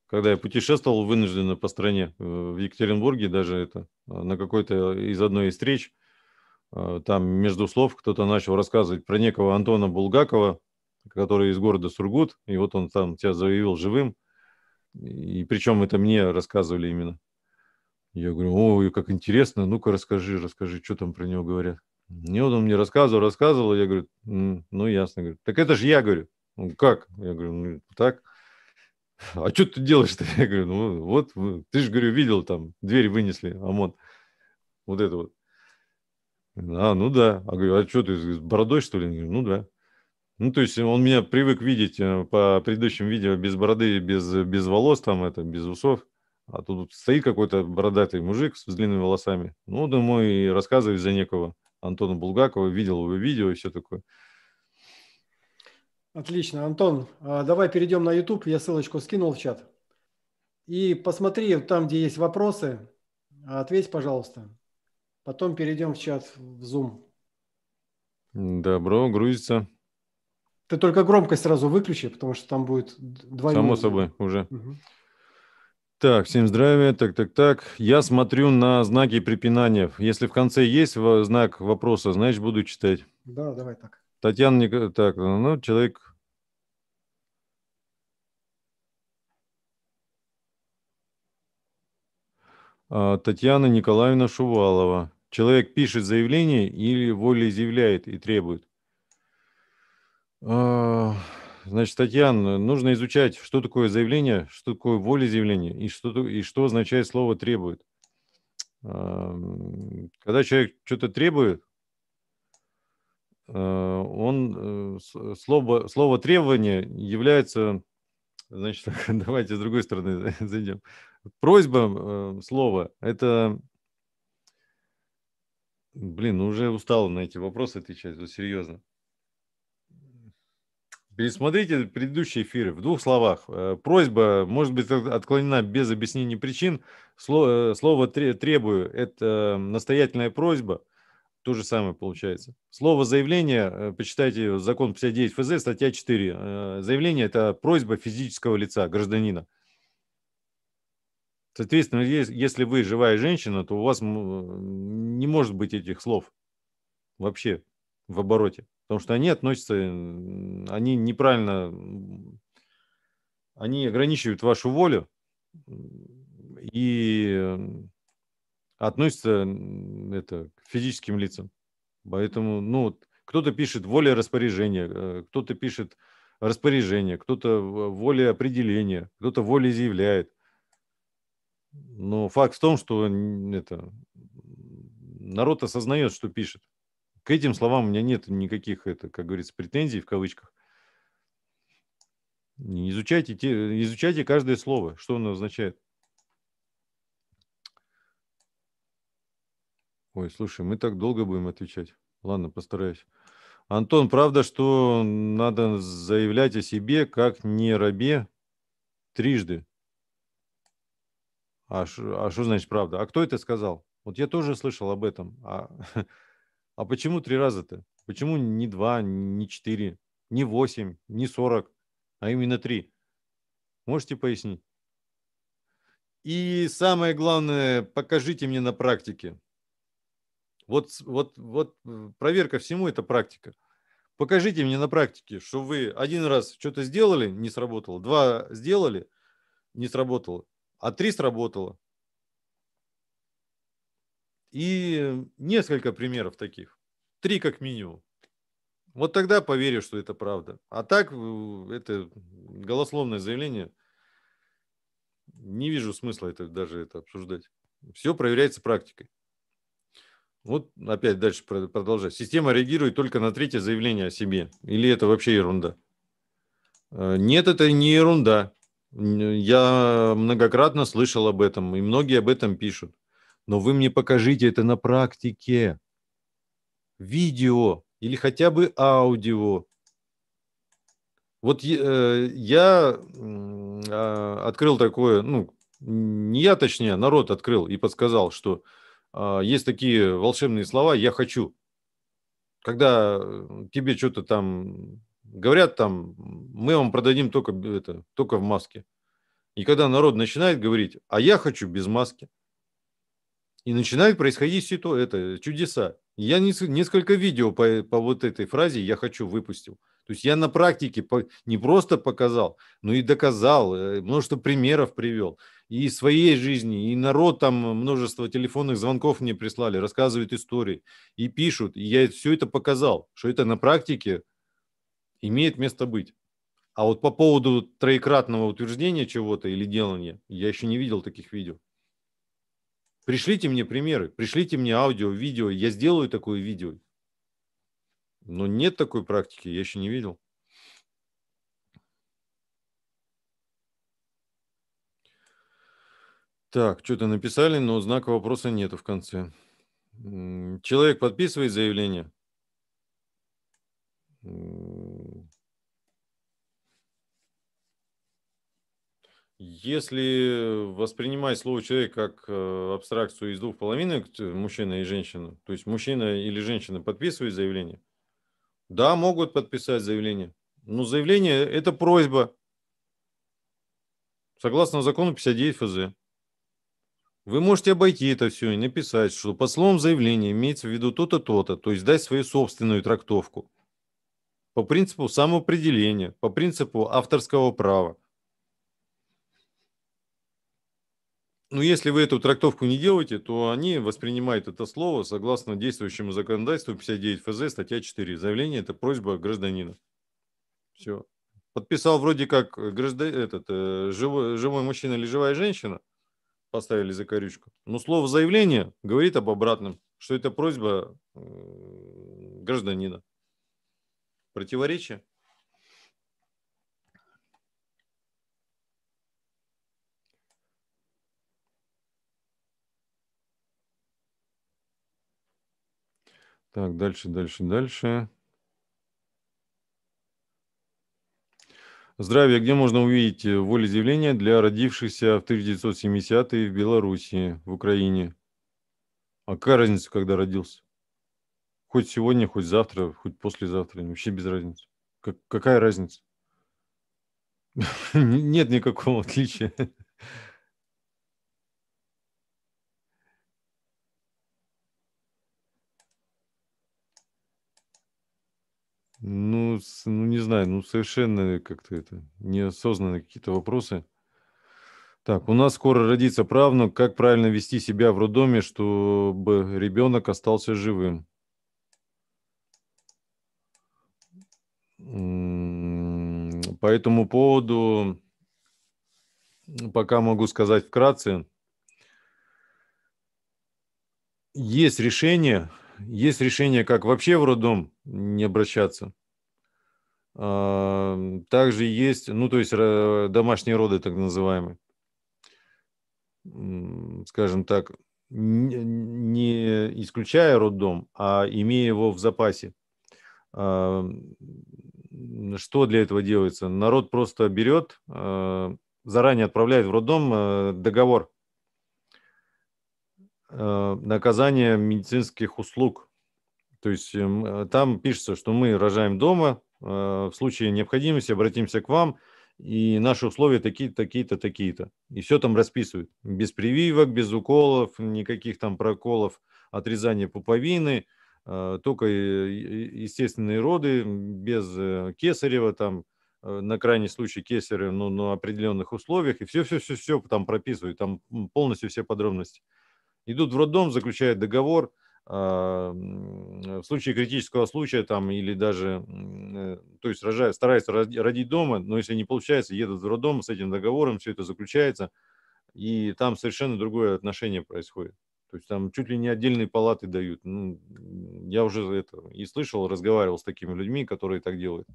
Когда я путешествовал вынужденно по стране, э, в Екатеринбурге даже это, э, на какой-то из одной из встреч, э, там между слов кто-то начал рассказывать про некого Антона Булгакова, который из города Сургут, и вот он там тебя заявил живым. И причем это мне рассказывали именно. Я говорю, ой как интересно, ну-ка расскажи, расскажи, что там про него говорят. И вот он мне рассказывал, рассказывал, я говорю, ну ясно, говорю, так это же я, говорю. Ну как? Я говорю, ну так. А что ты делаешь-то? Я говорю, ну вот, ты же, говорю, видел там, дверь вынесли, ОМОН. Вот это вот. А, ну да. А говорю, а что ты с бородой, что ли? Я говорю, ну да. Ну, то есть э, он меня привык видеть э, по предыдущим видео без бороды, без, э, без волос там, это, без усов. А тут стоит какой-то бородатый мужик с длинными волосами. Ну, думаю, и рассказывает за некого Антона Булгакова, видел его видео и все такое. Отлично, Антон, а, давай перейдем на YouTube, я ссылочку скинул в чат. И посмотри там, где есть вопросы, а, ответь, пожалуйста. Потом перейдем в чат в Zoom. Добро, грузится. Ты только громкость сразу выключи, потому что там будет два. Само минуты. собой, уже. Угу. Так, всем здравия. Так, так, так. Я смотрю на знаки препинания. Если в конце есть знак вопроса, значит, буду читать. Да, давай так. Татьяна, Ник... так, ну, человек... А, Татьяна Николаевна Шувалова. Человек пишет заявление или волеизъявляет и требует? А, значит, Татьяна, нужно изучать, что такое заявление, что такое волеизъявление и что, и что означает слово «требует». Когда человек что-то требует, э, он, э, слово, слово «требование» является, значит, давайте с другой стороны зайдем. Просьба э, слова – это Блин, ну уже устал на эти вопросы отвечать, вот серьезно. Пересмотрите предыдущие эфиры в двух словах. Э, просьба может быть отклонена без объяснения причин. Э, слово «требую» – это настоятельная просьба. То же самое получается. Слово «заявление», э, почитайте закон 59 ФЗ, статья 4. Заявление – это просьба физического лица, гражданина. Соответственно, если вы живая женщина, то у вас не может быть этих слов вообще в обороте. Потому что они относятся, они неправильно, они ограничивают вашу волю и относятся это, к физическим лицам. Поэтому, ну, кто-то пишет воля распоряжения, э, кто-то пишет распоряжение, кто-то воля определения, кто-то воля изъявляет. Но факт в том, что это, народ осознает, что пишет к этим словам у меня нет никаких, это, как говорится, претензий в кавычках. Изучайте, те, изучайте каждое слово, что оно означает. Ой, слушай, мы так долго будем отвечать. Ладно, постараюсь. Антон, правда, что надо заявлять о себе как не рабе трижды? А, а что а значит правда? А кто это сказал? Вот я тоже слышал об этом. А, А почему три раза-то? Почему не два, не четыре, не восемь, не сорок, а именно три? Можете пояснить? И самое главное, покажите мне на практике. Вот, вот, вот э, проверка всему – это практика. Покажите мне на практике, что вы один раз что-то сделали, не сработало, два сделали, не сработало, а три сработало. И несколько примеров таких. Три как минимум. Вот тогда поверю, что это правда. А так, э, это голословное заявление. Не вижу смысла это, даже это обсуждать. Все проверяется практикой. Вот опять дальше продолжать. Система реагирует только на третье заявление о себе. Или это вообще ерунда? Э, нет, это не ерунда. Я многократно слышал об этом, и многие об этом пишут но вы мне покажите это на практике. Видео или хотя бы аудио. Вот э, я э, открыл такое, ну, не я точнее, а народ открыл и подсказал, что э, есть такие волшебные слова «я хочу». Когда э, тебе что-то там говорят, там, мы вам продадим только, э, это, только в маске. И когда народ начинает говорить, а я хочу без маски – и начинают происходить ситу, это, чудеса. Я несколько видео по, по вот этой фразе «я хочу» выпустил. То есть я на практике по, не просто показал, но и доказал, э, множество примеров привел. И своей жизни, и народ там множество телефонных звонков мне прислали, рассказывают истории, и пишут. И я все это показал, что это на практике имеет место быть. А вот по поводу троекратного утверждения чего-то или делания, я еще не видел таких видео. Пришлите мне примеры, пришлите мне аудио, видео, я сделаю такое видео. Но нет такой практики, я еще не видел. Так, что-то написали, но знака вопроса нету в конце. Человек подписывает заявление? Если воспринимать слово человек как э, абстракцию из двух половинок, мужчина и женщина, то есть мужчина или женщина подписывают заявление? Да, могут подписать заявление. Но заявление – это просьба. Согласно закону 59 ФЗ. Вы можете обойти это все и написать, что по словам заявления имеется в виду то-то, то-то, то есть дать свою собственную трактовку. По принципу самоопределения, по принципу авторского права – Ну, если вы эту трактовку не делаете, то они воспринимают это слово согласно действующему законодательству 59 ФЗ, статья 4. Заявление – это просьба гражданина. Все. Подписал вроде как граждан, этот, э, живой, живой мужчина или живая женщина, поставили за корючку. Но слово «заявление» говорит об обратном, что это просьба э, гражданина. Противоречие? Так, дальше, дальше, дальше. Здравия, где можно увидеть э, волеизъявление для родившихся в 1970-е в Белоруссии, в Украине? А какая разница, когда родился? Хоть сегодня, хоть завтра, хоть послезавтра, вообще без разницы. Как, какая разница? Нет никакого отличия. Ну, с, ну, не знаю, ну, совершенно как-то это, неосознанные какие-то вопросы. Так, у нас скоро родится правнук. Как правильно вести себя в роддоме, чтобы ребенок остался живым? По этому поводу пока могу сказать вкратце. Есть решение, есть решение, как вообще в роддом не обращаться. А, также есть, ну, то есть домашние роды, так называемые. Скажем так, не исключая роддом, а имея его в запасе. А, что для этого делается? Народ просто берет, а, заранее отправляет в роддом э, договор Э, наказание медицинских услуг. То есть эм, э, там пишется, что мы рожаем дома, э, в случае необходимости обратимся к вам, и наши условия такие-то, такие-то, такие-то. И все там расписывают. Без прививок, без уколов, никаких там проколов, отрезания пуповины, только естественные роды, без кесарева, там, на крайний случай кесарева, но на определенных условиях, и все-все-все-все там прописывают, там полностью все подробности идут в роддом, заключают договор, а, в случае критического случая там или даже, э, то есть рожают, стараются родить дома, но если не получается, едут в роддом с этим договором, все это заключается, и там совершенно другое отношение происходит. То есть там чуть ли не отдельные палаты дают. Ну, я уже это и слышал, разговаривал с такими людьми, которые так делают.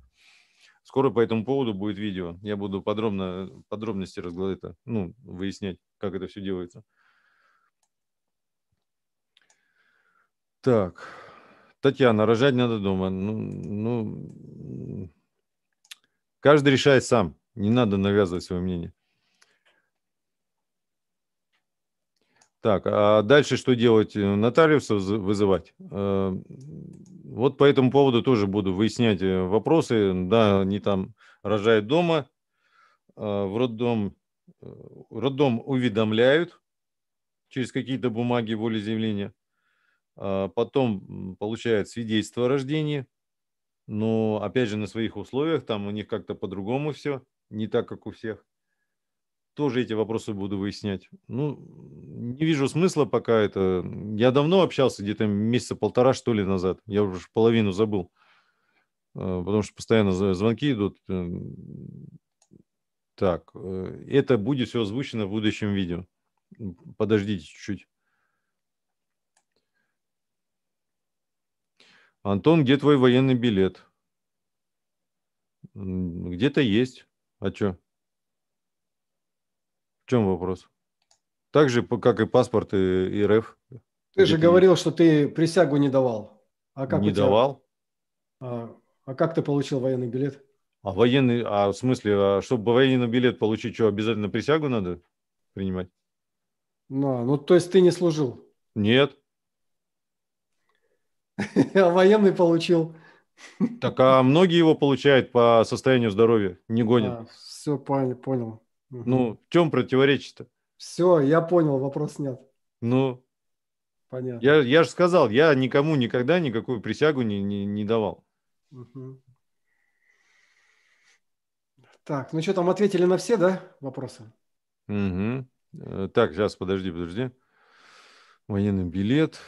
Скоро по этому поводу будет видео. Я буду подробно подробности разгла... ну, выяснять, как это все делается. Так, Татьяна, рожать надо дома. Ну, ну, каждый решает сам. Не надо навязывать свое мнение. Так, а дальше что делать? Э, Нотариуса вызывать? Э, вот по этому поводу тоже буду выяснять э, вопросы. Да, они там рожают дома, в роддом, роддом уведомляют через какие-то бумаги воли волеизъявления. А, потом получают свидетельство о рождении, но опять же на своих условиях, там у них как-то по-другому все, не так, как у всех. Тоже эти вопросы буду выяснять. Ну, не вижу смысла пока это. Я давно общался, где-то месяца полтора, что ли, назад. Я уже половину забыл. А, потому что постоянно звонки идут. Эм, так, э, это будет все озвучено в будущем видео. Подождите чуть-чуть. Антон, где твой военный билет? Где-то есть. А что? В чем вопрос? Так же, как и паспорт э, и РФ. Ты же говорил, есть? что ты присягу не давал. А как не давал? А, а как ты получил военный билет? А военный, а в смысле, а чтобы военный билет получить, что, обязательно присягу надо принимать? Ну, а, ну то есть ты не служил? Нет. а военный получил. Так, а многие его получают по состоянию здоровья, не гонят. А, все, понял, понял. Ну, в чем противоречие-то? Все, я понял, вопрос нет. Ну, понятно. Я, я же сказал, я никому никогда никакую присягу не, не, не давал. Угу. Так, ну что там, ответили на все, да, вопросы? Угу. Так, сейчас, подожди, подожди. Военный билет.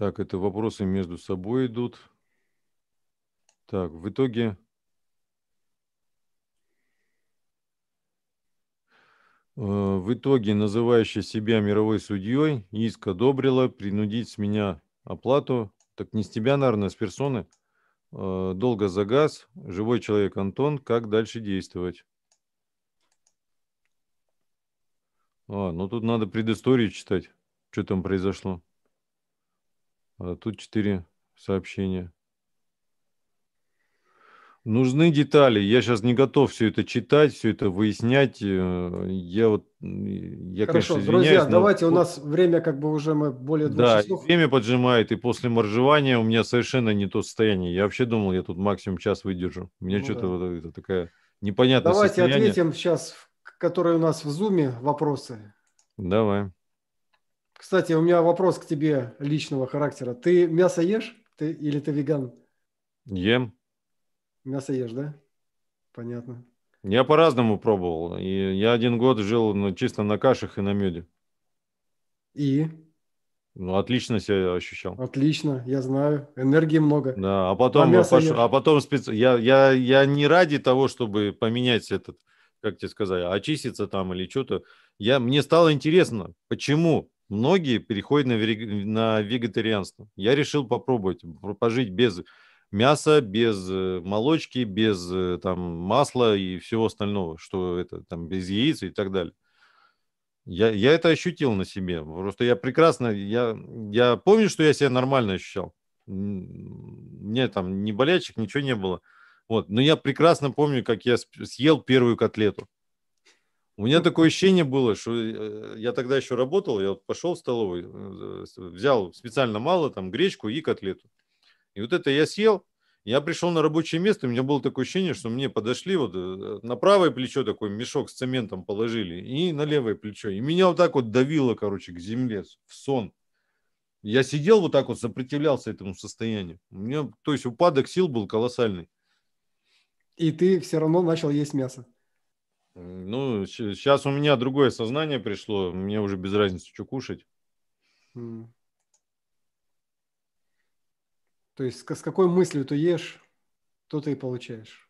Так, это вопросы между собой идут. Так, в итоге... Э, в итоге, называющая себя мировой судьей, иск одобрила принудить с меня оплату. Так не с тебя, наверное, а с персоны. Э, долго за газ. Живой человек Антон. Как дальше действовать? А, ну тут надо предысторию читать, что там произошло. А тут четыре сообщения. Нужны детали. Я сейчас не готов все это читать, все это выяснять. Э, я вот, я, Хорошо, конечно, друзья, но... давайте у нас время как бы уже мы более двух да, часов. время поджимает, и после моржевания у меня совершенно не то состояние. Я вообще думал, я тут максимум час выдержу. У меня ну, что-то да. вот это такая непонятная Давайте состояние. ответим сейчас, которые у нас в зуме вопросы. Давай. Кстати, у меня вопрос к тебе личного характера. Ты мясо ешь ты, или ты веган? Ем. Мясо ешь, да? Понятно. Я по-разному пробовал. И я один год жил ну, чисто на кашах и на меде. И? Ну, отлично себя ощущал. Отлично, я знаю. Энергии много. Да, а потом, а, пош... а потом а специ я, я, я не ради того, чтобы поменять этот, как тебе сказать, а очиститься там или что-то. Я... Мне стало интересно, почему многие переходят на, на вегетарианство. Я решил попробовать пожить без мяса, без э, молочки, без э, там, масла и всего остального, что это там без яиц и так далее. Я, я это ощутил на себе. Просто я прекрасно, я, я помню, что я себя нормально ощущал. Мне там ни болячек, ничего не было. Вот. Но я прекрасно помню, как я съел первую котлету. У меня такое ощущение было, что э, я тогда еще работал, я вот пошел в столовую, э, взял специально мало, там, гречку и котлету. И вот это я съел, я пришел на рабочее место, у меня было такое ощущение, что мне подошли, вот э, на правое плечо такой мешок с цементом положили, и на левое плечо. И меня вот так вот давило, короче, к земле, в сон. Я сидел вот так вот, сопротивлялся этому состоянию. У меня, то есть упадок сил был колоссальный. И ты все равно начал есть мясо. Ну, сейчас у меня другое сознание пришло. Мне уже без разницы, что кушать. Mm. То есть с какой мыслью ты ешь, то ты и получаешь.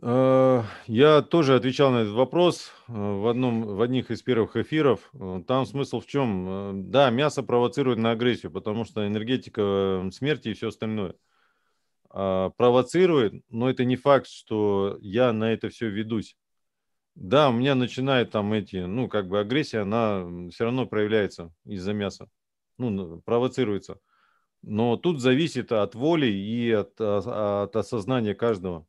А, я тоже отвечал на этот вопрос э, в, одном, в одних из первых эфиров. Э, там смысл в чем? Э, да, мясо провоцирует на агрессию, потому что энергетика смерти и все остальное а, провоцирует, но это не факт, что я на это все ведусь. Да, у меня начинает там эти, ну, как бы агрессия, она все равно проявляется из-за мяса, ну, провоцируется. Но тут зависит от воли и от, а, от осознания каждого.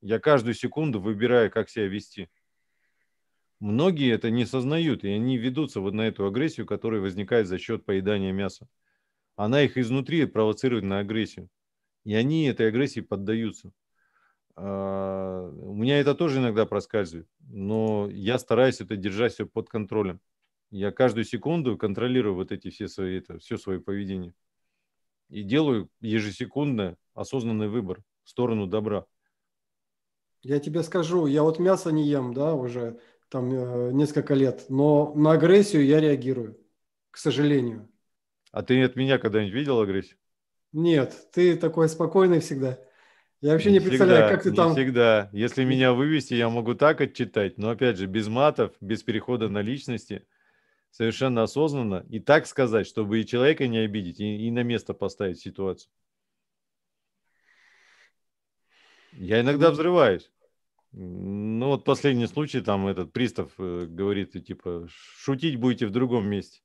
Я каждую секунду выбираю, как себя вести. Многие это не сознают, и они ведутся вот на эту агрессию, которая возникает за счет поедания мяса. Она их изнутри провоцирует на агрессию. И они этой агрессии поддаются. А, у меня это тоже иногда проскальзывает, но я стараюсь это держать все под контролем. Я каждую секунду контролирую вот эти все свои, это, все свое поведение. И делаю ежесекундно осознанный выбор в сторону добра. Я тебе скажу, я вот мясо не ем, да, уже там э, несколько лет, но на агрессию я реагирую, к сожалению. А ты от меня когда-нибудь видел агрессию? Нет, ты такой спокойный всегда. Я вообще не, не представляю, всегда, как ты не там... всегда. Если меня вывести, я могу так отчитать, но опять же, без матов, без перехода на личности, совершенно осознанно, и так сказать, чтобы и человека не обидеть, и, и на место поставить ситуацию. Я иногда взрываюсь. Ну вот последний случай, там этот пристав э, говорит, типа, шутить будете в другом месте.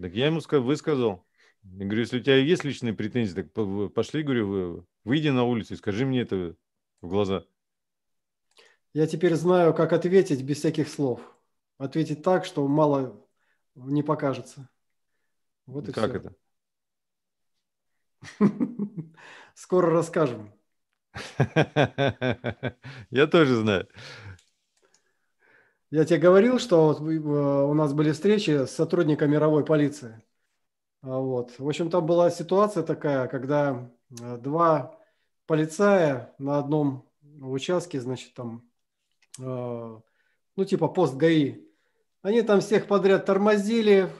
Так я ему высказал, я говорю, если у тебя есть личные претензии, так пошли, говорю, выйди на улицу и скажи мне это в глаза. Я теперь знаю, как ответить без всяких слов. Ответить так, что мало не покажется. Вот и как все. это? Скоро расскажем. Я тоже знаю. Я тебе говорил, что э, у нас были встречи с сотрудниками мировой полиции. А, вот. В общем, там была ситуация такая, когда э, два полицая на одном участке, значит, там, э, ну, типа пост ГАИ, они там всех подряд тормозили,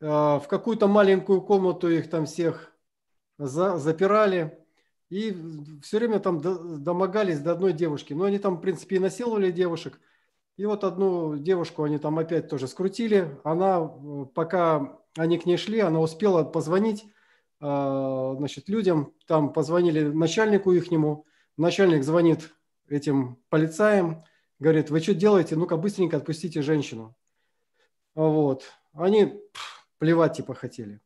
э, в какую-то маленькую комнату их там всех запирали и все время там домогались до одной девушки. Но ну, они там, в принципе, и насиловали девушек – и вот одну девушку они там опять тоже скрутили. Она, э, пока они к ней шли, она успела позвонить э, значит, людям. Там позвонили начальнику ихнему. Начальник звонит этим полицаям, говорит, вы что делаете? Ну-ка быстренько отпустите женщину. Вот. Они плевать типа хотели.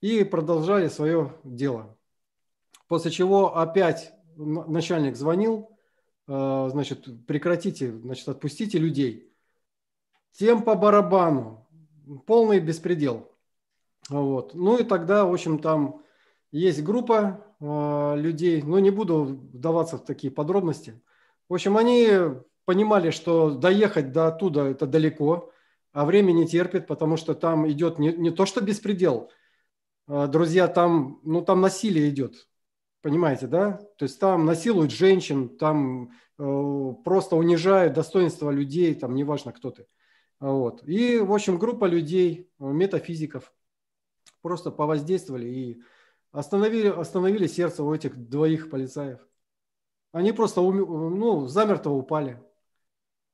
И продолжали свое дело. После чего опять начальник звонил, а, значит, прекратите, значит, отпустите людей. Тем по барабану, полный беспредел. Вот. Ну и тогда, в общем, там есть группа э, людей, но не буду вдаваться в такие подробности. В общем, они понимали, что доехать до оттуда это далеко, а время не терпит, потому что там идет не, не то, что беспредел, э, друзья, там, ну, там насилие идет. Понимаете, да? То есть там насилуют женщин, там э, просто унижают достоинство людей, там неважно кто ты. Вот. И, в общем, группа людей, э, метафизиков, просто повоздействовали и остановили, остановили сердце у этих двоих полицаев. Они просто ум, э, ну, замертво упали.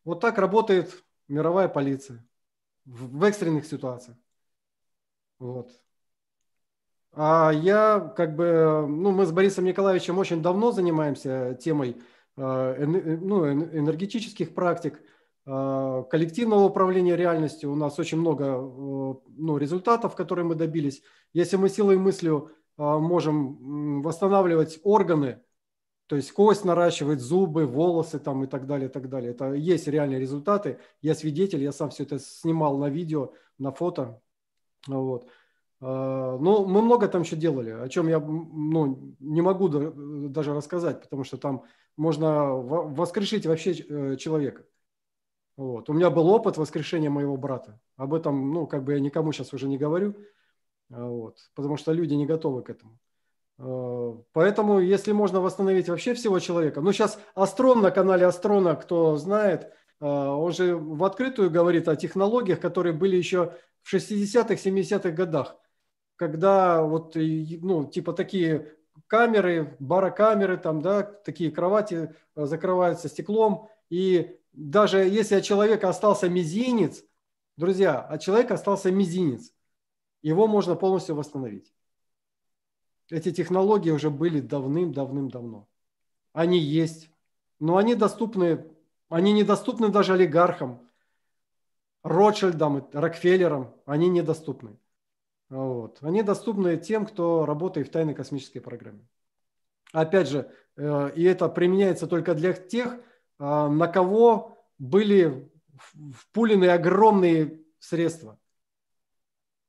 Вот так работает мировая полиция в, в экстренных ситуациях. Вот. А я как бы, ну, мы с Борисом Николаевичем очень давно занимаемся темой а, э, ну, энергетических практик, а, коллективного управления реальностью. У нас очень много э, ну, результатов, которые мы добились. Если мы силой мыслью а, можем восстанавливать органы, то есть кость наращивает зубы, волосы там и так далее, и так далее. Это есть реальные результаты. Я свидетель, я сам все это снимал на видео, на фото. Вот. А, ну, мы много там еще делали, о чем я ну, не могу э, даже рассказать, потому что там можно воскрешить вообще э, человека. Вот. У меня был опыт воскрешения моего брата. Об этом, ну, как бы я никому сейчас уже не говорю, а, вот, потому что люди не готовы к этому. А, поэтому, если можно восстановить вообще всего человека, ну, сейчас Астрон на канале Астрона, кто знает, он же в открытую говорит о технологиях, которые были еще в 60-х, 70-х годах когда вот, ну, типа такие камеры, барокамеры, там, да, такие кровати э, закрываются стеклом, и даже если от человека остался мизинец, друзья, от человека остался мизинец, его можно полностью восстановить. Эти технологии уже были давным-давным-давно. Они есть, но они доступны, они недоступны даже олигархам, Ротшильдам, Рокфеллерам, они недоступны. Вот. Они доступны тем, кто работает в тайной космической программе. Опять же, э, и это применяется только для тех, э, на кого были впулены огромные средства.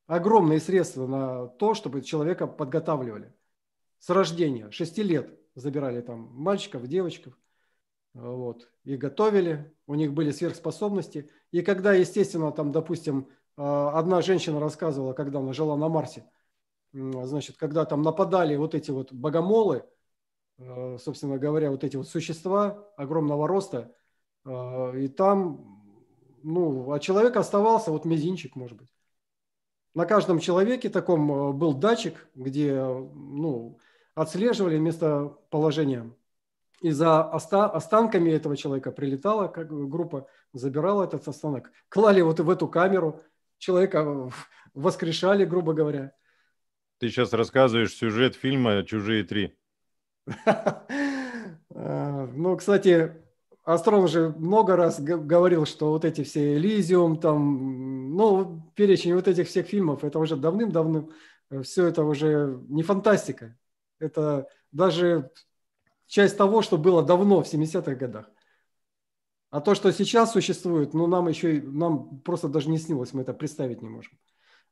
Огромные средства на то, чтобы человека подготавливали. С рождения, 6 лет забирали там мальчиков, девочков. Вот, и готовили, у них были сверхспособности. И когда, естественно, там, допустим, а, одна женщина рассказывала, когда она жила на Марсе, значит, когда там нападали вот эти вот богомолы, э, собственно говоря, вот эти вот существа огромного роста, э, и там, ну, а человек оставался вот мизинчик, может быть. На каждом человеке таком э, был датчик, где, ну, отслеживали местоположение. И за останками этого человека прилетала как группа, забирала этот останок, клали вот в эту камеру – человека воскрешали, грубо говоря. Ты сейчас рассказываешь сюжет фильма «Чужие три». А, ну, кстати, Астрон уже много раз говорил, что вот эти все «Элизиум», там, ну, перечень вот этих всех фильмов, это уже давным-давно, э, все это уже не фантастика. Это даже часть того, что было давно, в 70-х годах. А то, что сейчас существует, ну, нам еще, нам просто даже не снилось, мы это представить не можем.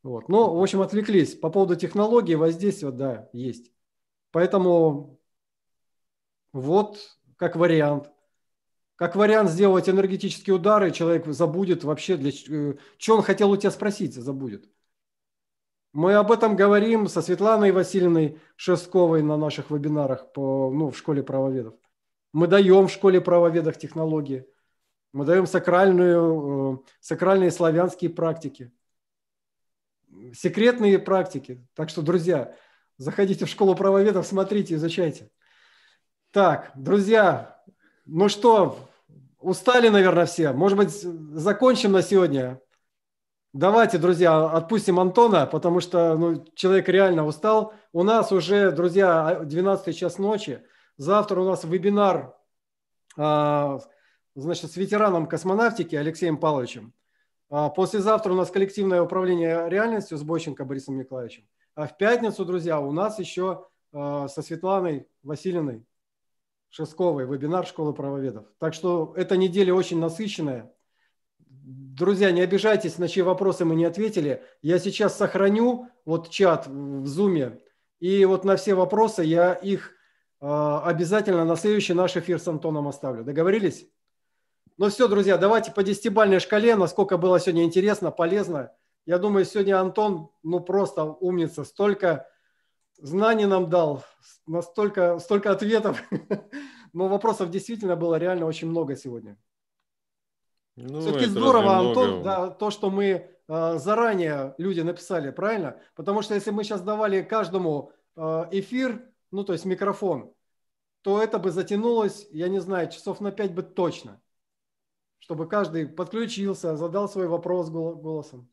Вот. Но, ну, в общем, отвлеклись. По поводу технологии воздействия, да, есть. Поэтому вот как вариант. Как вариант сделать энергетические удары, человек забудет вообще, для, что э, он хотел у тебя спросить, забудет. Мы об этом говорим со Светланой Васильевной Шестковой на наших вебинарах по, ну, в школе правоведов. Мы даем в школе правоведов технологии – мы даем сакральную, э, сакральные славянские практики, секретные практики. Так что, друзья, заходите в школу правоведов, смотрите, изучайте. Так, друзья, ну что, устали, наверное, все. Может быть, закончим на сегодня. Давайте, друзья, отпустим Антона, потому что ну, человек реально устал. У нас уже, друзья, 12 час ночи. Завтра у нас вебинар а, значит, с ветераном космонавтики Алексеем Павловичем. А, послезавтра у нас коллективное управление реальностью с Боченко Борисом Николаевичем. А в пятницу, друзья, у нас еще а, со Светланой Василиной Шесковой вебинар «Школы правоведов». Так что эта неделя очень насыщенная. Друзья, не обижайтесь, на чьи вопросы мы не ответили. Я сейчас сохраню вот чат в Зуме, и вот на все вопросы я их а, обязательно на следующий наш эфир с Антоном оставлю. Договорились? Ну все, друзья, давайте по десятибальной шкале, насколько было сегодня интересно, полезно. Я думаю, сегодня Антон, ну просто умница, столько знаний нам дал, настолько, столько ответов. Но вопросов действительно было реально очень много сегодня. Ну, Все-таки здорово, Антон, да, то, что мы э, заранее люди написали, правильно? Потому что если мы сейчас давали каждому э, эфир, ну то есть микрофон, то это бы затянулось, я не знаю, часов на пять бы точно чтобы каждый подключился, задал свой вопрос голосом.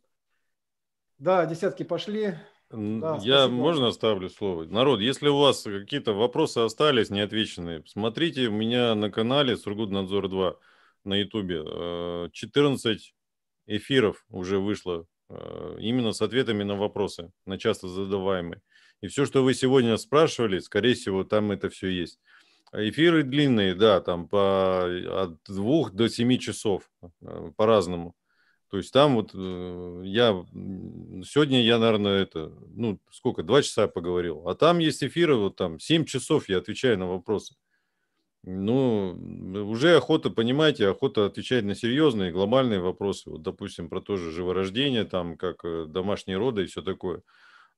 Да, десятки пошли. Да, Я спасибо. можно оставлю слово? Народ, если у вас какие-то вопросы остались неотвеченные, смотрите у меня на канале Сургутнадзор 2 на Ютубе. 14 э, эфиров уже вышло э, именно с ответами на вопросы, на часто задаваемые. И все, что вы сегодня спрашивали, скорее всего, там это все есть. Эфиры длинные, да, там по, от двух до семи часов э, по-разному. То есть там вот э, я сегодня я, наверное, это, ну, сколько, два часа поговорил. А там есть эфиры, вот там семь часов я отвечаю на вопросы. Ну, э, уже охота, понимаете, охота отвечать на серьезные глобальные вопросы. Вот, допустим, про то же живорождение, там, как домашние роды и все такое.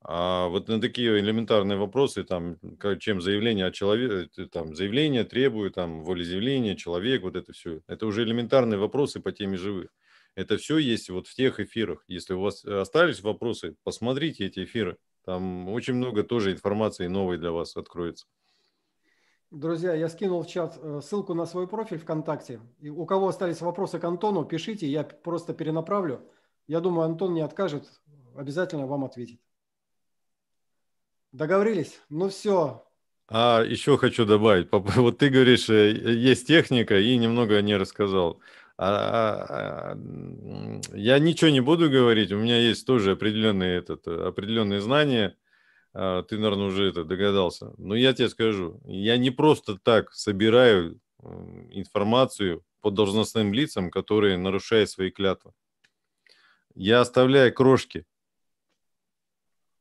А вот на такие элементарные вопросы, там, чем заявление о человеке, э, там, заявление требует, там, волеизъявление, человек, вот это все. Это уже элементарные вопросы по теме живых. Это все есть вот в тех эфирах. Если у вас э, остались вопросы, посмотрите эти эфиры. Там очень много тоже информации новой для вас откроется. Друзья, я скинул в чат э, ссылку на свой профиль ВКонтакте. И у кого остались вопросы к Антону, пишите, я просто перенаправлю. Я думаю, Антон не откажет, обязательно вам ответит. Договорились? Ну все. А еще хочу добавить, вот ты говоришь, э, есть техника, и немного не рассказал. А, а, а, я ничего не буду говорить, у меня есть тоже определенные, этот, э, определенные знания, а, ты, наверное, уже это догадался. Но я тебе скажу, я не просто так собираю информацию по должностным лицам, которые нарушают свои клятвы. Я оставляю крошки.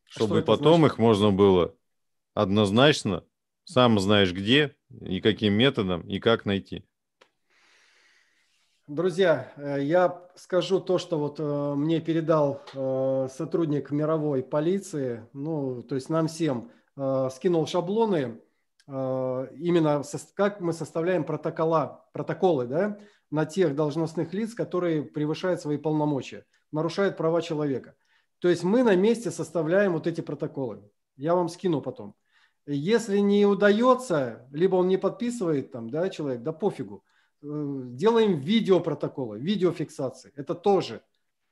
А чтобы что потом значит? их можно было однозначно, сам знаешь где и каким методом и как найти. Друзья, э, я скажу то, что вот э, мне передал э, сотрудник мировой полиции, ну, то есть нам всем скинул шаблоны, именно как мы составляем протокола, протоколы да, на тех должностных лиц, которые превышают свои полномочия, нарушают права человека – то есть мы на месте составляем вот эти протоколы. Я вам скину потом. Если не удается, либо он не подписывает там, да, человек, да пофигу. Э, делаем видеопротоколы, видеофиксации. Это тоже.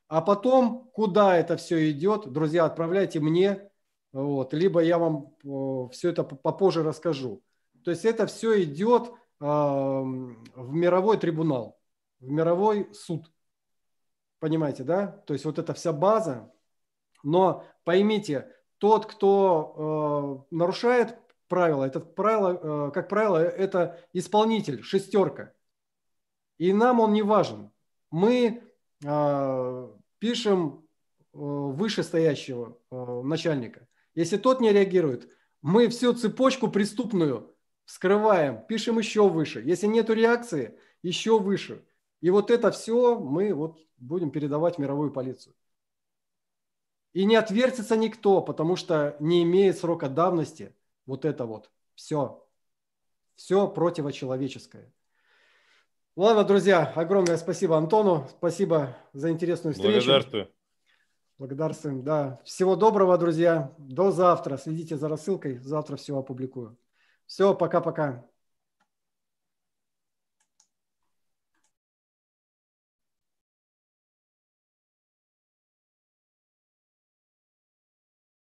А потом, куда это все идет, друзья, отправляйте мне, вот, либо я вам э, все это попозже расскажу. То есть это все идет в мировой трибунал, в мировой суд. Понимаете, да? То есть вот эта вся база, но поймите, тот, кто э, нарушает правила, этот правило, э, как правило, это исполнитель, шестерка. И нам он не важен. Мы э, пишем э, вышестоящего э, начальника. Если тот не реагирует, мы всю цепочку преступную вскрываем, пишем еще выше. Если нет реакции, еще выше. И вот это все мы вот будем передавать в мировую полицию. И не отвертится никто, потому что не имеет срока давности вот это вот. Все. Все противочеловеческое. Ладно, друзья, огромное спасибо Антону. Спасибо за интересную встречу. Благодарствую. Благодарствуем, да. Всего доброго, друзья. До завтра. Следите за рассылкой. Завтра все опубликую. Все, пока-пока.